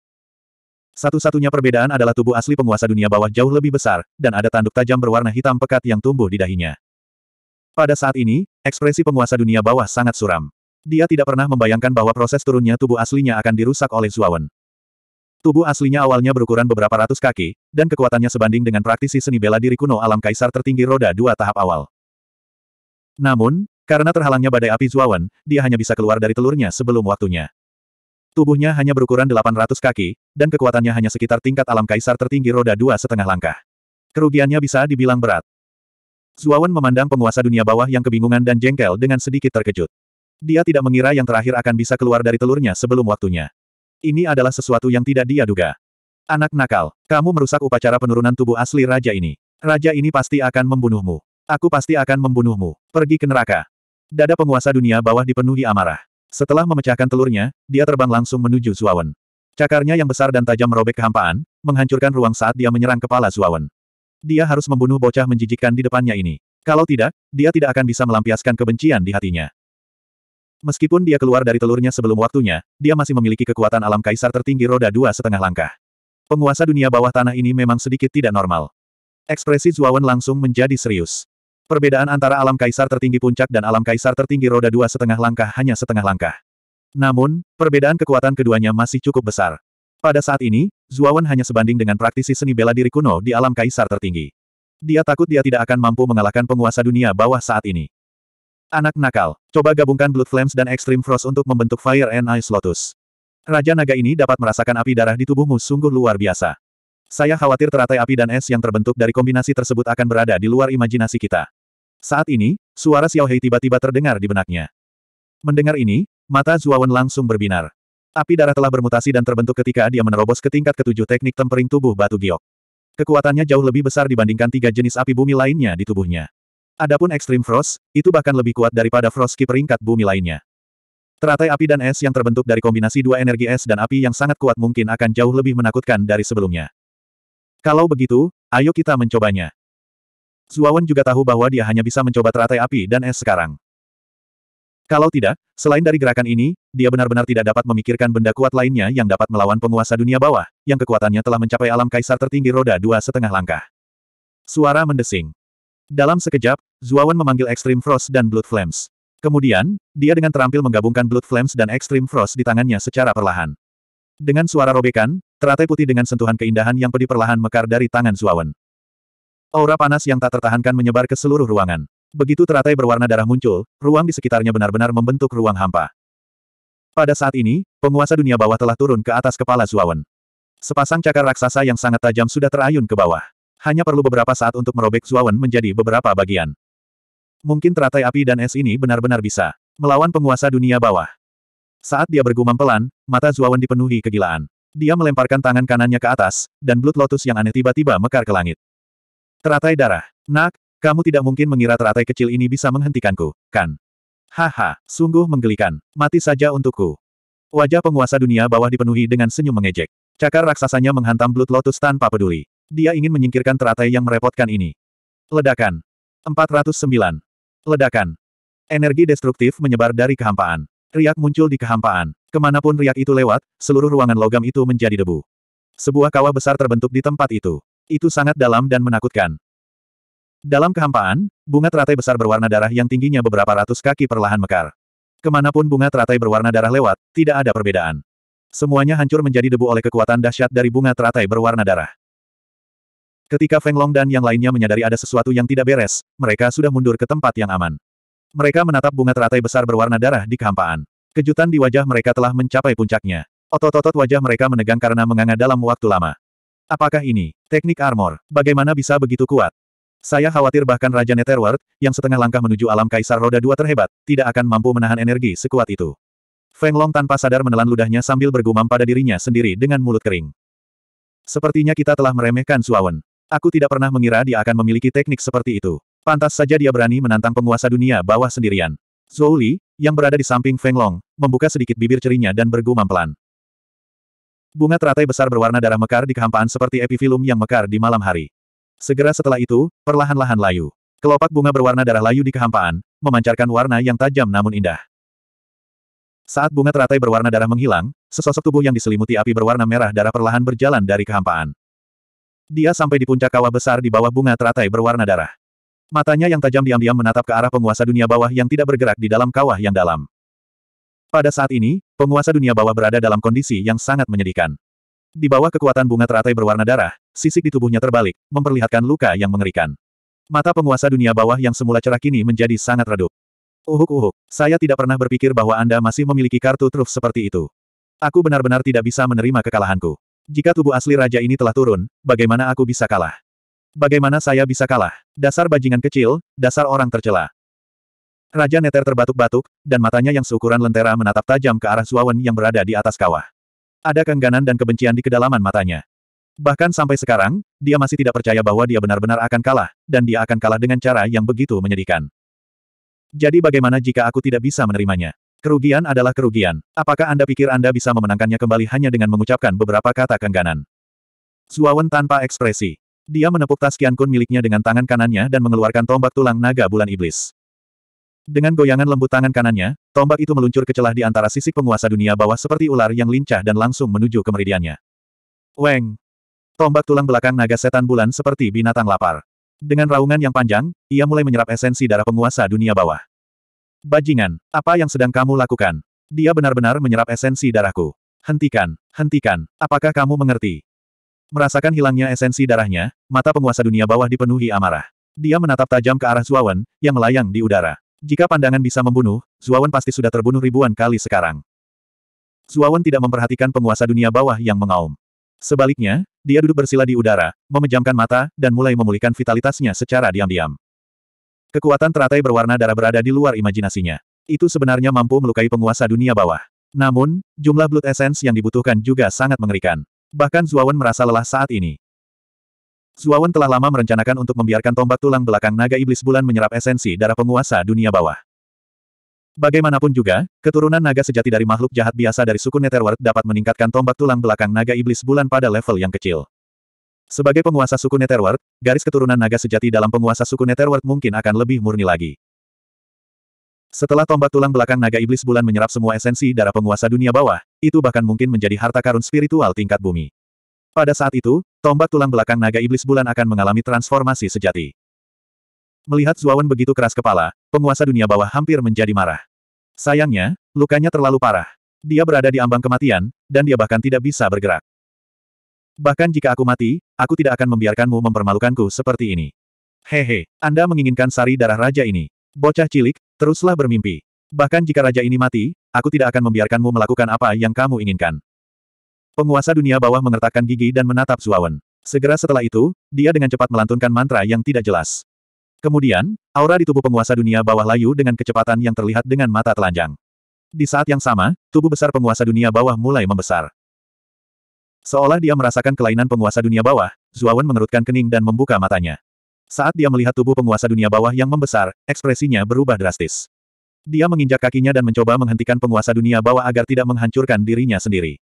Satu-satunya perbedaan adalah tubuh asli penguasa dunia bawah jauh lebih besar, dan ada tanduk tajam berwarna hitam pekat yang tumbuh di dahinya. Pada saat ini, ekspresi penguasa dunia bawah sangat suram. Dia tidak pernah membayangkan bahwa proses turunnya tubuh aslinya akan dirusak oleh Zuawan. Tubuh aslinya awalnya berukuran beberapa ratus kaki, dan kekuatannya sebanding dengan praktisi seni bela diri kuno alam kaisar tertinggi roda dua tahap awal. Namun, karena terhalangnya badai api Zuawan, dia hanya bisa keluar dari telurnya sebelum waktunya. Tubuhnya hanya berukuran 800 kaki, dan kekuatannya hanya sekitar tingkat alam kaisar tertinggi roda dua setengah langkah. Kerugiannya bisa dibilang berat. Zuawan memandang penguasa dunia bawah yang kebingungan dan jengkel dengan sedikit terkejut. Dia tidak mengira yang terakhir akan bisa keluar dari telurnya sebelum waktunya. Ini adalah sesuatu yang tidak dia duga. Anak nakal, kamu merusak upacara penurunan tubuh asli raja ini. Raja ini pasti akan membunuhmu. Aku pasti akan membunuhmu. Pergi ke neraka. Dada penguasa dunia bawah dipenuhi amarah. Setelah memecahkan telurnya, dia terbang langsung menuju Zuawan. Cakarnya yang besar dan tajam merobek kehampaan, menghancurkan ruang saat dia menyerang kepala Zuawan. Dia harus membunuh bocah menjijikkan di depannya ini. Kalau tidak, dia tidak akan bisa melampiaskan kebencian di hatinya. Meskipun dia keluar dari telurnya sebelum waktunya, dia masih memiliki kekuatan alam kaisar tertinggi roda dua setengah langkah. Penguasa dunia bawah tanah ini memang sedikit tidak normal. Ekspresi Zuawan langsung menjadi serius. Perbedaan antara alam kaisar tertinggi puncak dan alam kaisar tertinggi roda dua setengah langkah hanya setengah langkah. Namun, perbedaan kekuatan keduanya masih cukup besar. Pada saat ini, Zuawan hanya sebanding dengan praktisi seni bela diri kuno di alam kaisar tertinggi. Dia takut dia tidak akan mampu mengalahkan penguasa dunia bawah saat ini. Anak nakal, coba gabungkan Blood Flames dan Extreme Frost untuk membentuk Fire and Ice Lotus. Raja naga ini dapat merasakan api darah di tubuhmu sungguh luar biasa. Saya khawatir teratai api dan es yang terbentuk dari kombinasi tersebut akan berada di luar imajinasi kita. Saat ini, suara Xiao Hei tiba-tiba terdengar di benaknya. Mendengar ini, mata Zuawan langsung berbinar. Api darah telah bermutasi dan terbentuk ketika dia menerobos ke tingkat ketujuh teknik tempering tubuh batu giok. Kekuatannya jauh lebih besar dibandingkan tiga jenis api bumi lainnya di tubuhnya. Adapun Extreme Frost, itu bahkan lebih kuat daripada Frost Ki peringkat bumi lainnya. Teratai api dan es yang terbentuk dari kombinasi dua energi es dan api yang sangat kuat mungkin akan jauh lebih menakutkan dari sebelumnya. Kalau begitu, ayo kita mencobanya. Zuawan juga tahu bahwa dia hanya bisa mencoba teratai api dan es sekarang. Kalau tidak, selain dari gerakan ini, dia benar-benar tidak dapat memikirkan benda kuat lainnya yang dapat melawan penguasa dunia bawah, yang kekuatannya telah mencapai alam kaisar tertinggi roda dua setengah langkah. Suara mendesing. Dalam sekejap, Zuawan memanggil Extreme Frost dan Blood Flames. Kemudian, dia dengan terampil menggabungkan Blood Flames dan Extreme Frost di tangannya secara perlahan. Dengan suara robekan, teratai putih dengan sentuhan keindahan yang pedih perlahan mekar dari tangan Zuawan. Aura panas yang tak tertahankan menyebar ke seluruh ruangan. Begitu teratai berwarna darah muncul, ruang di sekitarnya benar-benar membentuk ruang hampa. Pada saat ini, penguasa dunia bawah telah turun ke atas kepala Zuawan. Sepasang cakar raksasa yang sangat tajam sudah terayun ke bawah. Hanya perlu beberapa saat untuk merobek Zuawan menjadi beberapa bagian. Mungkin teratai api dan es ini benar-benar bisa melawan penguasa dunia bawah. Saat dia bergumam pelan, mata Zuawan dipenuhi kegilaan. Dia melemparkan tangan kanannya ke atas, dan Blood Lotus yang aneh tiba-tiba mekar ke langit. Teratai darah. Nak, kamu tidak mungkin mengira teratai kecil ini bisa menghentikanku, kan? Haha, sungguh menggelikan. Mati saja untukku. Wajah penguasa dunia bawah dipenuhi dengan senyum mengejek. Cakar raksasanya menghantam Blood Lotus tanpa peduli. Dia ingin menyingkirkan teratai yang merepotkan ini. Ledakan. 409. Ledakan. Energi destruktif menyebar dari kehampaan. Riak muncul di kehampaan. Kemanapun riak itu lewat, seluruh ruangan logam itu menjadi debu. Sebuah kawah besar terbentuk di tempat itu. Itu sangat dalam dan menakutkan. Dalam kehampaan, bunga teratai besar berwarna darah yang tingginya beberapa ratus kaki perlahan mekar. Kemanapun bunga teratai berwarna darah lewat, tidak ada perbedaan. Semuanya hancur menjadi debu oleh kekuatan dahsyat dari bunga teratai berwarna darah. Ketika Feng Long dan yang lainnya menyadari ada sesuatu yang tidak beres, mereka sudah mundur ke tempat yang aman. Mereka menatap bunga teratai besar berwarna darah di kehampaan. Kejutan di wajah mereka telah mencapai puncaknya. Otot-otot wajah mereka menegang karena menganga dalam waktu lama. Apakah ini? Teknik armor. Bagaimana bisa begitu kuat? Saya khawatir bahkan Raja Netherworld, yang setengah langkah menuju alam Kaisar Roda Dua terhebat, tidak akan mampu menahan energi sekuat itu. Feng Long tanpa sadar menelan ludahnya sambil bergumam pada dirinya sendiri dengan mulut kering. Sepertinya kita telah meremehkan Suawen. Aku tidak pernah mengira dia akan memiliki teknik seperti itu. Pantas saja dia berani menantang penguasa dunia bawah sendirian. Zhou Li, yang berada di samping Feng Long, membuka sedikit bibir cerinya dan bergumam pelan. Bunga teratai besar berwarna darah mekar di kehampaan seperti epifilum yang mekar di malam hari. Segera setelah itu, perlahan-lahan layu. Kelopak bunga berwarna darah layu di kehampaan, memancarkan warna yang tajam namun indah. Saat bunga teratai berwarna darah menghilang, sesosok tubuh yang diselimuti api berwarna merah darah perlahan berjalan dari kehampaan. Dia sampai di puncak kawah besar di bawah bunga teratai berwarna darah. Matanya yang tajam diam-diam menatap ke arah penguasa dunia bawah yang tidak bergerak di dalam kawah yang dalam. Pada saat ini, penguasa dunia bawah berada dalam kondisi yang sangat menyedihkan. Di bawah kekuatan bunga teratai berwarna darah, sisik di tubuhnya terbalik, memperlihatkan luka yang mengerikan. Mata penguasa dunia bawah yang semula cerah kini menjadi sangat redup. Uhuk-uhuk, saya tidak pernah berpikir bahwa Anda masih memiliki kartu truf seperti itu. Aku benar-benar tidak bisa menerima kekalahanku. Jika tubuh asli raja ini telah turun, bagaimana aku bisa kalah? Bagaimana saya bisa kalah? Dasar bajingan kecil, dasar orang tercela. Raja Neter terbatuk-batuk, dan matanya yang seukuran lentera menatap tajam ke arah Zuawan yang berada di atas kawah. Ada keengganan dan kebencian di kedalaman matanya. Bahkan sampai sekarang, dia masih tidak percaya bahwa dia benar-benar akan kalah, dan dia akan kalah dengan cara yang begitu menyedihkan. Jadi bagaimana jika aku tidak bisa menerimanya? Kerugian adalah kerugian. Apakah Anda pikir Anda bisa memenangkannya kembali hanya dengan mengucapkan beberapa kata keengganan? Zuawan tanpa ekspresi. Dia menepuk tas Kian Kun miliknya dengan tangan kanannya dan mengeluarkan tombak tulang naga bulan iblis. Dengan goyangan lembut tangan kanannya, tombak itu meluncur ke celah di antara sisik penguasa dunia bawah seperti ular yang lincah dan langsung menuju ke meridiannya. Weng! Tombak tulang belakang naga setan bulan seperti binatang lapar. Dengan raungan yang panjang, ia mulai menyerap esensi darah penguasa dunia bawah. Bajingan, apa yang sedang kamu lakukan? Dia benar-benar menyerap esensi darahku. Hentikan, hentikan, apakah kamu mengerti? Merasakan hilangnya esensi darahnya, mata penguasa dunia bawah dipenuhi amarah. Dia menatap tajam ke arah Zuawan, yang melayang di udara. Jika pandangan bisa membunuh, Zuawan pasti sudah terbunuh ribuan kali sekarang. Zuawan tidak memperhatikan penguasa dunia bawah yang mengaum. Sebaliknya, dia duduk bersila di udara, memejamkan mata, dan mulai memulihkan vitalitasnya secara diam-diam. Kekuatan teratai berwarna darah berada di luar imajinasinya. Itu sebenarnya mampu melukai penguasa dunia bawah. Namun, jumlah blood essence yang dibutuhkan juga sangat mengerikan. Bahkan Zuawan merasa lelah saat ini. Suawan telah lama merencanakan untuk membiarkan tombak tulang belakang naga iblis bulan menyerap esensi darah penguasa dunia bawah. Bagaimanapun juga, keturunan naga sejati dari makhluk jahat biasa dari suku Netherworld dapat meningkatkan tombak tulang belakang naga iblis bulan pada level yang kecil. Sebagai penguasa suku Netherworld, garis keturunan naga sejati dalam penguasa suku Netherworld mungkin akan lebih murni lagi. Setelah tombak tulang belakang naga iblis bulan menyerap semua esensi darah penguasa dunia bawah, itu bahkan mungkin menjadi harta karun spiritual tingkat bumi. Pada saat itu, tombak tulang belakang naga iblis bulan akan mengalami transformasi sejati. Melihat Zuawan begitu keras kepala, penguasa dunia bawah hampir menjadi marah. Sayangnya, lukanya terlalu parah. Dia berada di ambang kematian, dan dia bahkan tidak bisa bergerak. Bahkan jika aku mati, aku tidak akan membiarkanmu mempermalukanku seperti ini. Hehe, Anda menginginkan sari darah raja ini. Bocah cilik, teruslah bermimpi. Bahkan jika raja ini mati, aku tidak akan membiarkanmu melakukan apa yang kamu inginkan. Penguasa dunia bawah mengertakkan gigi dan menatap Zuawan. Segera setelah itu, dia dengan cepat melantunkan mantra yang tidak jelas. Kemudian, aura di tubuh penguasa dunia bawah layu dengan kecepatan yang terlihat dengan mata telanjang. Di saat yang sama, tubuh besar penguasa dunia bawah mulai membesar. Seolah dia merasakan kelainan penguasa dunia bawah, Zuawan mengerutkan kening dan membuka matanya. Saat dia melihat tubuh penguasa dunia bawah yang membesar, ekspresinya berubah drastis. Dia menginjak kakinya dan mencoba menghentikan penguasa dunia bawah agar tidak menghancurkan dirinya sendiri.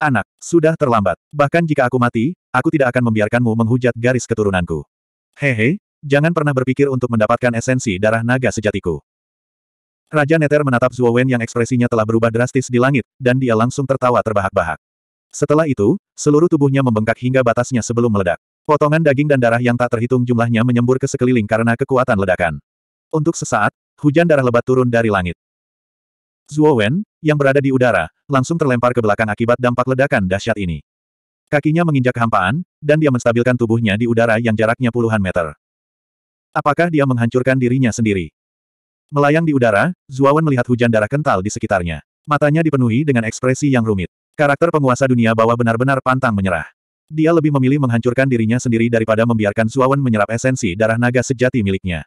Anak, sudah terlambat. Bahkan jika aku mati, aku tidak akan membiarkanmu menghujat garis keturunanku. Hehe, jangan pernah berpikir untuk mendapatkan esensi darah naga sejatiku. Raja Neter menatap Zuo Wen yang ekspresinya telah berubah drastis di langit, dan dia langsung tertawa terbahak-bahak. Setelah itu, seluruh tubuhnya membengkak hingga batasnya sebelum meledak. Potongan daging dan darah yang tak terhitung jumlahnya menyembur ke sekeliling karena kekuatan ledakan. Untuk sesaat, hujan darah lebat turun dari langit. Zuo Wen, yang berada di udara, langsung terlempar ke belakang akibat dampak ledakan dahsyat ini. Kakinya menginjak hampaan, dan dia menstabilkan tubuhnya di udara yang jaraknya puluhan meter. Apakah dia menghancurkan dirinya sendiri? Melayang di udara, Zuawan melihat hujan darah kental di sekitarnya. Matanya dipenuhi dengan ekspresi yang rumit. Karakter penguasa dunia bawah benar-benar pantang menyerah. Dia lebih memilih menghancurkan dirinya sendiri daripada membiarkan Zuawan menyerap esensi darah naga sejati miliknya.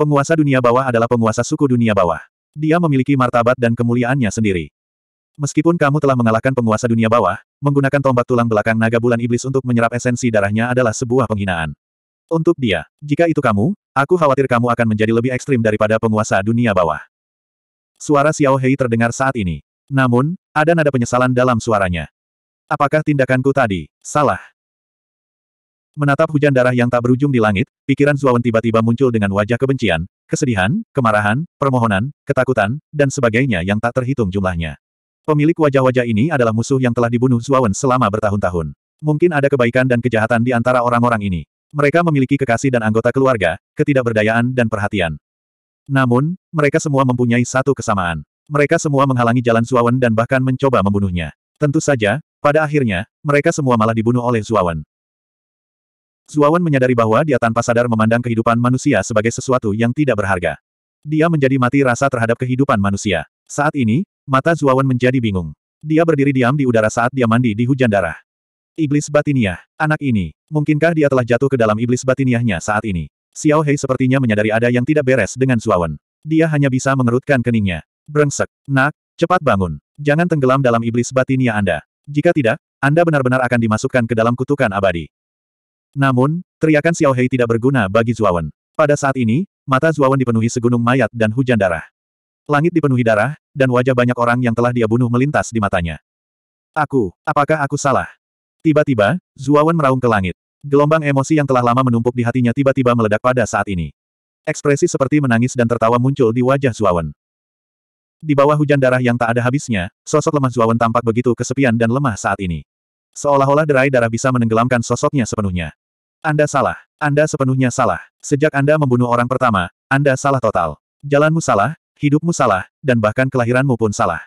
Penguasa dunia bawah adalah penguasa suku dunia bawah. Dia memiliki martabat dan kemuliaannya sendiri. Meskipun kamu telah mengalahkan penguasa dunia bawah, menggunakan tombak tulang belakang naga bulan iblis untuk menyerap esensi darahnya adalah sebuah penghinaan. Untuk dia, jika itu kamu, aku khawatir kamu akan menjadi lebih ekstrim daripada penguasa dunia bawah. Suara Xiao Hei terdengar saat ini. Namun, ada nada penyesalan dalam suaranya. Apakah tindakanku tadi salah? Menatap hujan darah yang tak berujung di langit, pikiran Zuawan tiba-tiba muncul dengan wajah kebencian, kesedihan, kemarahan, permohonan, ketakutan, dan sebagainya yang tak terhitung jumlahnya. Pemilik wajah-wajah ini adalah musuh yang telah dibunuh Zuawan selama bertahun-tahun. Mungkin ada kebaikan dan kejahatan di antara orang-orang ini. Mereka memiliki kekasih dan anggota keluarga, ketidakberdayaan dan perhatian. Namun, mereka semua mempunyai satu kesamaan. Mereka semua menghalangi jalan Zuawan dan bahkan mencoba membunuhnya. Tentu saja, pada akhirnya, mereka semua malah dibunuh oleh Zuawan. Zuawan menyadari bahwa dia tanpa sadar memandang kehidupan manusia sebagai sesuatu yang tidak berharga. Dia menjadi mati rasa terhadap kehidupan manusia. Saat ini, mata Zuawan menjadi bingung. Dia berdiri diam di udara saat dia mandi di hujan darah. Iblis batiniah, anak ini, mungkinkah dia telah jatuh ke dalam iblis batiniahnya saat ini? Xiao Hei sepertinya menyadari ada yang tidak beres dengan Zuawan. Dia hanya bisa mengerutkan keningnya. Brengsek, nak, cepat bangun. Jangan tenggelam dalam iblis batiniah Anda. Jika tidak, Anda benar-benar akan dimasukkan ke dalam kutukan abadi. Namun, teriakan Xiao Hei tidak berguna bagi Zuawan. Pada saat ini, mata Zuawan dipenuhi segunung mayat dan hujan darah. Langit dipenuhi darah, dan wajah banyak orang yang telah dia bunuh melintas di matanya. Aku, apakah aku salah? Tiba-tiba, Zuawan meraung ke langit. Gelombang emosi yang telah lama menumpuk di hatinya tiba-tiba meledak pada saat ini. Ekspresi seperti menangis dan tertawa muncul di wajah Zuawan. Di bawah hujan darah yang tak ada habisnya, sosok lemah Zuawan tampak begitu kesepian dan lemah saat ini. Seolah-olah derai darah bisa menenggelamkan sosoknya sepenuhnya. Anda salah. Anda sepenuhnya salah. Sejak Anda membunuh orang pertama, Anda salah total. Jalanmu salah, hidupmu salah, dan bahkan kelahiranmu pun salah.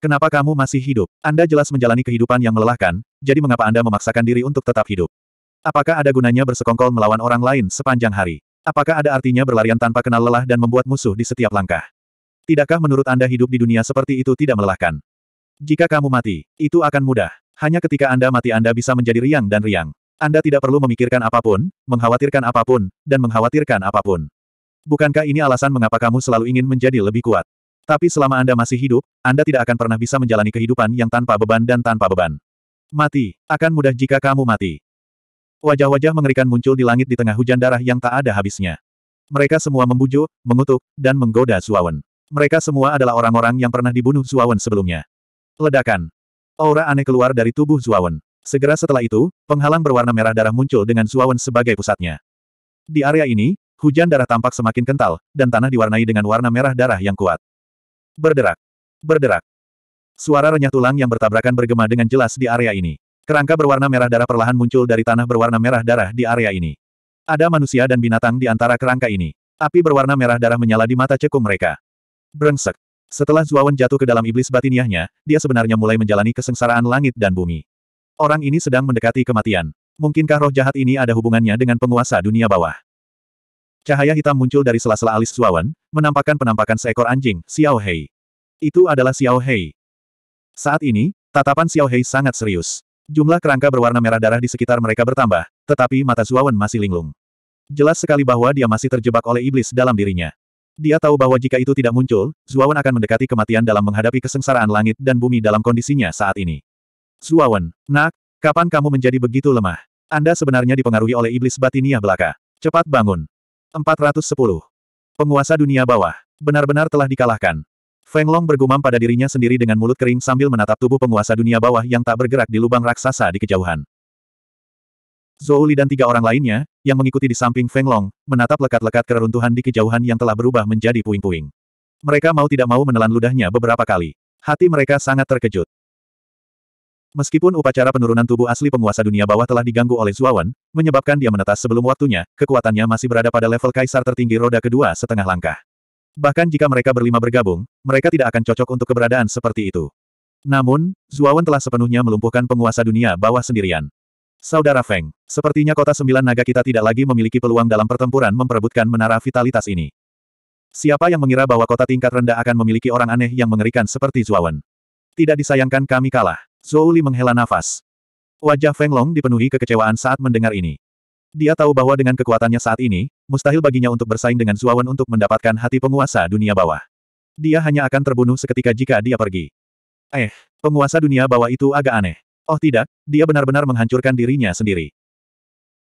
Kenapa kamu masih hidup? Anda jelas menjalani kehidupan yang melelahkan, jadi mengapa Anda memaksakan diri untuk tetap hidup? Apakah ada gunanya bersekongkol melawan orang lain sepanjang hari? Apakah ada artinya berlarian tanpa kenal lelah dan membuat musuh di setiap langkah? Tidakkah menurut Anda hidup di dunia seperti itu tidak melelahkan? Jika kamu mati, itu akan mudah. Hanya ketika Anda mati Anda bisa menjadi riang dan riang. Anda tidak perlu memikirkan apapun, mengkhawatirkan apapun, dan mengkhawatirkan apapun. Bukankah ini alasan mengapa kamu selalu ingin menjadi lebih kuat? Tapi selama Anda masih hidup, Anda tidak akan pernah bisa menjalani kehidupan yang tanpa beban dan tanpa beban. Mati, akan mudah jika kamu mati. Wajah-wajah mengerikan muncul di langit di tengah hujan darah yang tak ada habisnya. Mereka semua membujuk, mengutuk, dan menggoda Suawen. Mereka semua adalah orang-orang yang pernah dibunuh Suawen sebelumnya. Ledakan. Aura aneh keluar dari tubuh Suawen. Segera setelah itu, penghalang berwarna merah darah muncul dengan Zuawan sebagai pusatnya. Di area ini, hujan darah tampak semakin kental, dan tanah diwarnai dengan warna merah darah yang kuat. Berderak. Berderak. Suara renyah tulang yang bertabrakan bergema dengan jelas di area ini. Kerangka berwarna merah darah perlahan muncul dari tanah berwarna merah darah di area ini. Ada manusia dan binatang di antara kerangka ini. Api berwarna merah darah menyala di mata cekung mereka. Brengsek. Setelah Zuawan jatuh ke dalam iblis batiniahnya, dia sebenarnya mulai menjalani kesengsaraan langit dan bumi. Orang ini sedang mendekati kematian. Mungkinkah roh jahat ini ada hubungannya dengan penguasa dunia bawah? Cahaya hitam muncul dari sela-sela alis Zuawan, menampakkan penampakan seekor anjing, Xiao Hei. Itu adalah Xiao Hei. Saat ini, tatapan Xiao Hei sangat serius. Jumlah kerangka berwarna merah darah di sekitar mereka bertambah, tetapi mata Zuawan masih linglung. Jelas sekali bahwa dia masih terjebak oleh iblis dalam dirinya. Dia tahu bahwa jika itu tidak muncul, Zuawan akan mendekati kematian dalam menghadapi kesengsaraan langit dan bumi dalam kondisinya saat ini. Zuawan, nak, kapan kamu menjadi begitu lemah? Anda sebenarnya dipengaruhi oleh iblis batiniah belaka. Cepat bangun. 410. Penguasa dunia bawah. Benar-benar telah dikalahkan. Feng Long bergumam pada dirinya sendiri dengan mulut kering sambil menatap tubuh penguasa dunia bawah yang tak bergerak di lubang raksasa di kejauhan. Zhou Li dan tiga orang lainnya, yang mengikuti di samping Feng Long, menatap lekat-lekat keruntuhan di kejauhan yang telah berubah menjadi puing-puing. Mereka mau tidak mau menelan ludahnya beberapa kali. Hati mereka sangat terkejut. Meskipun upacara penurunan tubuh asli penguasa dunia bawah telah diganggu oleh Zuawan, menyebabkan dia menetas sebelum waktunya, kekuatannya masih berada pada level kaisar tertinggi roda kedua setengah langkah. Bahkan jika mereka berlima bergabung, mereka tidak akan cocok untuk keberadaan seperti itu. Namun, Zuawan telah sepenuhnya melumpuhkan penguasa dunia bawah sendirian. Saudara Feng, sepertinya kota sembilan naga kita tidak lagi memiliki peluang dalam pertempuran memperebutkan menara vitalitas ini. Siapa yang mengira bahwa kota tingkat rendah akan memiliki orang aneh yang mengerikan seperti Zuawan? Tidak disayangkan kami kalah. Zhou Li menghela nafas. Wajah Feng Long dipenuhi kekecewaan saat mendengar ini. Dia tahu bahwa dengan kekuatannya saat ini, mustahil baginya untuk bersaing dengan Zuawan untuk mendapatkan hati penguasa dunia bawah. Dia hanya akan terbunuh seketika jika dia pergi. Eh, penguasa dunia bawah itu agak aneh. Oh tidak, dia benar-benar menghancurkan dirinya sendiri.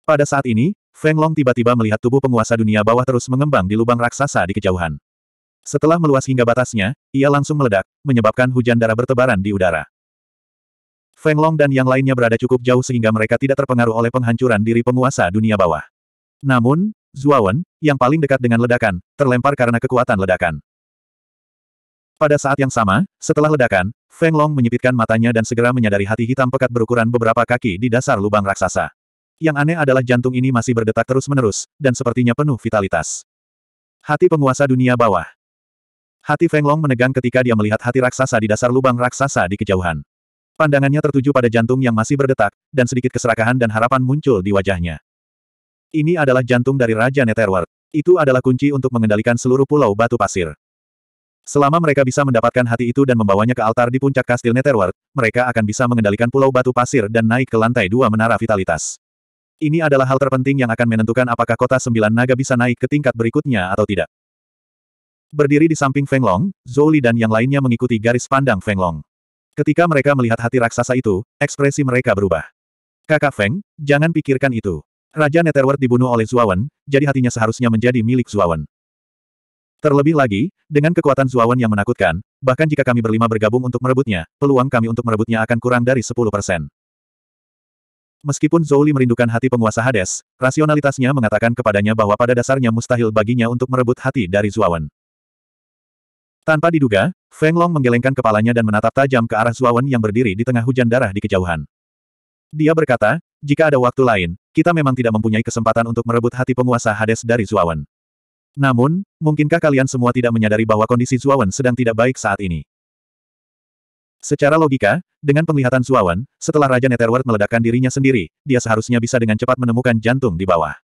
Pada saat ini, Feng Long tiba-tiba melihat tubuh penguasa dunia bawah terus mengembang di lubang raksasa di kejauhan. Setelah meluas hingga batasnya, ia langsung meledak, menyebabkan hujan darah bertebaran di udara. Feng Long dan yang lainnya berada cukup jauh sehingga mereka tidak terpengaruh oleh penghancuran diri penguasa dunia bawah. Namun, Zuawan, yang paling dekat dengan ledakan, terlempar karena kekuatan ledakan. Pada saat yang sama, setelah ledakan, Feng Long menyipitkan matanya dan segera menyadari hati hitam pekat berukuran beberapa kaki di dasar lubang raksasa. Yang aneh adalah jantung ini masih berdetak terus-menerus, dan sepertinya penuh vitalitas. Hati penguasa dunia bawah. Hati Feng Long menegang ketika dia melihat hati raksasa di dasar lubang raksasa di kejauhan. Pandangannya tertuju pada jantung yang masih berdetak, dan sedikit keserakahan dan harapan muncul di wajahnya. Ini adalah jantung dari Raja Netherworld. Itu adalah kunci untuk mengendalikan seluruh pulau batu pasir. Selama mereka bisa mendapatkan hati itu dan membawanya ke altar di puncak kastil Netherworld, mereka akan bisa mengendalikan pulau batu pasir dan naik ke lantai dua menara vitalitas. Ini adalah hal terpenting yang akan menentukan apakah kota sembilan naga bisa naik ke tingkat berikutnya atau tidak. Berdiri di samping Feng Long, Zhou dan yang lainnya mengikuti garis pandang Feng Long. Ketika mereka melihat hati raksasa itu, ekspresi mereka berubah. Kakak Feng, jangan pikirkan itu. Raja Netherworld dibunuh oleh Zuawan, jadi hatinya seharusnya menjadi milik Zuawan. Terlebih lagi, dengan kekuatan Zuawan yang menakutkan, bahkan jika kami berlima bergabung untuk merebutnya, peluang kami untuk merebutnya akan kurang dari 10 persen. Meskipun Zoli merindukan hati penguasa Hades, rasionalitasnya mengatakan kepadanya bahwa pada dasarnya mustahil baginya untuk merebut hati dari Zuawan. Tanpa diduga, Feng Long menggelengkan kepalanya dan menatap tajam ke arah Zuawan yang berdiri di tengah hujan darah di kejauhan. Dia berkata, jika ada waktu lain, kita memang tidak mempunyai kesempatan untuk merebut hati penguasa Hades dari Zuawan. Namun, mungkinkah kalian semua tidak menyadari bahwa kondisi Zuawan sedang tidak baik saat ini? Secara logika, dengan penglihatan Zuawan, setelah Raja Netherworld meledakkan dirinya sendiri, dia seharusnya bisa dengan cepat menemukan jantung di bawah.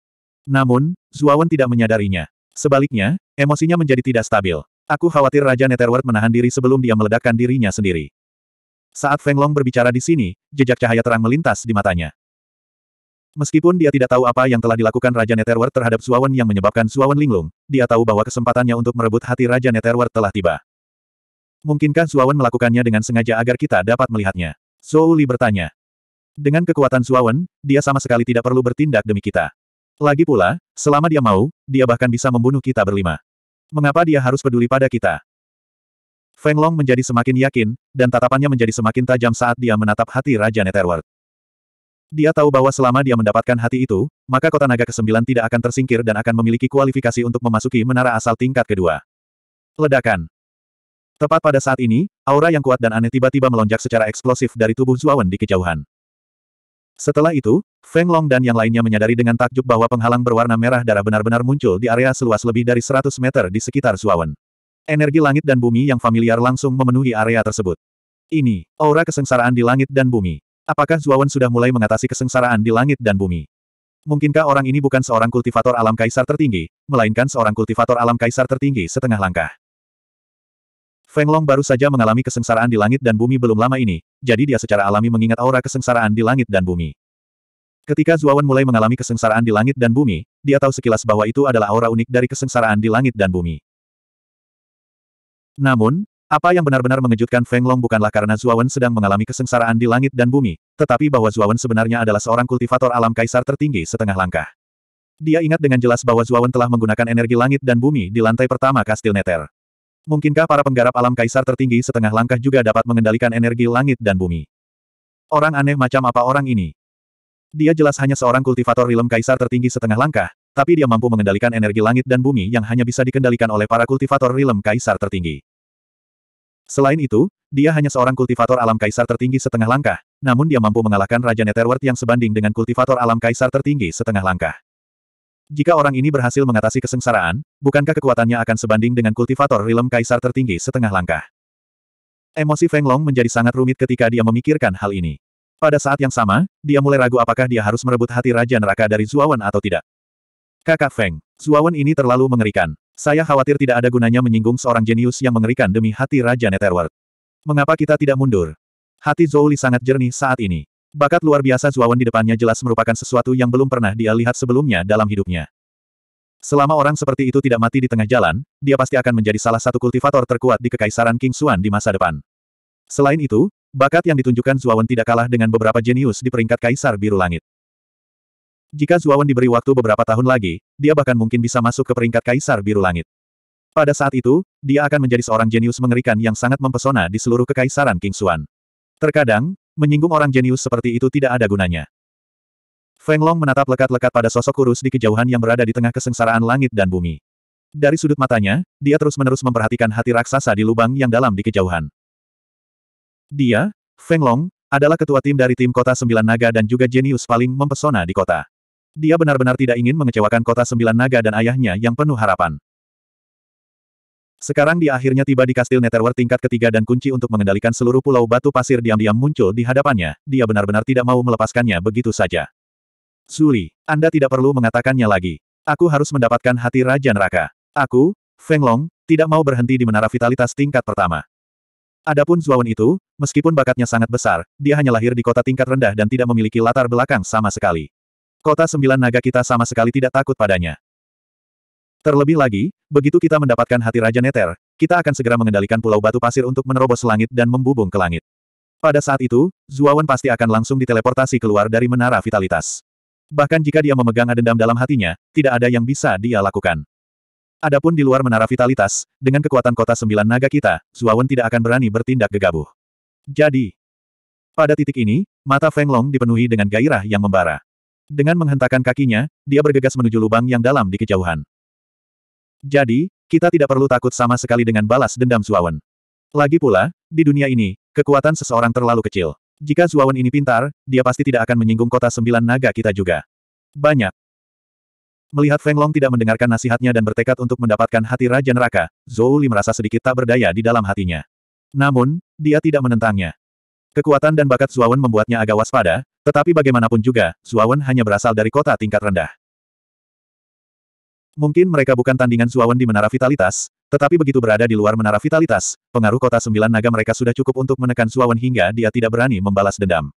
Namun, Zuawan tidak menyadarinya. Sebaliknya, emosinya menjadi tidak stabil. Aku khawatir Raja Netherworld menahan diri sebelum dia meledakkan dirinya sendiri. Saat Feng Long berbicara di sini, jejak cahaya terang melintas di matanya. Meskipun dia tidak tahu apa yang telah dilakukan Raja Netherworld terhadap Suawan yang menyebabkan Suawan linglung, dia tahu bahwa kesempatannya untuk merebut hati Raja Netherworld telah tiba. Mungkinkah Suawan melakukannya dengan sengaja agar kita dapat melihatnya? Zhou Li bertanya. Dengan kekuatan Suawan, dia sama sekali tidak perlu bertindak demi kita. Lagi pula, selama dia mau, dia bahkan bisa membunuh kita berlima. Mengapa dia harus peduli pada kita? Feng Long menjadi semakin yakin, dan tatapannya menjadi semakin tajam saat dia menatap hati Raja Netherworld. Dia tahu bahwa selama dia mendapatkan hati itu, maka kota naga ke-9 tidak akan tersingkir dan akan memiliki kualifikasi untuk memasuki menara asal tingkat kedua. Ledakan. Tepat pada saat ini, aura yang kuat dan aneh tiba-tiba melonjak secara eksplosif dari tubuh Zuawan di kejauhan. Setelah itu, Feng Long dan yang lainnya menyadari dengan takjub bahwa penghalang berwarna merah darah benar-benar muncul di area seluas lebih dari 100 meter di sekitar Suawan. Energi langit dan bumi yang familiar langsung memenuhi area tersebut. Ini, aura kesengsaraan di langit dan bumi. Apakah Zuawan sudah mulai mengatasi kesengsaraan di langit dan bumi? Mungkinkah orang ini bukan seorang kultivator alam kaisar tertinggi, melainkan seorang kultivator alam kaisar tertinggi setengah langkah? Feng Long baru saja mengalami kesengsaraan di langit dan bumi belum lama ini, jadi dia secara alami mengingat aura kesengsaraan di langit dan bumi. Ketika Zuawan mulai mengalami kesengsaraan di langit dan bumi, dia tahu sekilas bahwa itu adalah aura unik dari kesengsaraan di langit dan bumi. Namun, apa yang benar-benar mengejutkan Feng Long bukanlah karena Zuawan sedang mengalami kesengsaraan di langit dan bumi, tetapi bahwa Zuawan sebenarnya adalah seorang kultivator alam kaisar tertinggi setengah langkah. Dia ingat dengan jelas bahwa Zuawan telah menggunakan energi langit dan bumi di lantai pertama kastil Neter. Mungkinkah para penggarap alam kaisar tertinggi setengah langkah juga dapat mengendalikan energi langit dan bumi? Orang aneh macam apa orang ini? Dia jelas hanya seorang kultivator rilem kaisar tertinggi setengah langkah, tapi dia mampu mengendalikan energi langit dan bumi yang hanya bisa dikendalikan oleh para kultivator rilem kaisar tertinggi. Selain itu, dia hanya seorang kultivator alam kaisar tertinggi setengah langkah, namun dia mampu mengalahkan Raja Netherworld yang sebanding dengan kultivator alam kaisar tertinggi setengah langkah. Jika orang ini berhasil mengatasi kesengsaraan, bukankah kekuatannya akan sebanding dengan kultivator rilem kaisar tertinggi setengah langkah? Emosi Feng Long menjadi sangat rumit ketika dia memikirkan hal ini. Pada saat yang sama, dia mulai ragu apakah dia harus merebut hati Raja Neraka dari Zuawan atau tidak. Kakak Feng, Zuawan ini terlalu mengerikan. Saya khawatir tidak ada gunanya menyinggung seorang jenius yang mengerikan demi hati Raja Netherworld. Mengapa kita tidak mundur? Hati Zhou Li sangat jernih saat ini. Bakat luar biasa Zuawan di depannya jelas merupakan sesuatu yang belum pernah dia lihat sebelumnya dalam hidupnya. Selama orang seperti itu tidak mati di tengah jalan, dia pasti akan menjadi salah satu kultivator terkuat di Kekaisaran King Xuan di masa depan. Selain itu, bakat yang ditunjukkan Zuawan tidak kalah dengan beberapa jenius di peringkat Kaisar Biru Langit. Jika Zuawan diberi waktu beberapa tahun lagi, dia bahkan mungkin bisa masuk ke peringkat Kaisar Biru Langit. Pada saat itu, dia akan menjadi seorang jenius mengerikan yang sangat mempesona di seluruh Kekaisaran King Xuan. Terkadang, Menyinggung orang jenius seperti itu tidak ada gunanya. Feng Long menatap lekat-lekat pada sosok kurus di kejauhan yang berada di tengah kesengsaraan langit dan bumi. Dari sudut matanya, dia terus-menerus memperhatikan hati raksasa di lubang yang dalam di kejauhan. Dia, Feng Long, adalah ketua tim dari tim kota Sembilan Naga dan juga jenius paling mempesona di kota. Dia benar-benar tidak ingin mengecewakan kota Sembilan Naga dan ayahnya yang penuh harapan. Sekarang dia akhirnya tiba di kastil Netherworld tingkat ketiga dan kunci untuk mengendalikan seluruh pulau batu pasir diam-diam muncul di hadapannya, dia benar-benar tidak mau melepaskannya begitu saja. Zuli, Anda tidak perlu mengatakannya lagi. Aku harus mendapatkan hati Raja Neraka. Aku, Feng Long, tidak mau berhenti di menara vitalitas tingkat pertama. Adapun Zuawan itu, meskipun bakatnya sangat besar, dia hanya lahir di kota tingkat rendah dan tidak memiliki latar belakang sama sekali. Kota sembilan naga kita sama sekali tidak takut padanya. Terlebih lagi, begitu kita mendapatkan hati Raja Neter, kita akan segera mengendalikan pulau batu pasir untuk menerobos langit dan membubung ke langit. Pada saat itu, Zuawan pasti akan langsung diteleportasi keluar dari menara vitalitas. Bahkan jika dia memegang dendam dalam hatinya, tidak ada yang bisa dia lakukan. Adapun di luar menara vitalitas, dengan kekuatan kota sembilan naga kita, Zuawan tidak akan berani bertindak gegabah. Jadi, pada titik ini, mata Feng Long dipenuhi dengan gairah yang membara. Dengan menghentakkan kakinya, dia bergegas menuju lubang yang dalam di kejauhan. Jadi, kita tidak perlu takut sama sekali dengan balas dendam Zuawan. Lagi pula, di dunia ini, kekuatan seseorang terlalu kecil. Jika Zuawan ini pintar, dia pasti tidak akan menyinggung kota sembilan naga kita juga. Banyak. Melihat Feng Long tidak mendengarkan nasihatnya dan bertekad untuk mendapatkan hati Raja Neraka, Zhou Li merasa sedikit tak berdaya di dalam hatinya. Namun, dia tidak menentangnya. Kekuatan dan bakat Zuawan membuatnya agak waspada, tetapi bagaimanapun juga, Zuawan hanya berasal dari kota tingkat rendah. Mungkin mereka bukan tandingan Zuawan di Menara Vitalitas, tetapi begitu berada di luar Menara Vitalitas, pengaruh kota sembilan naga mereka sudah cukup untuk menekan Zuawan hingga dia tidak berani membalas dendam.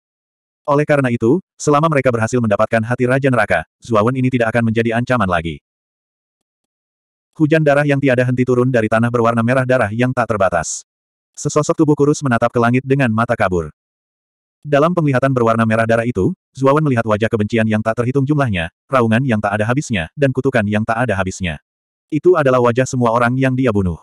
Oleh karena itu, selama mereka berhasil mendapatkan hati Raja Neraka, Zuawan ini tidak akan menjadi ancaman lagi. Hujan darah yang tiada henti turun dari tanah berwarna merah darah yang tak terbatas. Sesosok tubuh kurus menatap ke langit dengan mata kabur. Dalam penglihatan berwarna merah darah itu, Zuawan melihat wajah kebencian yang tak terhitung jumlahnya, raungan yang tak ada habisnya, dan kutukan yang tak ada habisnya. Itu adalah wajah semua orang yang dia bunuh.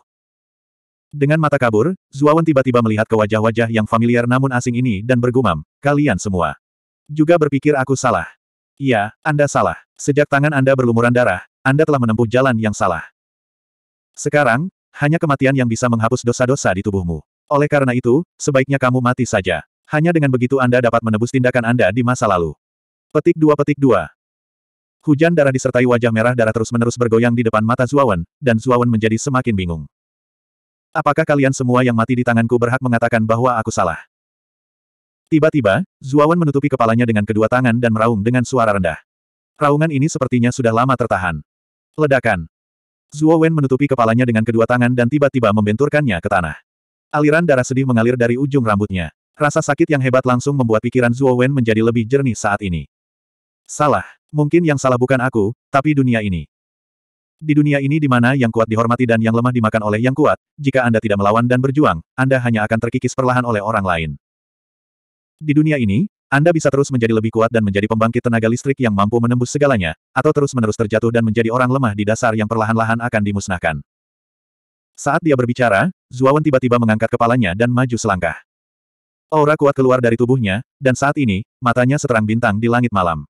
Dengan mata kabur, Zuawan tiba-tiba melihat ke wajah-wajah yang familiar namun asing ini dan bergumam, kalian semua. Juga berpikir aku salah. Iya, Anda salah. Sejak tangan Anda berlumuran darah, Anda telah menempuh jalan yang salah. Sekarang, hanya kematian yang bisa menghapus dosa-dosa di tubuhmu. Oleh karena itu, sebaiknya kamu mati saja. Hanya dengan begitu Anda dapat menebus tindakan Anda di masa lalu. Petik 2 Petik 2 Hujan darah disertai wajah merah darah terus-menerus bergoyang di depan mata Zuawan, dan Zuawan menjadi semakin bingung. Apakah kalian semua yang mati di tanganku berhak mengatakan bahwa aku salah? Tiba-tiba, Zuawan menutupi kepalanya dengan kedua tangan dan meraung dengan suara rendah. Raungan ini sepertinya sudah lama tertahan. Ledakan. Zuawan menutupi kepalanya dengan kedua tangan dan tiba-tiba membenturkannya ke tanah. Aliran darah sedih mengalir dari ujung rambutnya. Rasa sakit yang hebat langsung membuat pikiran Zuo Wen menjadi lebih jernih saat ini. Salah. Mungkin yang salah bukan aku, tapi dunia ini. Di dunia ini di mana yang kuat dihormati dan yang lemah dimakan oleh yang kuat, jika Anda tidak melawan dan berjuang, Anda hanya akan terkikis perlahan oleh orang lain. Di dunia ini, Anda bisa terus menjadi lebih kuat dan menjadi pembangkit tenaga listrik yang mampu menembus segalanya, atau terus-menerus terjatuh dan menjadi orang lemah di dasar yang perlahan-lahan akan dimusnahkan. Saat dia berbicara, Zuawan tiba-tiba mengangkat kepalanya dan maju selangkah. Aura kuat keluar dari tubuhnya, dan saat ini, matanya seterang bintang di langit malam.